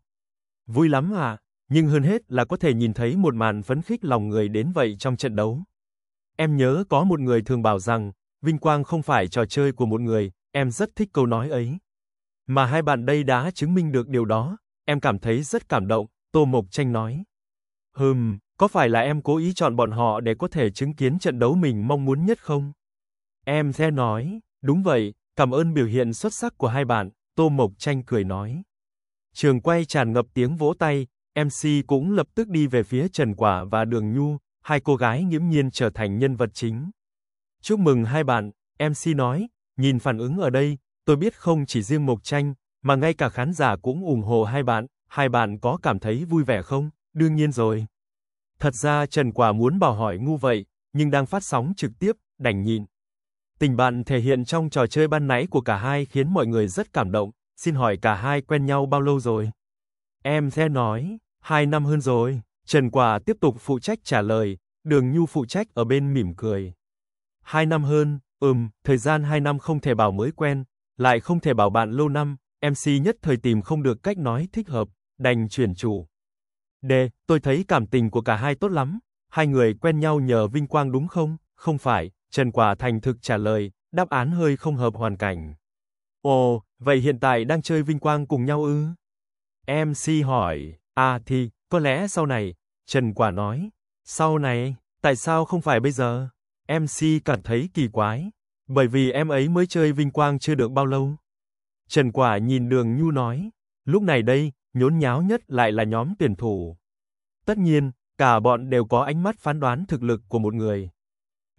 A: Vui lắm à, nhưng hơn hết là có thể nhìn thấy một màn phấn khích lòng người đến vậy trong trận đấu. Em nhớ có một người thường bảo rằng, vinh quang không phải trò chơi của một người, em rất thích câu nói ấy. Mà hai bạn đây đã chứng minh được điều đó, em cảm thấy rất cảm động, Tô Mộc Tranh nói. Hừm, có phải là em cố ý chọn bọn họ để có thể chứng kiến trận đấu mình mong muốn nhất không? Em sẽ nói, đúng vậy, cảm ơn biểu hiện xuất sắc của hai bạn. Tô Mộc Tranh cười nói. Trường quay tràn ngập tiếng vỗ tay, MC cũng lập tức đi về phía Trần Quả và Đường Nhu, hai cô gái nghiễm nhiên trở thành nhân vật chính. Chúc mừng hai bạn, MC nói, nhìn phản ứng ở đây, tôi biết không chỉ riêng Mộc Tranh, mà ngay cả khán giả cũng ủng hộ hai bạn, hai bạn có cảm thấy vui vẻ không? Đương nhiên rồi. Thật ra Trần Quả muốn bảo hỏi ngu vậy, nhưng đang phát sóng trực tiếp, đành nhịn. Tình bạn thể hiện trong trò chơi ban nãy của cả hai khiến mọi người rất cảm động. Xin hỏi cả hai quen nhau bao lâu rồi? Em sẽ nói, hai năm hơn rồi. Trần Quả tiếp tục phụ trách trả lời, Đường Nhu phụ trách ở bên mỉm cười. Hai năm hơn, ừm, thời gian hai năm không thể bảo mới quen, lại không thể bảo bạn lâu năm, MC nhất thời tìm không được cách nói thích hợp, đành chuyển chủ. Đề, tôi thấy cảm tình của cả hai tốt lắm, hai người quen nhau nhờ vinh quang đúng không? Không phải, Trần Quả thành thực trả lời, đáp án hơi không hợp hoàn cảnh. Ồ, vậy hiện tại đang chơi vinh quang cùng nhau ư? MC hỏi, à thì, có lẽ sau này, Trần Quả nói, sau này, tại sao không phải bây giờ? MC cảm thấy kỳ quái, bởi vì em ấy mới chơi vinh quang chưa được bao lâu. Trần Quả nhìn Đường Nhu nói, lúc này đây, nhốn nháo nhất lại là nhóm tuyển thủ. Tất nhiên, cả bọn đều có ánh mắt phán đoán thực lực của một người.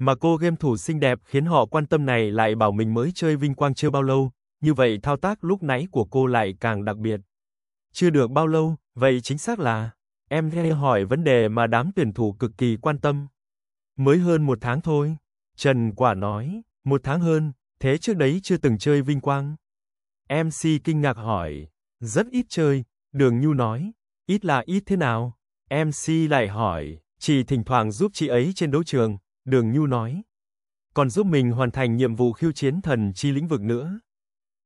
A: Mà cô game thủ xinh đẹp khiến họ quan tâm này lại bảo mình mới chơi Vinh Quang chưa bao lâu, như vậy thao tác lúc nãy của cô lại càng đặc biệt. Chưa được bao lâu, vậy chính xác là em nghe hỏi vấn đề mà đám tuyển thủ cực kỳ quan tâm. Mới hơn một tháng thôi, Trần Quả nói, một tháng hơn, thế trước đấy chưa từng chơi Vinh Quang. MC kinh ngạc hỏi, rất ít chơi, Đường Nhu nói, ít là ít thế nào? MC lại hỏi, chỉ thỉnh thoảng giúp chị ấy trên đấu trường, Đường Nhu nói. Còn giúp mình hoàn thành nhiệm vụ khiêu chiến thần chi lĩnh vực nữa.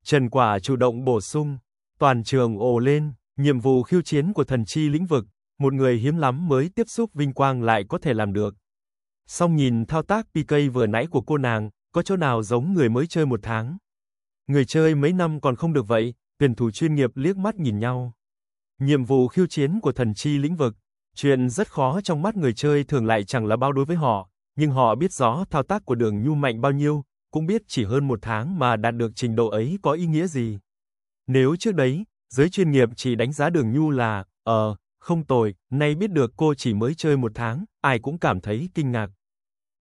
A: Trần Quả chủ động bổ sung, toàn trường ồ lên, nhiệm vụ khiêu chiến của thần chi lĩnh vực, một người hiếm lắm mới tiếp xúc vinh quang lại có thể làm được. Song nhìn thao tác PK vừa nãy của cô nàng, có chỗ nào giống người mới chơi một tháng. Người chơi mấy năm còn không được vậy, tuyển thủ chuyên nghiệp liếc mắt nhìn nhau. Nhiệm vụ khiêu chiến của thần chi lĩnh vực, chuyện rất khó trong mắt người chơi thường lại chẳng là bao đối với họ, nhưng họ biết rõ thao tác của đường Nhu mạnh bao nhiêu, cũng biết chỉ hơn một tháng mà đạt được trình độ ấy có ý nghĩa gì. Nếu trước đấy, giới chuyên nghiệp chỉ đánh giá đường Nhu là, ờ, không tồi, nay biết được cô chỉ mới chơi một tháng, ai cũng cảm thấy kinh ngạc.